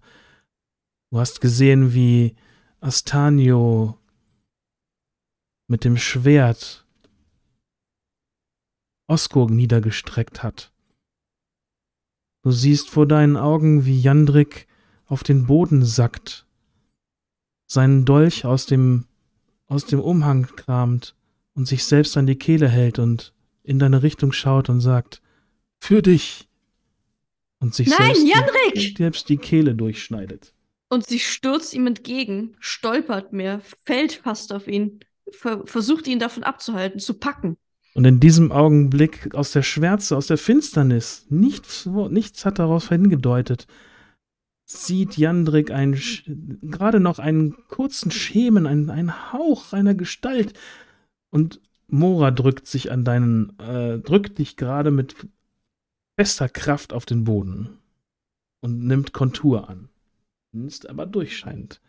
Du hast gesehen, wie Astanio mit dem Schwert Oskurg niedergestreckt hat. Du siehst vor deinen Augen, wie Jandrik auf den Boden sackt, seinen Dolch aus dem, aus dem Umhang kramt und sich selbst an die Kehle hält und in deine Richtung schaut und sagt, für dich! Und sich Nein, selbst, die, selbst die Kehle durchschneidet. Und sie stürzt ihm entgegen, stolpert mehr, fällt fast auf ihn ver versucht ihn davon abzuhalten, zu packen. Und in diesem Augenblick aus der Schwärze, aus der Finsternis, nichts, nichts hat darauf hingedeutet, sieht Jandrik einen, gerade noch einen kurzen Schemen, einen, einen Hauch einer Gestalt. Und Mora drückt sich an deinen, äh, drückt dich gerade mit fester Kraft auf den Boden und nimmt Kontur an. Ist aber durchscheinend.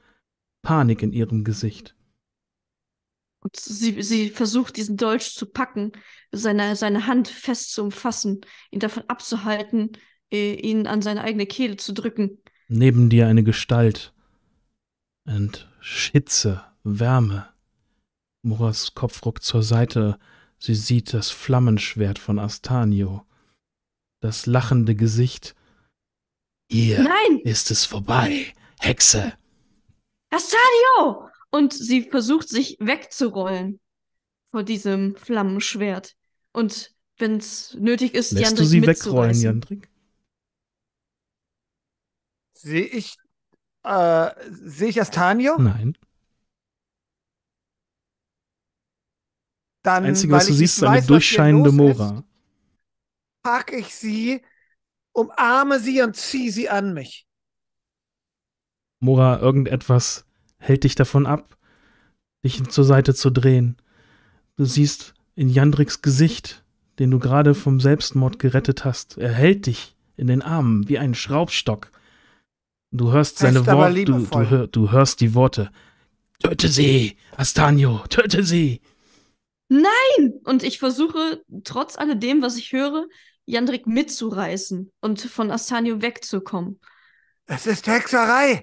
Panik in ihrem Gesicht. Und sie, sie versucht, diesen Dolch zu packen, seine, seine Hand fest zu umfassen, ihn davon abzuhalten, äh, ihn an seine eigene Kehle zu drücken. Neben dir eine Gestalt. Und Schitze, Wärme. Moras Kopf ruckt zur Seite. Sie sieht das Flammenschwert von Astanio. Das lachende Gesicht. Hier Nein! ist es vorbei, Hexe. Astanio! und sie versucht sich wegzurollen vor diesem Flammenschwert. Und wenn es nötig ist, Lässt Jandrik du sie wegrollen, Jandrik? Sehe ich, äh, sehe ich Astanio? Nein. Dann, Einzige, was du siehst, ist eine durchscheinende Mora. pack ich sie, umarme sie und ziehe sie an mich. Mora, irgendetwas hält dich davon ab, dich zur Seite zu drehen. Du siehst in Jandriks Gesicht, den du gerade vom Selbstmord gerettet hast. Er hält dich in den Armen wie einen Schraubstock. Du hörst seine Worte, du, du, hör, du hörst die Worte. Töte sie, Astanio, töte sie. Nein! Und ich versuche, trotz alledem, was ich höre, Jandrik mitzureißen und von Astanio wegzukommen. Es ist Hexerei!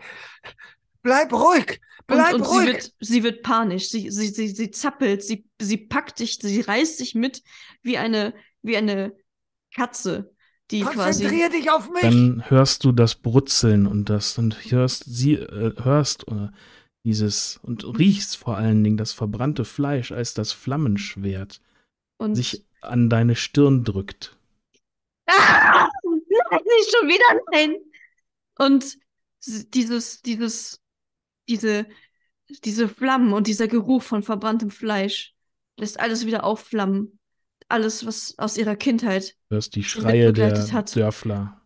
Bleib ruhig! Bleib und, und ruhig! Sie wird, sie wird panisch, sie, sie, sie, sie zappelt, sie, sie packt dich, sie reißt dich mit wie eine, wie eine Katze. Die Konzentrier quasi dich auf mich! Dann hörst du das Brutzeln und das und hörst sie äh, hörst äh, dieses und riechst vor allen Dingen das verbrannte Fleisch als das Flammenschwert und sich an deine Stirn drückt. Ah, (laughs) nicht schon wieder nein. Und dieses, dieses diese, diese Flammen und dieser Geruch von verbranntem Fleisch lässt alles wieder aufflammen. Alles, was aus ihrer Kindheit. Du hast die Schreie der hat. Dörfler.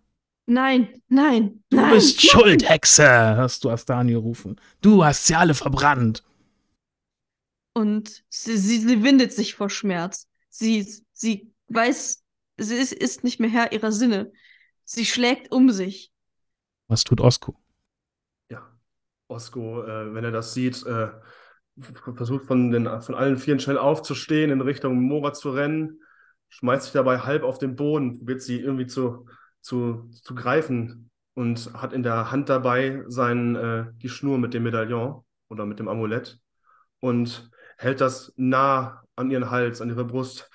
Nein, nein, nein. Du bist nein. schuld, Hexe, hast du Astani gerufen. Du hast sie alle verbrannt. Und sie, sie, sie windet sich vor Schmerz. Sie, sie weiß, sie ist, ist nicht mehr Herr ihrer Sinne. Sie schlägt um sich. Was tut Osko? Osko, äh, wenn er das sieht, äh, versucht von, den, von allen Vieren schnell aufzustehen, in Richtung Mora zu rennen, schmeißt sich dabei halb auf den Boden, probiert sie irgendwie zu, zu, zu greifen und hat in der Hand dabei sein, äh, die Schnur mit dem Medaillon oder mit dem Amulett und hält das nah an ihren Hals, an ihre Brust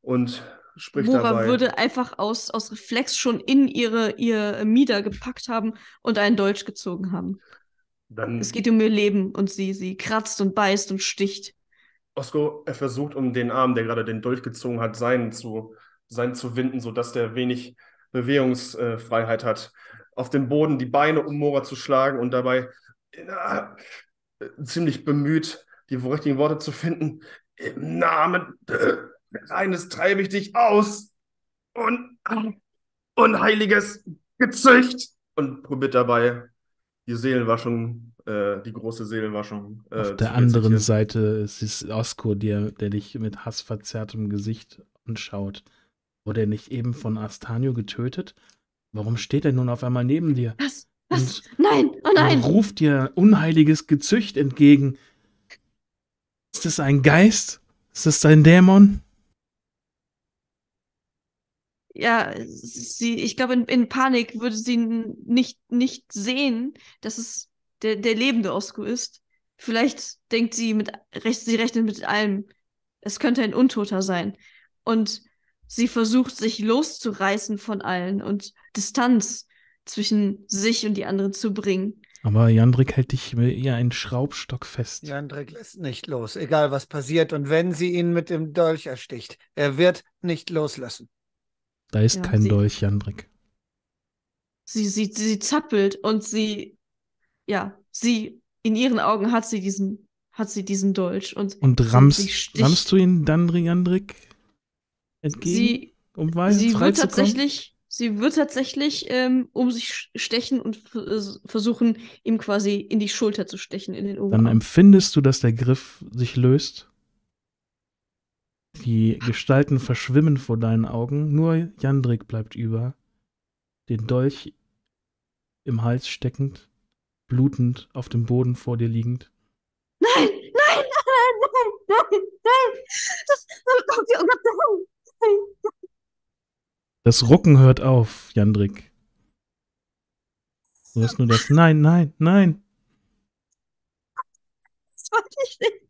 und spricht Mora dabei. würde einfach aus, aus Reflex schon in ihre, ihr Mieder gepackt haben und einen Deutsch gezogen haben. Dann es geht um ihr Leben und sie, sie kratzt und beißt und sticht. Osko, er versucht, um den Arm, der gerade den durchgezogen hat, seinen zu, seinen zu winden, sodass der wenig Bewegungsfreiheit hat. Auf den Boden die Beine um Mora zu schlagen und dabei na, äh, ziemlich bemüht, die richtigen Worte zu finden. Im Namen äh, Reines treibe ich dich aus und unheiliges Gezücht und probiert dabei die Seelenwaschung, äh, die große Seelenwaschung. Äh, Auf der anderen Seite ist es Osko, der, der dich mit hassverzerrtem Gesicht anschaut. Wurde er nicht eben von Astanio getötet? Warum steht er nun auf einmal neben dir? Was? Was? Und nein! Oh nein! Und ruft dir unheiliges Gezücht entgegen. Ist das ein Geist? Ist das ein Dämon? ja, sie, ich glaube, in, in, Panik würde sie nicht, nicht sehen, dass es der, der lebende Osku ist. Vielleicht denkt sie mit, sie rechnet mit allem. Es könnte ein Untoter sein. Und sie versucht, sich loszureißen von allen und Distanz zwischen sich und die anderen zu bringen. Aber Jandrik hält dich ja einen Schraubstock fest. Jandrik lässt nicht los, egal was passiert. Und wenn sie ihn mit dem Dolch ersticht, er wird nicht loslassen. Da ist ja, kein sie, Dolch, Jandrik. Sie, sie, sie zappelt und sie, ja, sie, in ihren Augen hat sie diesen, hat sie diesen Dolch und. Und rammst, rammst du ihn dann, Jandrik, entgegen? Sie, um weiter sie wird tatsächlich, sie wird tatsächlich ähm, um sich stechen und äh, versuchen, ihm quasi in die Schulter zu stechen, in den Oberarm. Dann empfindest du, dass der Griff sich löst die Gestalten verschwimmen vor deinen Augen, nur Jandrik bleibt über, den Dolch im Hals steckend, blutend auf dem Boden vor dir liegend. Nein, nein, nein, nein, nein, das, oh Gott, nein, nein. Das Rucken hört auf, Jandrik. Du hast nur das Nein, nein, nein. Das wollte ich nicht.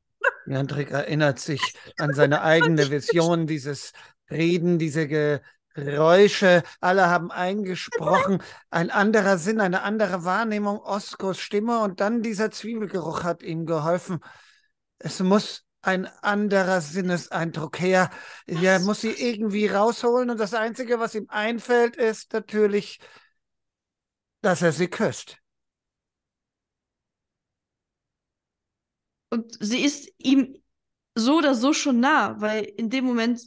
Jandrik erinnert sich (laughs) an seine eigene Vision, dieses Reden, diese Geräusche. Alle haben eingesprochen. Ein anderer Sinn, eine andere Wahrnehmung, Oskos Stimme und dann dieser Zwiebelgeruch hat ihm geholfen. Es muss ein anderer Sinneseindruck her. Er muss sie irgendwie rausholen und das Einzige, was ihm einfällt, ist natürlich, dass er sie küsst. Und sie ist ihm so oder so schon nah, weil in dem Moment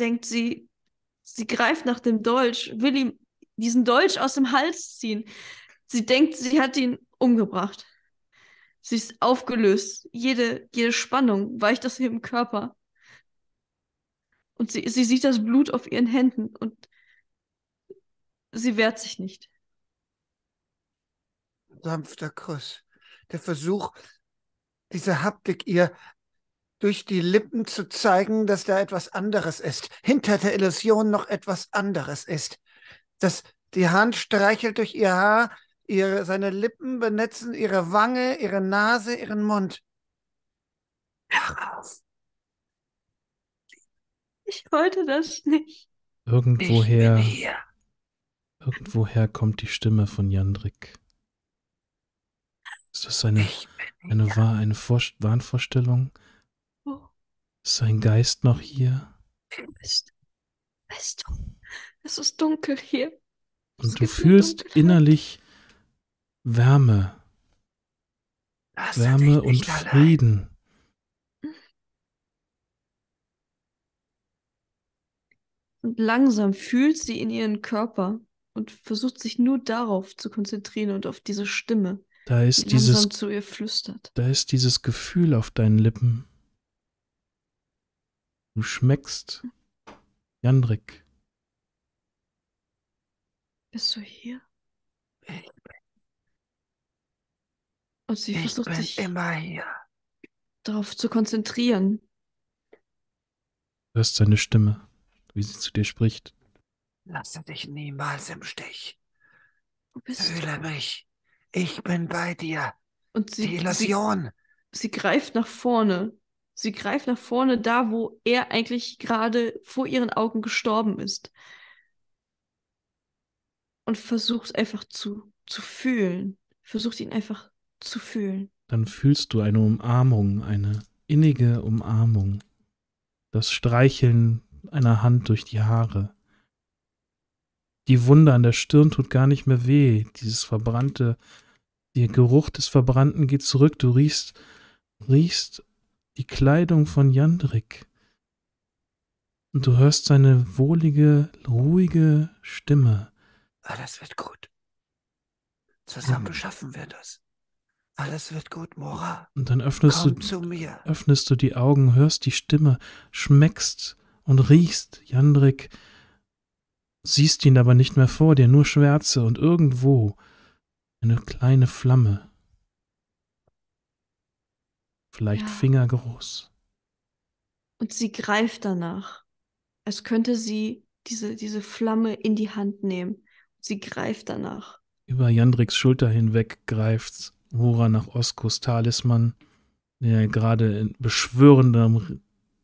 denkt sie, sie greift nach dem Dolch, will ihm diesen Dolch aus dem Hals ziehen. Sie denkt, sie hat ihn umgebracht. Sie ist aufgelöst. Jede, jede Spannung weicht aus ihrem Körper. Und sie, sie sieht das Blut auf ihren Händen und sie wehrt sich nicht. Sanfter Kuss. Der Versuch, diese Haptik, ihr durch die Lippen zu zeigen, dass da etwas anderes ist, hinter der Illusion noch etwas anderes ist. Dass die Hand streichelt durch ihr Haar, ihre, seine Lippen benetzen ihre Wange, ihre Nase, ihren Mund. Heraus. Ich wollte das nicht. Irgendwoher. Irgendwoher kommt die Stimme von Jandrik. Ist das eine, eine, ja. Wahr, eine Wahnvorstellung? Oh. Ist sein Geist noch hier? Du bist, weißt du, es ist dunkel hier. Es Und du fühlst innerlich Wärme. Das Wärme und allein. Frieden. Und langsam fühlt sie in ihren Körper und versucht sich nur darauf zu konzentrieren und auf diese Stimme. Da ist dieses zu ihr flüstert. Da ist dieses Gefühl auf deinen Lippen. Du schmeckst Jandrik. Bist du hier? Ich bin. Und sie ich versucht sich immer hier darauf zu konzentrieren. Du hörst seine Stimme, wie sie zu dir spricht. Lasse dich niemals im Stich. Wo bist Fühle du? mich. Ich bin bei dir. Und sie, die Illusion. Sie, sie greift nach vorne. Sie greift nach vorne, da wo er eigentlich gerade vor ihren Augen gestorben ist. Und versucht einfach zu, zu fühlen. Versucht ihn einfach zu fühlen. Dann fühlst du eine Umarmung, eine innige Umarmung. Das Streicheln einer Hand durch die Haare die Wunde an der Stirn tut gar nicht mehr weh. Dieses verbrannte, der Geruch des Verbrannten geht zurück. Du riechst, riechst die Kleidung von Jandrik. Und du hörst seine wohlige, ruhige Stimme. Alles ah, wird gut. Zusammen hm. schaffen wir das. Alles wird gut, Mora. Und dann öffnest Komm du öffnest du die Augen, hörst die Stimme, schmeckst und riechst Jandrik siehst ihn aber nicht mehr vor dir, nur Schwärze und irgendwo eine kleine Flamme, vielleicht ja. fingergroß. Und sie greift danach, als könnte sie diese, diese Flamme in die Hand nehmen. Sie greift danach. Über Jandriks Schulter hinweg greift Hora nach Oskos Talisman, der gerade in beschwörendem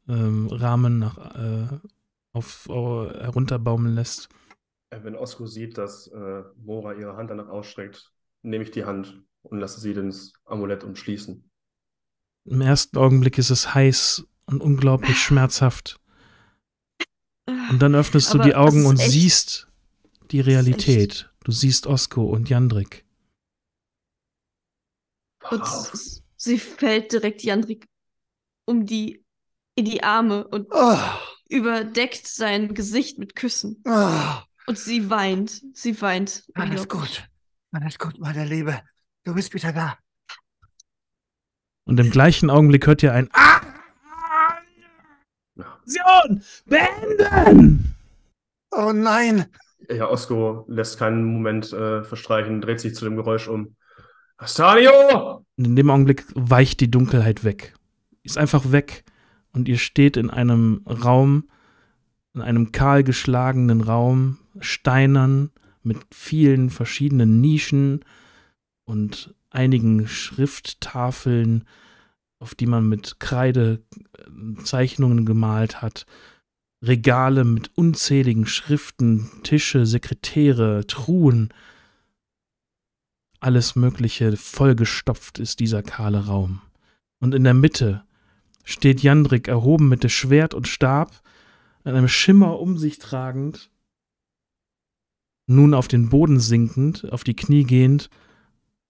ähm, Rahmen nach äh, auf, auf, herunterbaumeln lässt. Äh, wenn Osko sieht, dass äh, Mora ihre Hand danach ausstreckt, nehme ich die Hand und lasse sie ins Amulett umschließen. Im ersten Augenblick ist es heiß und unglaublich schmerzhaft. Und dann öffnest Aber du die Augen und echt, siehst die Realität. Du siehst Osko und Jandrik. Und sie fällt direkt Jandrik um die in die Arme und oh überdeckt sein Gesicht mit Küssen. Oh. Und sie weint. Sie weint. Alles gut. Alles gut, meine Liebe. Du bist wieder da. Und im gleichen Augenblick hört ihr ein Ah! Aktion! Beenden! Oh nein! Ja, Osko lässt keinen Moment äh, verstreichen, dreht sich zu dem Geräusch um. Astario! Und In dem Augenblick weicht die Dunkelheit weg. Ist einfach weg und ihr steht in einem Raum, in einem kahlgeschlagenen Raum, steinern, mit vielen verschiedenen Nischen und einigen Schrifttafeln, auf die man mit Kreide äh, Zeichnungen gemalt hat, Regale mit unzähligen Schriften, Tische, Sekretäre, Truhen, alles Mögliche vollgestopft ist dieser kahle Raum. Und in der Mitte steht Jandrik erhoben mit dem Schwert und Stab, an einem Schimmer um sich tragend, nun auf den Boden sinkend, auf die Knie gehend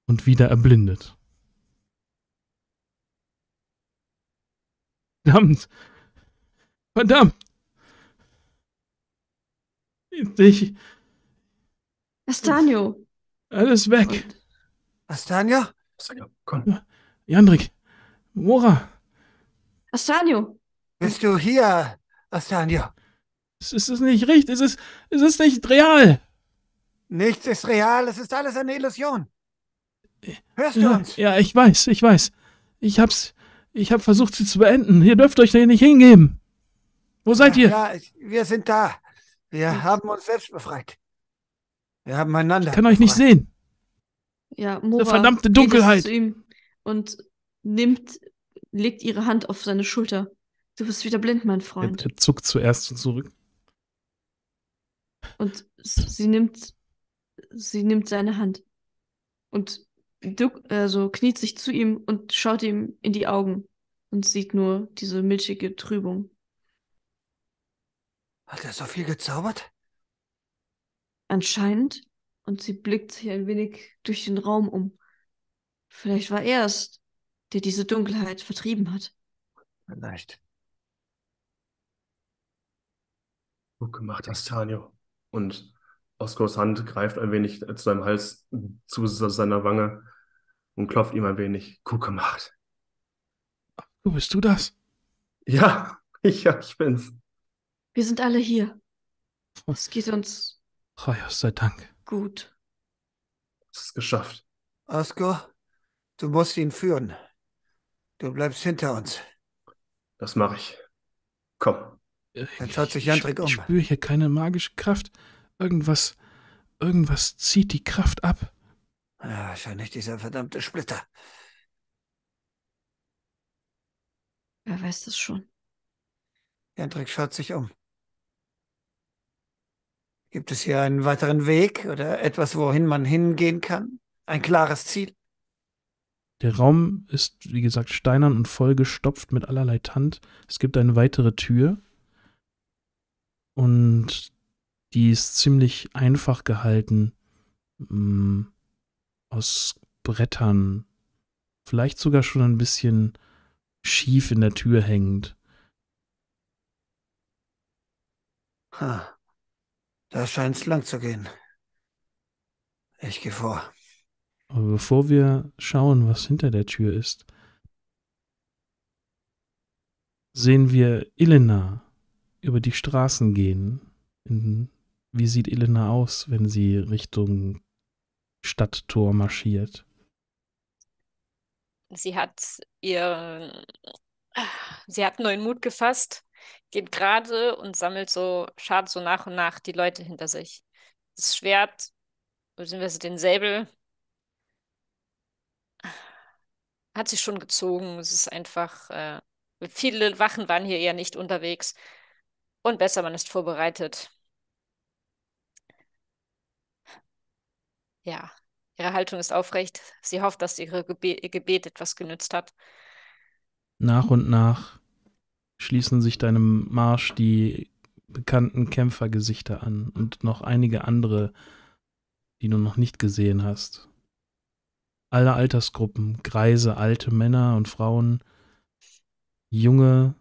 und wieder erblindet. Verdammt! Verdammt! Ich. Astanio! Alles weg! Und Astania? komm. Jandrik! Mora! Astanio! Bist du hier, Astanio? Es ist nicht richtig, es ist, es ist nicht real. Nichts ist real, es ist alles eine Illusion. Hörst du ja, uns? Ja, ich weiß, ich weiß. Ich hab's, ich hab versucht, sie zu beenden. Ihr dürft euch nicht hingeben. Wo seid ihr? Ja, ich, wir sind da. Wir ja. haben uns selbst befreit. Wir haben einander. Ich kann befreit. euch nicht sehen. Ja, Mora Eine verdammte Dunkelheit. Zu ihm und nimmt legt ihre Hand auf seine Schulter. Du bist wieder blind, mein Freund. Er, er zuckt zuerst zurück. Und sie nimmt, sie nimmt seine Hand und duck, also kniet sich zu ihm und schaut ihm in die Augen und sieht nur diese milchige Trübung. Hat er so viel gezaubert? Anscheinend. Und sie blickt sich ein wenig durch den Raum um. Vielleicht war er es, der diese Dunkelheit vertrieben hat. Vielleicht. Gut gemacht, Astanio. Und Oscars Hand greift ein wenig zu seinem Hals, zu seiner Wange und klopft ihm ein wenig. Gut gemacht. Du bist du das? Ja, ich, (laughs) ja, ich bin's. Wir sind alle hier. Hm. Es geht uns. Chaios sei Dank. Gut. Es ist geschafft. Oscar, du musst ihn führen. Du bleibst hinter uns. Das mache ich. Komm. Äh, Dann schaut sich Jandrik um. Ich spüre hier keine magische Kraft. Irgendwas, irgendwas zieht die Kraft ab. Ja, wahrscheinlich dieser verdammte Splitter. Wer weiß das schon? Jandrik schaut sich um. Gibt es hier einen weiteren Weg oder etwas, wohin man hingehen kann? Ein klares Ziel? Der Raum ist, wie gesagt, steinern und vollgestopft mit allerlei Tand. Es gibt eine weitere Tür. Und die ist ziemlich einfach gehalten. Mh, mm, aus Brettern. Vielleicht sogar schon ein bisschen schief in der Tür hängend. Ha. Da scheint's lang zu gehen. Ich gehe vor. Aber bevor wir schauen, was hinter der Tür ist, sehen wir Elena über die Straßen gehen. wie sieht Elena aus, wenn sie Richtung Stadttor marschiert? Sie hat ihr, sie hat neuen Mut gefasst, geht gerade und sammelt so, schadet so nach und nach die Leute hinter sich. Das Schwert, beziehungsweise den Säbel, hat sich schon gezogen. Es ist einfach, äh, viele Wachen waren hier eher nicht unterwegs. Und besser, man ist vorbereitet. Ja, ihre Haltung ist aufrecht. Sie hofft, dass ihre Gebe ihr Gebet etwas genützt hat. Nach und nach schließen sich deinem Marsch die bekannten Kämpfergesichter an und noch einige andere, die du noch nicht gesehen hast alle Altersgruppen, Greise, alte Männer und Frauen, junge,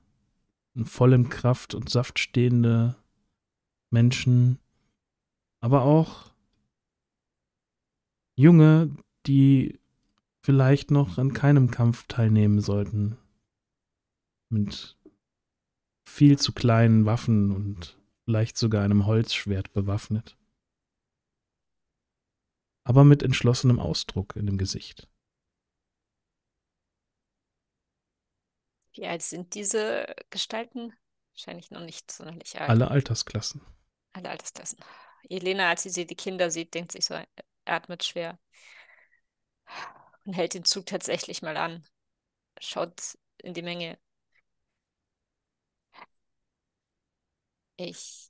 in vollem Kraft und Saft stehende Menschen, aber auch junge, die vielleicht noch an keinem Kampf teilnehmen sollten. Mit viel zu kleinen Waffen und vielleicht sogar einem Holzschwert bewaffnet aber mit entschlossenem Ausdruck in dem Gesicht. Wie alt sind diese Gestalten? Wahrscheinlich noch nicht sonderlich alt. Alle Altersklassen. Alle Altersklassen. Elena, als sie die Kinder sieht, denkt sich so, atmet schwer und hält den Zug tatsächlich mal an. Schaut in die Menge. Ich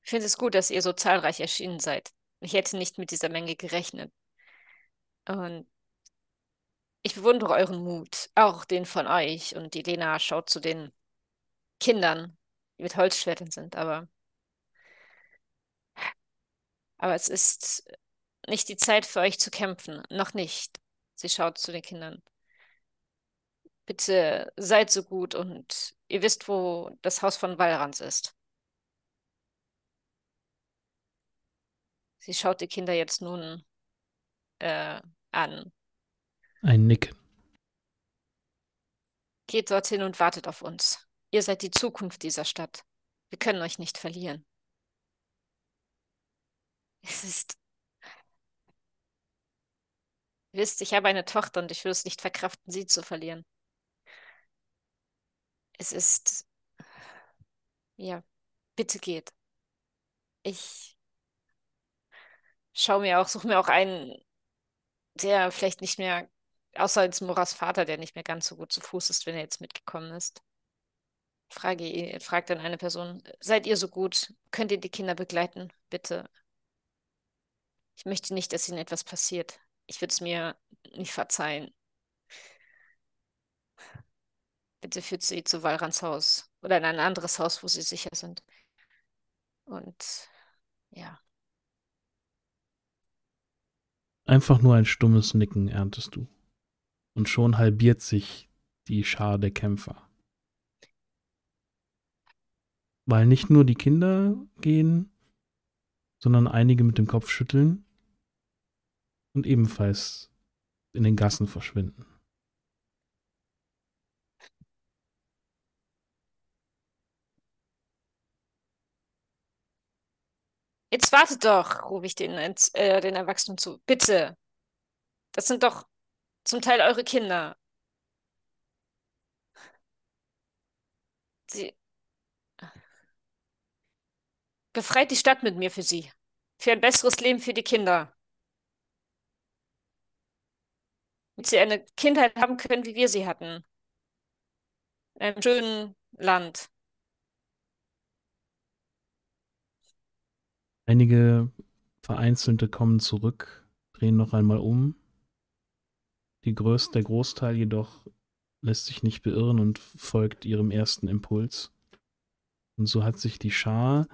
finde es gut, dass ihr so zahlreich erschienen seid. Ich hätte nicht mit dieser Menge gerechnet. Und ich bewundere euren Mut, auch den von euch. Und die Lena schaut zu den Kindern, die mit Holzschwertern sind, aber. Aber es ist nicht die Zeit für euch zu kämpfen. Noch nicht. Sie schaut zu den Kindern. Bitte seid so gut und ihr wisst, wo das Haus von Valrans ist. Sie schaut die Kinder jetzt nun äh, an. Ein Nick. Geht dorthin und wartet auf uns. Ihr seid die Zukunft dieser Stadt. Wir können euch nicht verlieren. Es ist. Ihr wisst, ich habe eine Tochter und ich würde es nicht verkraften, sie zu verlieren. Es ist. Ja, bitte geht. Ich schaue mir auch, suche mir auch einen, der vielleicht nicht mehr, außer jetzt Moras Vater, der nicht mehr ganz so gut zu Fuß ist, wenn er jetzt mitgekommen ist. Frage, fragt dann eine Person, seid ihr so gut? Könnt ihr die Kinder begleiten? Bitte. Ich möchte nicht, dass ihnen etwas passiert. Ich würde es mir nicht verzeihen. Bitte führt sie zu Walrans Haus oder in ein anderes Haus, wo sie sicher sind. Und ja. Einfach nur ein stummes Nicken erntest du. Und schon halbiert sich die Schar der Kämpfer. Weil nicht nur die Kinder gehen, sondern einige mit dem Kopf schütteln und ebenfalls in den Gassen verschwinden. Jetzt wartet doch, rufe ich den, äh, den Erwachsenen zu. Bitte. Das sind doch zum Teil eure Kinder. Sie. Befreit die Stadt mit mir für sie. Für ein besseres Leben für die Kinder. Damit sie eine Kindheit haben können, wie wir sie hatten. In einem schönen Land. Einige Vereinzelte kommen zurück, drehen noch einmal um. Die Größ der Großteil jedoch lässt sich nicht beirren und folgt ihrem ersten Impuls. Und so hat sich die Schar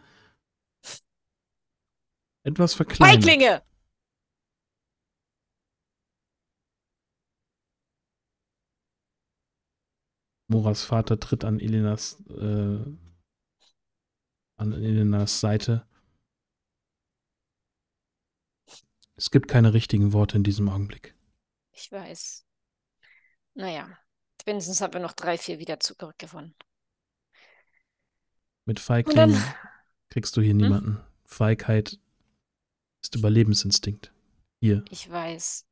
etwas verkleinert. Feiglinge! Moras Vater tritt an Elenas, äh, an Elenas Seite Es gibt keine richtigen Worte in diesem Augenblick. Ich weiß. Naja, wenigstens haben wir noch drei, vier wieder zurückgewonnen. Mit Feigling dann... kriegst du hier hm? niemanden. Feigheit ist Überlebensinstinkt. Hier. Ich weiß.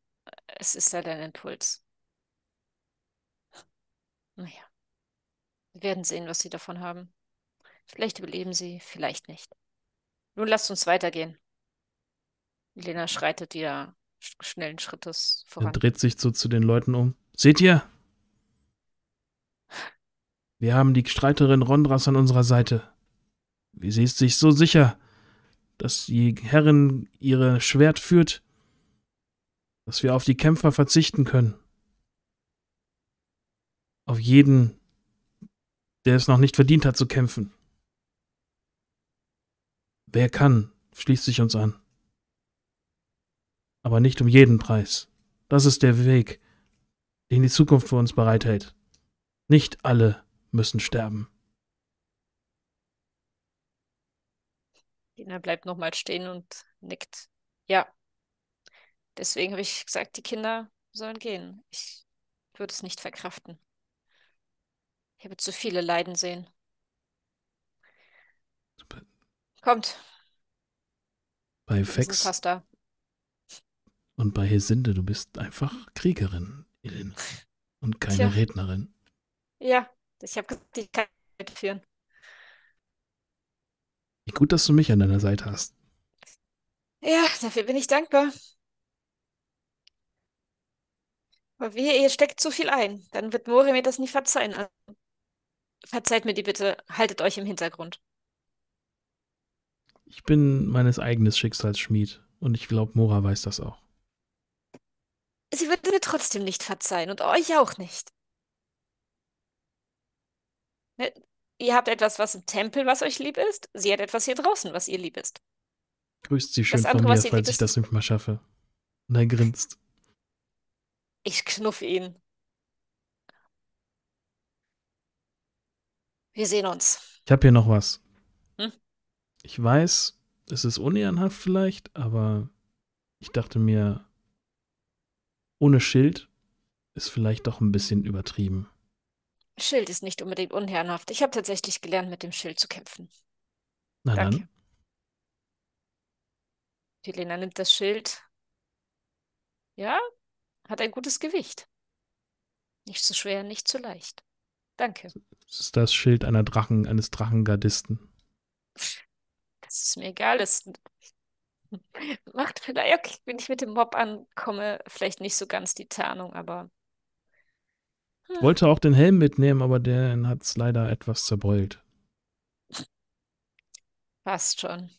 Es ist halt dein Impuls. Naja. Wir werden sehen, was sie davon haben. Vielleicht überleben sie, vielleicht nicht. Nun lasst uns weitergehen. Lena schreitet ihr schnellen Schrittes voran. Er dreht sich so zu den Leuten um. Seht ihr? Wir haben die Streiterin Rondras an unserer Seite. Wie sie ist sich so sicher, dass die Herrin ihre Schwert führt, dass wir auf die Kämpfer verzichten können. Auf jeden, der es noch nicht verdient hat zu kämpfen. Wer kann, schließt sich uns an. Aber nicht um jeden Preis. Das ist der Weg, den die Zukunft für uns bereithält. Nicht alle müssen sterben. Dina bleibt nochmal stehen und nickt. Ja. Deswegen habe ich gesagt, die Kinder sollen gehen. Ich würde es nicht verkraften. Ich habe zu viele leiden sehen. Kommt. Bei Fex. Pasta. Und bei Hesinde, du bist einfach Kriegerin, Elena. Und keine Tja. Rednerin. Ja, ich habe gesagt, ich kann mitführen. Wie gut, dass du mich an deiner Seite hast. Ja, dafür bin ich dankbar. Aber wie ihr steckt zu viel ein. Dann wird Mori mir das nicht verzeihen. Also, verzeiht mir die bitte. Haltet euch im Hintergrund. Ich bin meines eigenen Schicksals Schmied. Und ich glaube, Mora weiß das auch. Sie würde mir trotzdem nicht verzeihen und euch auch nicht. Ne, ihr habt etwas, was im Tempel, was euch lieb ist. Sie hat etwas hier draußen, was ihr lieb ist. Grüßt sie schön das von mir, falls ich das nicht mal schaffe. Und er grinst. Ich knuff ihn. Wir sehen uns. Ich habe hier noch was. Hm? Ich weiß, es ist unehrenhaft vielleicht, aber ich dachte mir, ohne Schild ist vielleicht doch ein bisschen übertrieben. Schild ist nicht unbedingt unherrenhaft. Ich habe tatsächlich gelernt, mit dem Schild zu kämpfen. Na Danke. dann. Helena nimmt das Schild. Ja, hat ein gutes Gewicht. Nicht zu schwer, nicht zu leicht. Danke. Das ist das Schild einer Drachen, eines Drachengardisten. Das ist mir egal. Das macht vielleicht, wenn ich mit dem Mob ankomme, vielleicht nicht so ganz die Tarnung, aber. Hm. Wollte auch den Helm mitnehmen, aber der hat es leider etwas zerbeult. Passt schon.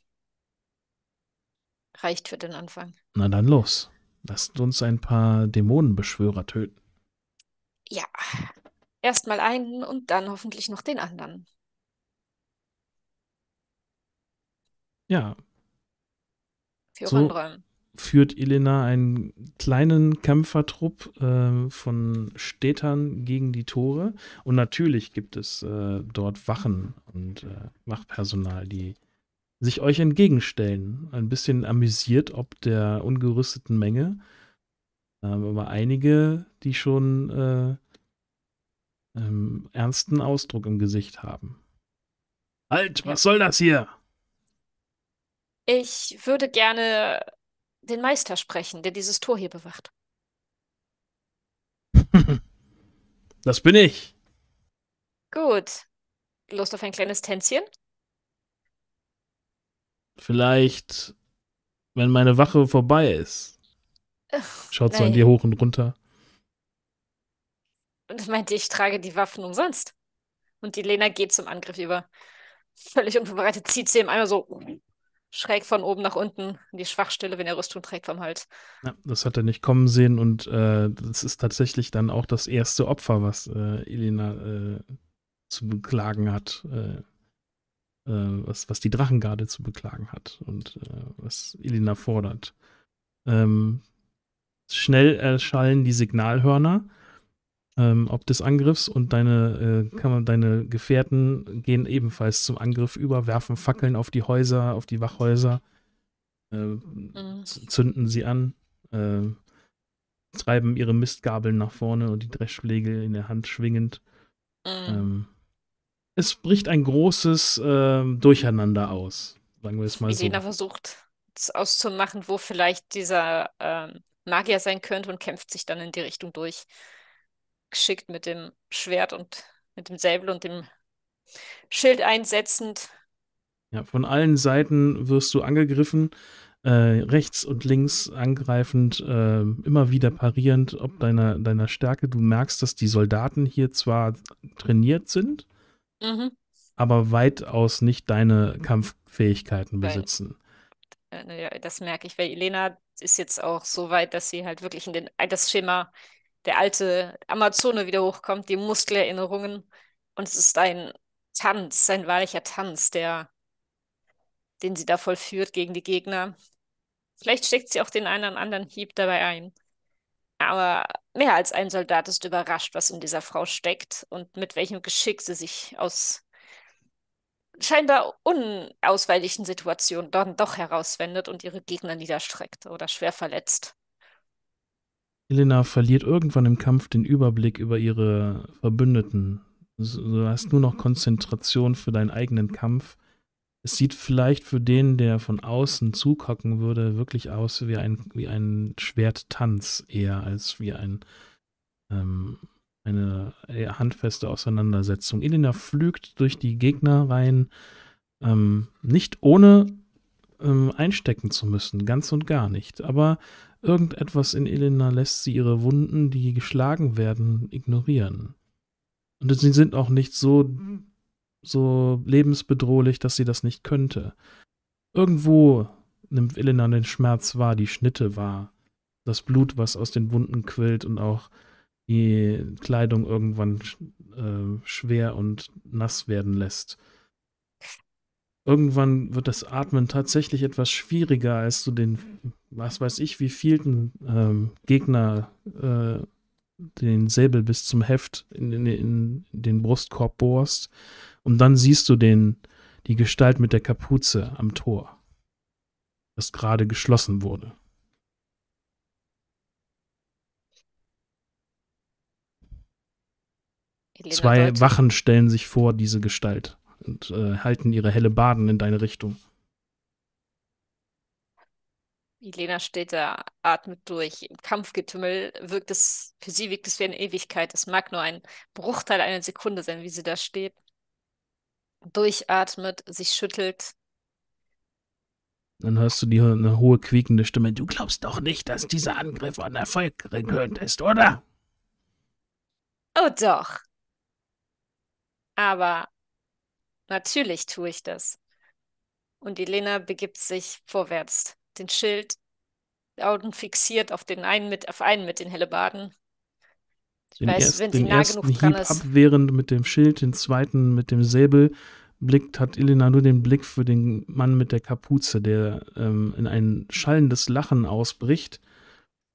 Reicht für den Anfang. Na dann los. Lasst uns ein paar Dämonenbeschwörer töten. Ja. Erstmal einen und dann hoffentlich noch den anderen. Ja, so führt Elena einen kleinen Kämpfertrupp äh, von Städtern gegen die Tore. Und natürlich gibt es äh, dort Wachen und äh, Wachpersonal, die sich euch entgegenstellen. Ein bisschen amüsiert ob der ungerüsteten Menge. Ähm, aber einige, die schon äh, ähm, ernsten Ausdruck im Gesicht haben. Halt, was ja. soll das hier? Ich würde gerne den Meister sprechen, der dieses Tor hier bewacht. (laughs) Das bin ich. Gut. Lust auf ein kleines Tänzchen? Vielleicht, wenn meine Wache vorbei ist. Schaut so an dir hoch und runter. Und meinte, ich trage die Waffen umsonst. Und die Lena geht zum Angriff über. Völlig unvorbereitet zieht sie ihm einmal so schräg von oben nach unten die Schwachstelle, wenn er Rüstung trägt vom Hals. Ja, das hat er nicht kommen sehen und äh, das ist tatsächlich dann auch das erste Opfer, was äh, Elena äh, zu beklagen hat, äh, äh, was, was die Drachengarde zu beklagen hat und äh, was Elena fordert. Ähm, schnell erschallen die Signalhörner ähm, ob des Angriffs und deine, äh, man, deine Gefährten gehen ebenfalls zum Angriff über, werfen Fackeln auf die Häuser, auf die Wachhäuser, äh, mhm. zünden sie an, äh, treiben ihre Mistgabeln nach vorne und die Dreschschläge in der Hand schwingend. Mhm. Ähm, es bricht ein großes ähm, Durcheinander aus, sagen wir es mal Elena so. versucht es auszumachen, wo vielleicht dieser ähm, Magier sein könnte und kämpft sich dann in die Richtung durch geschickt mit dem Schwert und mit dem Säbel und dem Schild einsetzend. Ja, von allen Seiten wirst du angegriffen, äh, rechts und links angreifend, äh, immer wieder parierend, ob deiner, deiner Stärke. Du merkst, dass die Soldaten hier zwar trainiert sind, mhm. aber weitaus nicht deine Kampffähigkeiten weil, besitzen. Äh, das merke ich, weil Elena ist jetzt auch so weit, dass sie halt wirklich in den, das Schema der alte Amazone wieder hochkommt, die Muskelerinnerungen. Und es ist ein Tanz, ein wahrlicher Tanz, der, den sie da vollführt gegen die Gegner. Vielleicht steckt sie auch den einen oder anderen Hieb dabei ein. Aber mehr als ein Soldat ist überrascht, was in dieser Frau steckt und mit welchem Geschick sie sich aus scheinbar unausweichlichen Situationen dann doch herauswendet und ihre Gegner niederstreckt oder schwer verletzt. Elena verliert irgendwann im Kampf den Überblick über ihre Verbündeten. Du hast nur noch Konzentration für deinen eigenen Kampf. Es sieht vielleicht für den, der von außen zugucken würde, wirklich aus wie ein, wie ein Schwerttanz eher als wie ein, ähm, eine äh, handfeste Auseinandersetzung. Elena flügt durch die Gegner rein, ähm, nicht ohne ähm, einstecken zu müssen, ganz und gar nicht. Aber irgendetwas in Elena lässt sie ihre Wunden, die geschlagen werden, ignorieren. Und sie sind auch nicht so, so lebensbedrohlich, dass sie das nicht könnte. Irgendwo nimmt Elena den Schmerz wahr, die Schnitte wahr, das Blut, was aus den Wunden quillt und auch die Kleidung irgendwann äh, schwer und nass werden lässt irgendwann wird das Atmen tatsächlich etwas schwieriger, als du den, was weiß ich, wie vielten ähm, Gegner äh, den Säbel bis zum Heft in, in, in, den Brustkorb bohrst. Und dann siehst du den, die Gestalt mit der Kapuze am Tor, das gerade geschlossen wurde. Elena Zwei Wachen stellen sich vor diese Gestalt und äh, halten ihre helle Baden in deine Richtung. Elena steht da, atmet durch. Im Kampfgetümmel wirkt es, für sie wirkt es wie eine Ewigkeit. Es mag nur ein Bruchteil einer Sekunde sein, wie sie da steht. Durchatmet, sich schüttelt. Dann hörst du die, eine hohe, quiekende Stimme. Du glaubst doch nicht, dass dieser Angriff an Erfolg gekrönt ist, oder? Oh doch. Aber Natürlich tue ich das. Und Elena begibt sich vorwärts, den Schild, Augen fixiert auf, den einen mit, auf einen mit den Hellebarden. Ich den weiß, erst, wenn sie nah genug Hieb dran ist. Abwehrend mit dem Schild, den zweiten mit dem Säbel blickt, hat Elena nur den Blick für den Mann mit der Kapuze, der ähm, in ein schallendes Lachen ausbricht,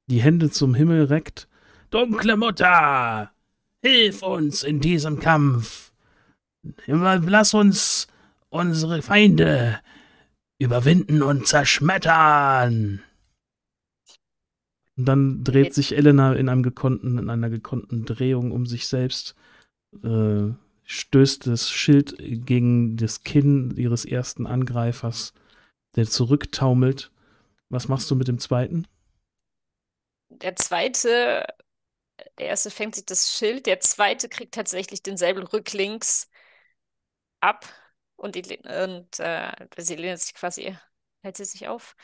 die Hände zum Himmel reckt. Dunkle Mutter, hilf uns in diesem Kampf! Lass uns unsere Feinde überwinden und zerschmettern. Und dann dreht sich Elena in einem gekonnten, in einer gekonnten Drehung um sich selbst, äh, stößt das Schild gegen das Kinn ihres ersten Angreifers, der zurücktaumelt. Was machst du mit dem zweiten? Der zweite, der erste fängt sich das Schild, der zweite kriegt tatsächlich denselben rücklinks ab und, die, und äh, sie lehnt sich quasi, hält sie sich auf.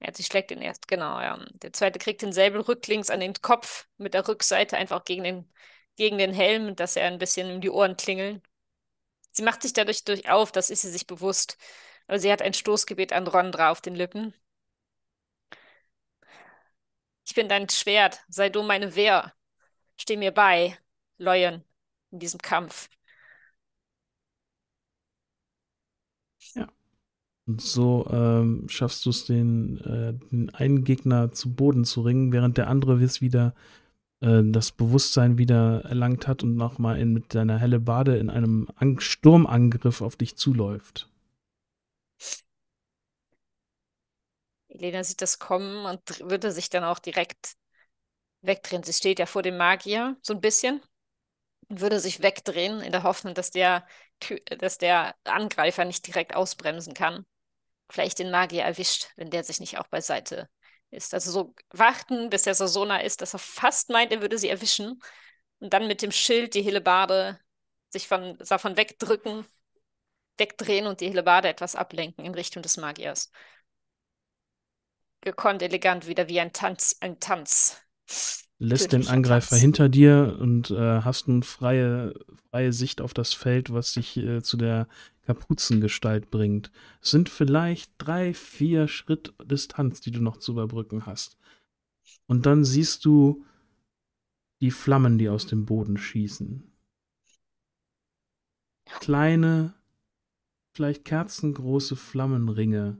Ja, sie schlägt ihn erst, genau, ja. Der zweite kriegt den Säbel rücklings an den Kopf mit der Rückseite einfach gegen den, gegen den Helm, dass er ein bisschen um die Ohren klingeln. Sie macht sich dadurch durch auf, das ist sie sich bewusst. Aber also sie hat ein Stoßgebet an Rondra auf den Lippen. Ich bin dein Schwert, sei du meine Wehr. Steh mir bei, Leuen, in diesem Kampf. Ja. Und so ähm, schaffst du es, den, äh, den, einen Gegner zu Boden zu ringen, während der andere es wieder äh, das Bewusstsein wieder erlangt hat und nochmal mit deiner helle Bade in einem An Sturmangriff auf dich zuläuft. Elena sieht das kommen und würde sich dann auch direkt wegdrehen. Sie steht ja vor dem Magier, so ein bisschen würde sich wegdrehen in der Hoffnung, dass der, dass der Angreifer nicht direkt ausbremsen kann. Vielleicht den Magier erwischt, wenn der sich nicht auch beiseite ist. Also so warten, bis der Sasona ist, dass er fast meint, er würde sie erwischen. Und dann mit dem Schild die Hellebarde sich von, davon wegdrücken, wegdrehen und die Hellebarde etwas ablenken in Richtung des Magiers. Gekonnt, elegant, wieder wie ein Tanz, ein Tanz lässt den Angreifer hinter dir und äh, hast nun freie, freie Sicht auf das Feld, was dich äh, zu der Kapuzengestalt bringt. Es sind vielleicht drei, vier Schritt Distanz, die du noch zu überbrücken hast. Und dann siehst du die Flammen, die aus dem Boden schießen. Kleine, vielleicht kerzengroße Flammenringe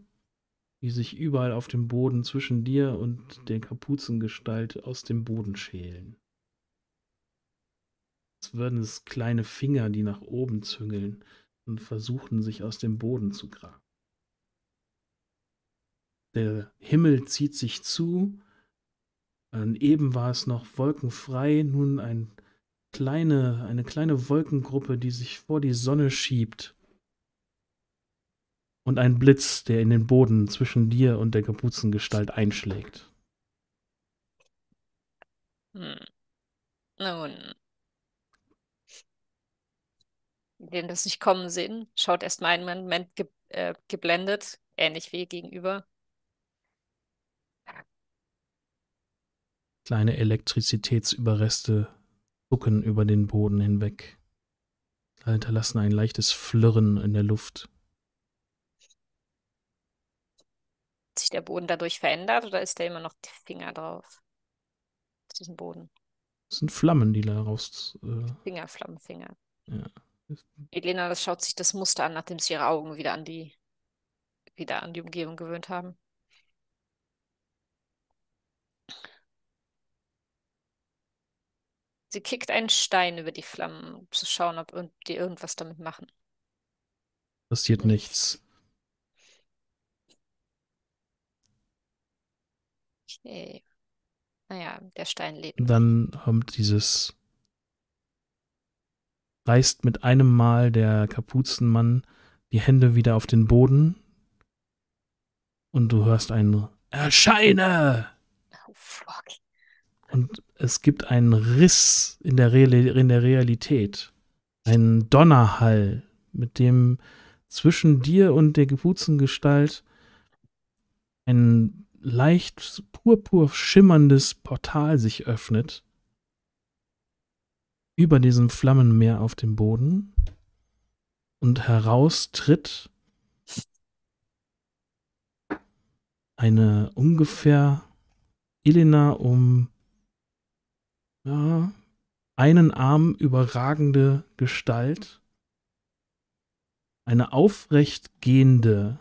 die sich überall auf dem Boden zwischen dir und der Kapuzengestalt aus dem Boden schälen. Als würden es kleine Finger, die nach oben züngeln und versuchen, sich aus dem Boden zu graben. Der Himmel zieht sich zu. Und eben war es noch wolkenfrei, nun ein kleine, eine kleine Wolkengruppe, die sich vor die Sonne schiebt und ein Blitz, der in den Boden zwischen dir und der Kapuzengestalt einschlägt. Hm. Nun. Den das nicht kommen sehen, schaut erstmal einen Moment ge äh, geblendet, ähnlich wie gegenüber. Kleine Elektrizitätsüberreste zucken über den Boden hinweg, hinterlassen ein leichtes Flirren in der Luft. sich der Boden dadurch verändert oder ist da immer noch die Finger drauf? Auf diesem Boden. Das sind Flammen, die da raus. Äh... Finger, Flammen, Finger. Ja. Elena, das schaut sich das Muster an, nachdem sie ihre Augen wieder an die wieder an die Umgebung gewöhnt haben. Sie kickt einen Stein über die Flammen, um zu schauen, ob die irgendwas damit machen. Passiert nichts. Nee. Äh, naja, der Stein lebt. Dann kommt dieses. Reißt mit einem Mal der Kapuzenmann die Hände wieder auf den Boden und du hörst ein Erscheine! Oh, fuck. Und es gibt einen Riss in der, Re in der Realität. Ein Donnerhall, mit dem zwischen dir und der Kapuzengestalt ein leicht purpur schimmerndes Portal sich öffnet über diesem Flammenmeer auf dem Boden und heraustritt eine ungefähr Elena um ja, einen Arm überragende Gestalt, eine aufrecht gehende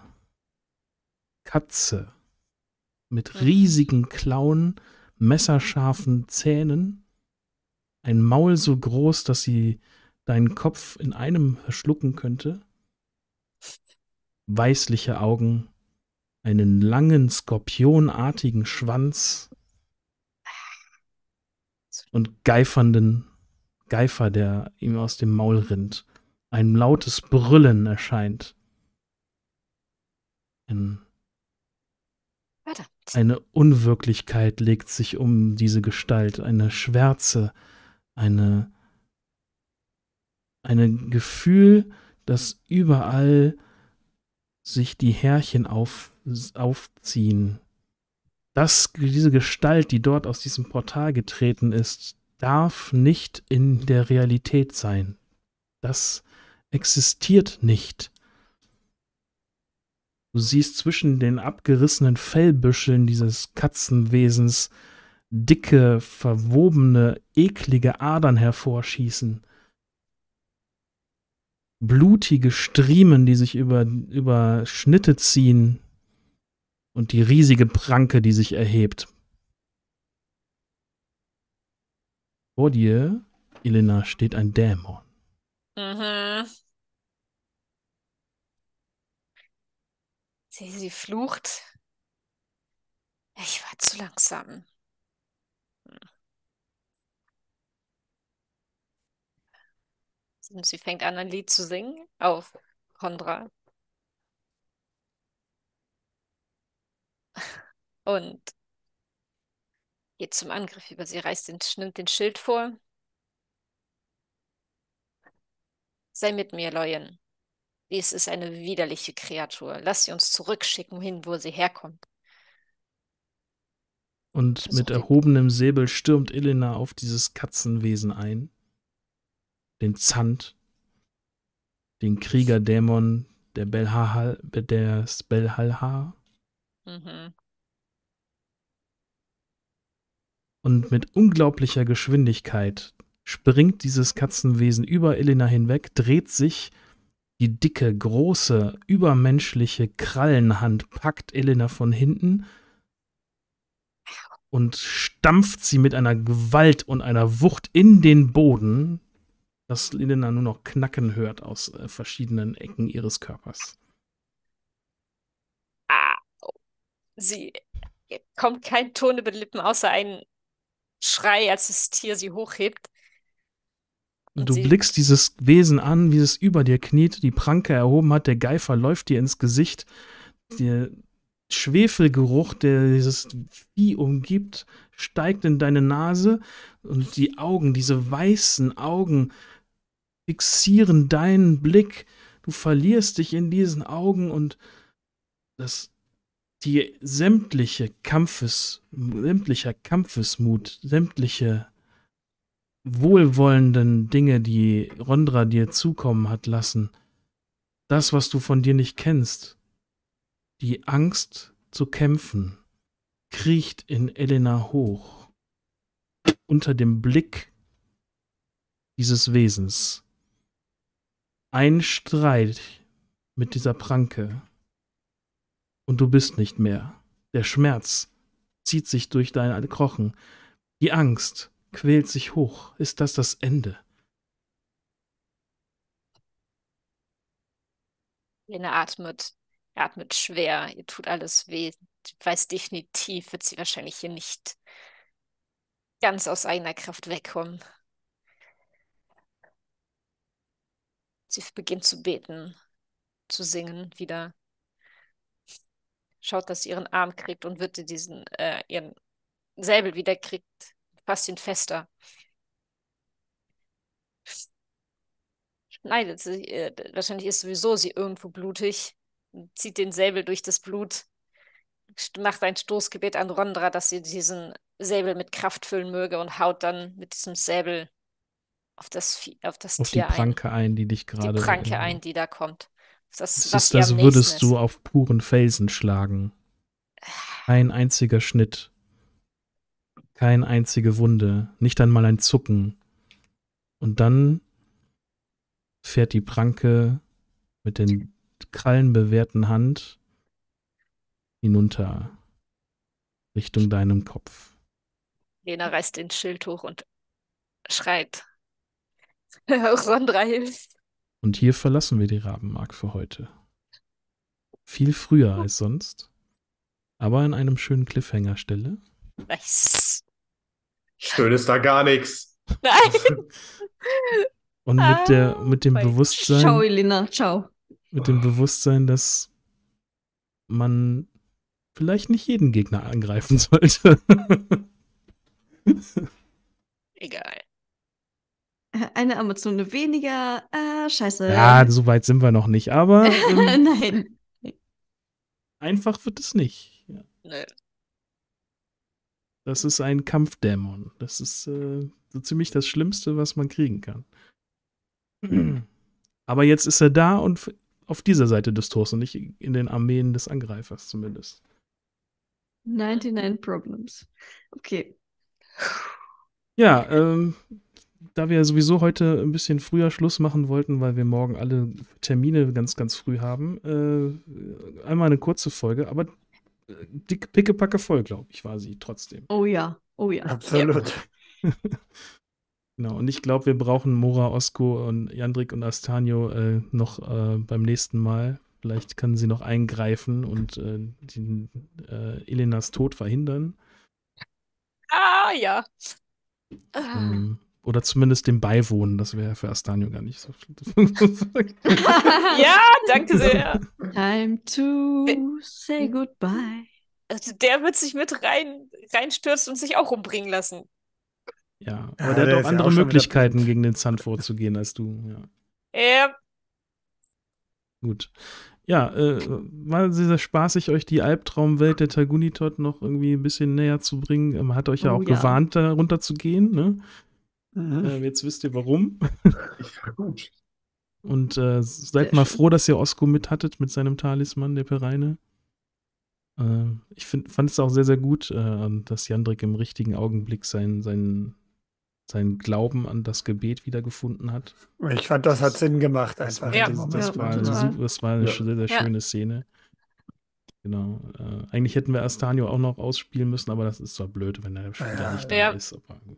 Katze mit riesigen Klauen, messerscharfen Zähnen, ein Maul so groß, dass sie deinen Kopf in einem verschlucken könnte, weißliche Augen, einen langen, skorpionartigen Schwanz und geifernden Geifer, der ihm aus dem Maul rinnt. Ein lautes Brüllen erscheint. Ein Verdammt. Eine Unwirklichkeit legt sich um diese Gestalt, eine Schwärze, eine, ein Gefühl, dass überall sich die Härchen auf, aufziehen. Das, diese Gestalt, die dort aus diesem Portal getreten ist, darf nicht in der Realität sein. Das existiert nicht. Du siehst zwischen den abgerissenen Fellbüscheln dieses Katzenwesens dicke, verwobene, eklige Adern hervorschießen. Blutige Striemen, die sich über, über Schnitte ziehen und die riesige Pranke, die sich erhebt. Vor dir, Elena, steht ein Dämon. Mhm. Sie, sie flucht. Ich war zu langsam. Und hm. sie fängt an, ein Lied zu singen auf Kondra. Und geht zum Angriff über sie, reißt den, nimmt den Schild vor. Sei mit mir, Leuen. Dies ist eine widerliche Kreatur. Lass sie uns zurückschicken, hin, wo sie herkommt. Und Versuch mit erhobenem Säbel stürmt Elena auf dieses Katzenwesen ein. Den Zand, den Kriegerdämon der Belhahal, des Belhalha. Mhm. Und mit unglaublicher Geschwindigkeit springt dieses Katzenwesen über Elena hinweg, dreht sich die dicke, große, übermenschliche Krallenhand packt Elena von hinten und stampft sie mit einer Gewalt und einer Wucht in den Boden, dass Elena nur noch Knacken hört aus äh, verschiedenen Ecken ihres Körpers. Ah, sie kommt kein Ton über die Lippen, außer ein Schrei, als das Tier sie hochhebt. Und du blickst dieses Wesen an, wie es über dir kniet, die Pranke erhoben hat, der Geifer läuft dir ins Gesicht, der Schwefelgeruch, der dieses Vieh umgibt, steigt in deine Nase und die Augen, diese weißen Augen, fixieren deinen Blick. Du verlierst dich in diesen Augen und das die sämtliche Kampfes, sämtlicher Kampfesmut, sämtliche wohlwollenden Dinge, die Rondra dir zukommen hat lassen, das, was du von dir nicht kennst, die Angst zu kämpfen, kriecht in Elena hoch, unter dem Blick dieses Wesens. Ein Streit mit dieser Pranke und du bist nicht mehr. Der Schmerz zieht sich durch deine Krochen. Die Angst quält sich hoch. Ist das das Ende? Lena atmet, atmet schwer, ihr tut alles weh. Ich weiß definitiv, wird sie wahrscheinlich hier nicht ganz aus eigener Kraft wegkommen. Sie beginnt zu beten, zu singen wieder. Schaut, dass sie ihren Arm kriegt und wird diesen, äh, ihren Säbel wieder kriegt ihn fester. Schneidet sie, äh, wahrscheinlich ist sowieso sie irgendwo blutig, zieht den Säbel durch das Blut, macht ein Stoßgebet an Rondra, dass sie diesen Säbel mit Kraft füllen möge und haut dann mit diesem Säbel auf das, Vieh, auf das auf Tier die Pranke ein. ein. die dich gerade. Die Pranke ein, die da kommt. Das, das ist, als würdest ist. du auf puren Felsen schlagen. Ein einziger Schnitt keine einzige Wunde, nicht einmal ein Zucken. Und dann fährt die Pranke mit den krallenbewehrten Hand hinunter Richtung deinem Kopf. Lena reißt den Schild hoch und schreit. Sondra (laughs) hilft. Und hier verlassen wir die Rabenmark für heute. Viel früher als sonst, aber in einem schönen Cliffhanger-Stelle. Nice. Schön ist da gar nichts. Nein. (laughs) Und mit, der, ah, mit dem Bewusstsein. Ciao, Elena, ciao. Mit dem Bewusstsein, dass man vielleicht nicht jeden Gegner angreifen sollte. (laughs) Egal. Äh, eine Amazone weniger. Äh, scheiße. Ja, so weit sind wir noch nicht, aber. (laughs) Ähm, Nein. Einfach wird es nicht. Ja. Nö. Das ist ein Kampfdämon. Das ist äh, so ziemlich das Schlimmste, was man kriegen kann. Mhm. (clears throat) Aber jetzt ist er da und auf dieser Seite des Tors und nicht in den Armeen des Angreifers zumindest. 99 Problems. Okay. Ja, ähm, da wir sowieso heute ein bisschen früher Schluss machen wollten, weil wir morgen alle Termine ganz, ganz früh haben, äh, einmal eine kurze Folge, aber dick, pickepacke voll, glaube ich, war sie trotzdem. Oh ja, oh ja. Absolut. Ja. (laughs) genau, und ich glaube, wir brauchen Mora, Osko und Jandrik und Astanio äh, noch äh, beim nächsten Mal. Vielleicht können sie noch eingreifen und äh, den, äh, Elenas Tod verhindern. Ah, ja. Ähm, oder zumindest dem beiwohnen. Das wäre für Astanio gar nicht so. (laughs) (laughs) ja, danke sehr. Time to say goodbye. Also der wird sich mit rein, reinstürzen und sich auch umbringen lassen. Ja, aber ja, der, der hat auch andere auch Möglichkeiten, gegen den Sun vorzugehen als du. Ja. ja. Gut. Ja, äh, war sehr, sehr spaßig, euch die Albtraumwelt der Tagunitot noch irgendwie ein bisschen näher zu bringen. Man ähm, hat euch ja oh, auch ja. gewarnt, da runterzugehen. Ne? Mhm. Äh, jetzt wisst ihr warum. Ja, gut. Und äh, seid mal froh, dass ihr Osko mithattet mit seinem Talisman, der Pereine. Ähm, ich find, fand es auch sehr, sehr gut, äh, dass Jandrik im richtigen Augenblick seinen sein, sein Glauben an das Gebet wiedergefunden hat. Ich fand, das hat Sinn gemacht. Einfach ja, das, das, war, super, das war eine ja. sehr, sehr schöne Szene. Genau. Äh, eigentlich hätten wir Astanio auch noch ausspielen müssen, aber das ist zwar blöd, wenn er ja. nicht da ja. ist. Aber gut.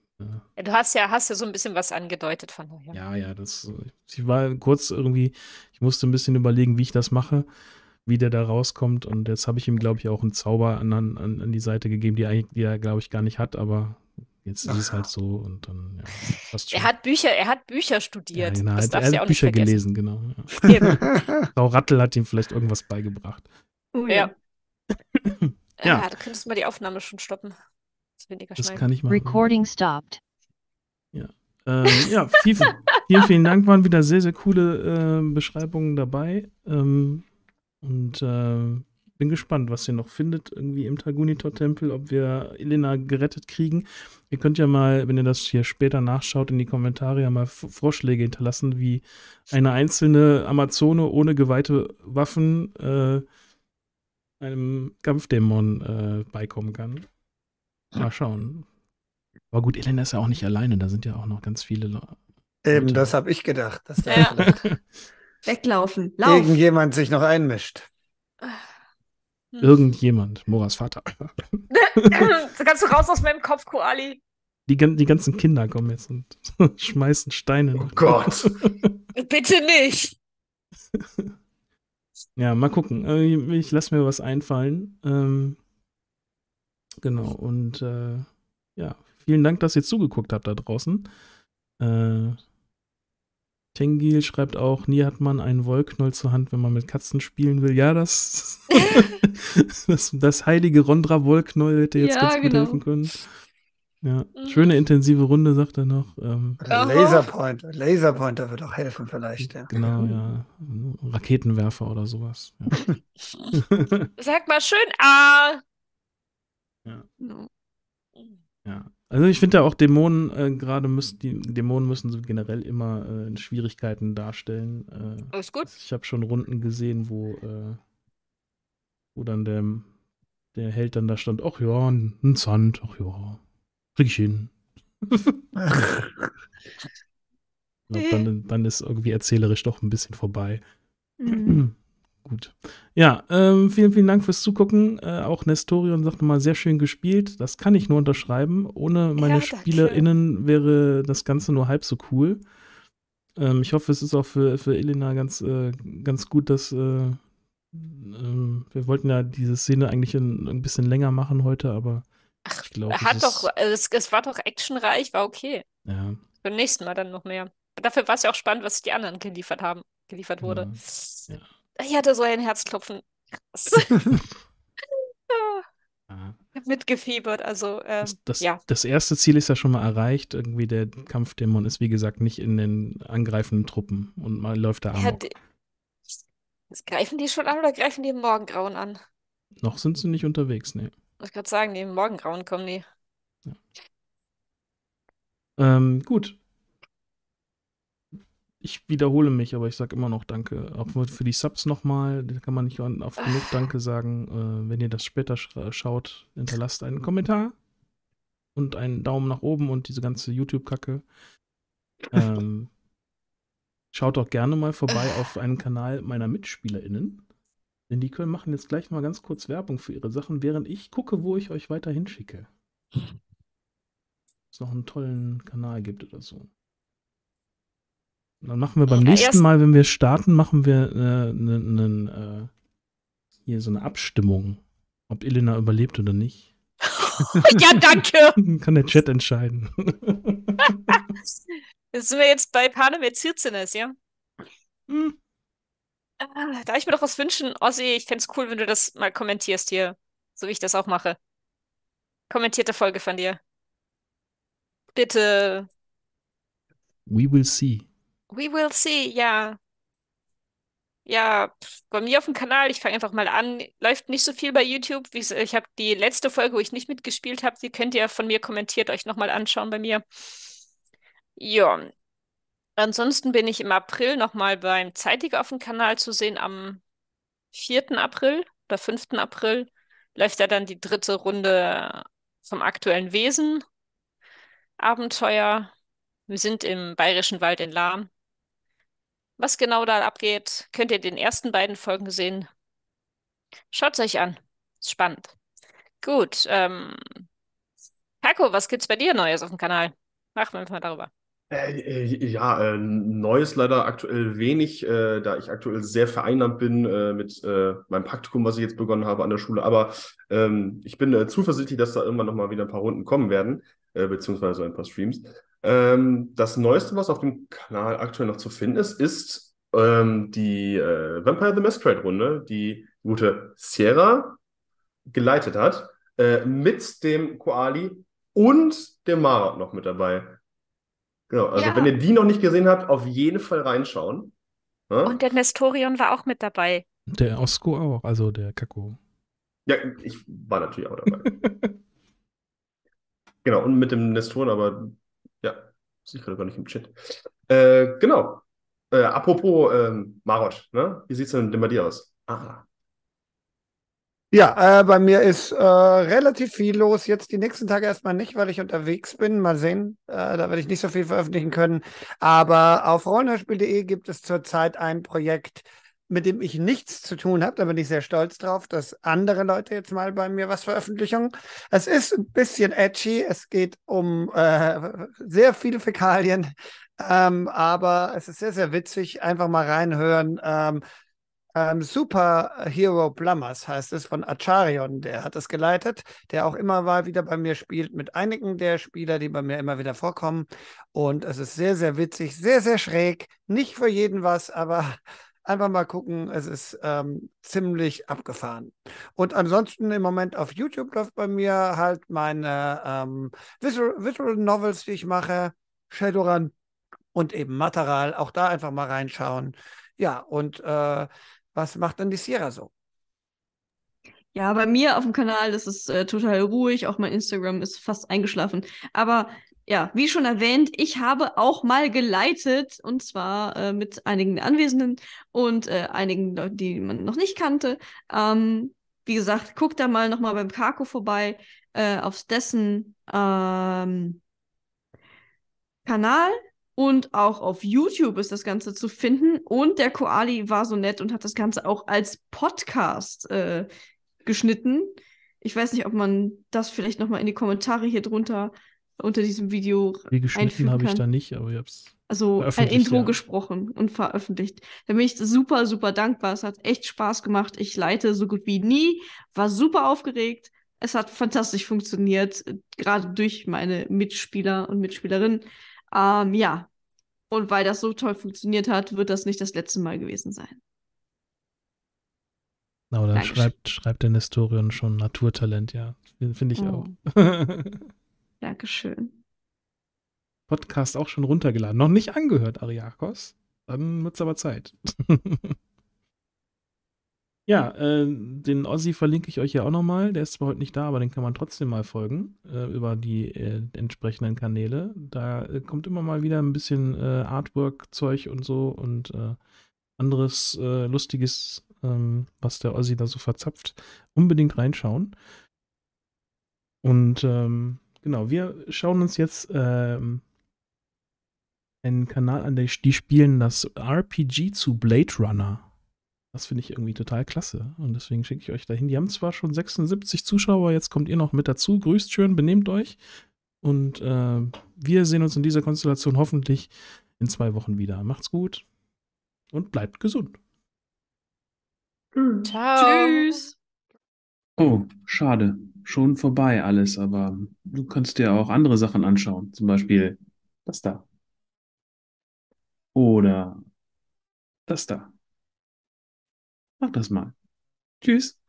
Ja. Du hast ja, hast ja so ein bisschen was angedeutet von daher. Ja, ja, das, ich war kurz irgendwie, ich musste ein bisschen überlegen, wie ich das mache, wie der da rauskommt. Und jetzt habe ich ihm, glaube ich, auch einen Zauber an, an, an die Seite gegeben, die, die er, glaube ich, gar nicht hat, aber jetzt ist Ach. es halt so und dann, ja, passt schon. Er hat Bücher, er hat Bücher studiert. Ja, genau, das er hat, er hat Bücher gelesen, genau. Ja. (laughs) Frau Rattel hat ihm vielleicht irgendwas beigebracht. Oh ja. ja. ja. Äh, da könntest du mal die Aufnahme schon stoppen. Das, das kann ich machen. Recording stopped. Ja, ähm, ja vielen, (laughs) vielen, vielen Dank. Waren wieder sehr, sehr coole äh, Beschreibungen dabei. Ähm, und äh, bin gespannt, was ihr noch findet, irgendwie im Tagunitor-Tempel, ob wir Elena gerettet kriegen. Ihr könnt ja mal, wenn ihr das hier später nachschaut, in die Kommentare ja mal Vorschläge hinterlassen, wie eine einzelne Amazone ohne geweihte Waffen äh, einem Kampfdämon äh, beikommen kann. Mal schauen. Aber gut, Elena ist ja auch nicht alleine, da sind ja auch noch ganz viele Leute. Eben, das habe ich gedacht, dass da ja. (laughs) weglaufen, Lauf. irgendjemand sich noch einmischt. Hm. Irgendjemand, Moras Vater. (laughs) kannst du raus aus meinem Kopf, Koali. Die, die ganzen Kinder kommen jetzt und (laughs) schmeißen Steine. Oh Gott. Bitte nicht. Ja, mal gucken. Äh, ich lasse mir was einfallen. Ähm, Genau, und äh, ja, vielen Dank, dass ihr zugeguckt habt da draußen. Äh, Tengil schreibt auch, nie hat man einen Wollknoll zur Hand, wenn man mit Katzen spielen will. Ja, das, (laughs) das, das, heilige Rondra-Wollknoll hätte jetzt ja, ganz genau. gut helfen können. Ja, mhm. schöne intensive Runde, sagt er noch. Ähm, Laserpointer, Laserpointer wird auch helfen vielleicht. Ja. Genau, mhm. ja. Raketenwerfer oder sowas. Ja. (laughs) (laughs) Sag mal schön Ah. Ja. Also ich finde ja auch Dämonen äh, gerade müssen, die Dämonen müssen so generell immer äh, Schwierigkeiten darstellen. Äh, Alles gut. Ich habe schon Runden gesehen, wo, äh, wo dann der, der Held dann da stand, ach ja, ein Zand, ach ja, krieg ich hin. (laughs) dann, dann ist irgendwie erzählerisch doch ein bisschen vorbei. Mhm gut. Ja, ähm, vielen, vielen Dank fürs Zugucken. Äh, auch Nestorion sagt nochmal, sehr schön gespielt. Das kann ich nur unterschreiben. Ohne meine ja, SpielerInnen wäre das Ganze nur halb so cool. Ähm, ich hoffe, es ist auch für, für Elena ganz, äh, ganz gut, dass äh, ähm, wir wollten ja diese Szene eigentlich ein, ein bisschen länger machen heute, aber Ach, ich glaube. Hat doch, äh, es, es war doch actionreich, war okay. Ja. Beim nächsten Mal dann noch mehr. Dafür war es ja auch spannend, was die anderen geliefert haben, geliefert genau. wurde. Ja. ja. Ich hatte so ein Herzklopfen. (laughs) (laughs) ja. Mitgefiebert, also ähm, das, ja. Das erste Ziel ist ja schon mal erreicht. Irgendwie der Kampfdämon ist, wie gesagt, nicht in den angreifenden Truppen und man läuft da an. greifen die schon an oder greifen die im Morgengrauen an? Noch sind sie nicht unterwegs, ne. Ich gerade sagen, die im Morgengrauen kommen die. Ja. Ähm, gut, ich wiederhole mich, aber ich sage immer noch Danke. Auch für die Subs nochmal, da kann man nicht auf ah. genug Danke sagen. Äh, wenn ihr das später scha äh, schaut, hinterlasst einen Kommentar und einen Daumen nach oben und diese ganze YouTube-Kacke. Ähm, (laughs) schaut auch gerne mal vorbei auf einen Kanal meiner MitspielerInnen. Denn die können machen jetzt gleich mal ganz kurz Werbung für ihre Sachen, während ich gucke, wo ich euch weiter hinschicke. Ob es noch einen tollen Kanal gibt oder so. Dann machen wir beim ja, äh, nächsten Mal, wenn wir starten, machen wir äh, ne, ne, äh, hier so eine Abstimmung, ob Elena überlebt oder nicht. (laughs) ja, danke. (laughs) Kann der Chat entscheiden. das (laughs) sind wir jetzt bei Panem Zirzenes, ja? Hm. Äh, darf ich mir doch was wünschen? Ossi, ich fände es cool, wenn du das mal kommentierst hier, so wie ich das auch mache. Kommentierte Folge von dir. Bitte. We will see. We will see, ja. Ja, bei mir auf dem Kanal, ich fange einfach mal an. Läuft nicht so viel bei YouTube. Wie, ich habe die letzte Folge, wo ich nicht mitgespielt habe, die könnt ihr von mir kommentiert euch nochmal anschauen bei mir. Ja. Ansonsten bin ich im April nochmal beim Zeitig auf dem Kanal zu sehen. Am 4. April oder 5. April läuft ja dann die dritte Runde vom aktuellen Wesen. Abenteuer. Wir sind im Bayerischen Wald in Lahm. Was genau da abgeht, könnt ihr in den ersten beiden Folgen sehen. Schaut es euch an. Ist spannend. Gut. Ähm, Paco, was gibt's bei dir Neues auf dem Kanal? Machen wir mal darüber. Äh, äh, ja, äh, Neues leider aktuell wenig, äh, da ich aktuell sehr vereinnahmt bin äh, mit äh, meinem Praktikum, was ich jetzt begonnen habe an der Schule. Aber ähm, ich bin zuversichtlich, dass da irgendwann nochmal wieder ein paar Runden kommen werden, beziehungsweise ein paar Streams. Ähm, das Neueste, was auf dem Kanal aktuell noch zu finden ist, ist ähm, die äh, Vampire the Masquerade Runde, die gute Sierra geleitet hat, äh, mit dem Koali und dem Marat noch mit dabei. Genau, also ja. wenn ihr die noch nicht gesehen habt, auf jeden Fall reinschauen. Ja? Ne? Und der Nestorion war auch mit dabei. Der Osko auch, also der Kako. Ja, ich war natürlich auch dabei. (laughs) genau, und mit dem Nestorion, aber sehe ich gerade gar nicht im Chat. Äh, genau. Äh, apropos ähm, Marot, ne? wie sieht es denn, denn bei dir aus? Ah. Ja, äh, bei mir ist äh, relativ viel los. Jetzt die nächsten Tage erstmal nicht, weil ich unterwegs bin. Mal sehen, äh, da werde ich nicht so viel veröffentlichen können. Aber auf rollenhörspiel.de gibt es zurzeit ein Projekt, mit dem ich nichts zu tun habe. Da bin ich sehr stolz drauf, dass andere Leute jetzt mal bei mir was veröffentlichen. Es ist ein bisschen edgy. Es geht um äh, sehr viele Fäkalien. Ähm, aber es ist sehr, sehr witzig. Einfach mal reinhören. Ähm, ähm, Superhero Plumbers heißt es von Acharion, der hat das geleitet, der auch immer mal wieder bei mir spielt mit einigen der Spieler, die bei mir immer wieder vorkommen. Und es ist sehr, sehr witzig, sehr, sehr schräg. Nicht für jeden was, aber Einfach mal gucken, es ist ähm, ziemlich abgefahren. Und ansonsten im Moment auf YouTube läuft bei mir halt meine ähm, Visual, Visual Novels, die ich mache, Shadowrun und eben Material. Auch da einfach mal reinschauen. Ja, und äh, was macht denn die Sierra so? Ja, bei mir auf dem Kanal, das ist äh, total ruhig. Auch mein Instagram ist fast eingeschlafen. Aber ja, wie schon erwähnt, ich habe auch mal geleitet und zwar äh, mit einigen Anwesenden und äh, einigen, die man noch nicht kannte. Ähm, wie gesagt, guckt da mal nochmal beim Kako vorbei äh, auf dessen ähm, Kanal. Und auch auf YouTube ist das Ganze zu finden. Und der Koali war so nett und hat das Ganze auch als Podcast äh, geschnitten. Ich weiß nicht, ob man das vielleicht nochmal in die Kommentare hier drunter unter diesem Video. Wie geschnitten habe ich da nicht, aber ich habe es. Also ein Intro ja. gesprochen und veröffentlicht. Da bin ich super, super dankbar. Es hat echt Spaß gemacht. Ich leite so gut wie nie, war super aufgeregt. Es hat fantastisch funktioniert, gerade durch meine Mitspieler und Mitspielerinnen. Ähm, ja, und weil das so toll funktioniert hat, wird das nicht das letzte Mal gewesen sein. Na, dann schreibt, schreibt der Nestorion schon Naturtalent, ja. Finde ich oh. auch. (laughs) Dankeschön. Podcast auch schon runtergeladen. Noch nicht angehört, Ariakos. Dann wird es aber Zeit. (laughs) ja, äh, den Ossi verlinke ich euch ja auch nochmal. Der ist zwar heute nicht da, aber den kann man trotzdem mal folgen äh, über die äh, entsprechenden Kanäle. Da äh, kommt immer mal wieder ein bisschen äh, Artwork-Zeug und so und äh, anderes Lustiges, ähm, was der Ossi da so verzapft. Unbedingt reinschauen. Und ähm, Genau, wir schauen uns jetzt ähm, einen Kanal an, die, spielen das RPG zu Blade Runner. Das finde ich irgendwie total klasse. Und deswegen schicke ich euch dahin. Die haben zwar schon 76 Zuschauer, jetzt kommt ihr noch mit dazu. Grüßt schön, benehmt euch. Und äh, wir sehen uns in dieser Konstellation hoffentlich in zwei Wochen wieder. Macht's gut und bleibt gesund. Hm. Ciao. Tschüss. Oh, schade. Schon vorbei alles, aber du kannst dir auch andere Sachen anschauen. Zum Beispiel das da. Oder das da. Mach das mal. Tschüss.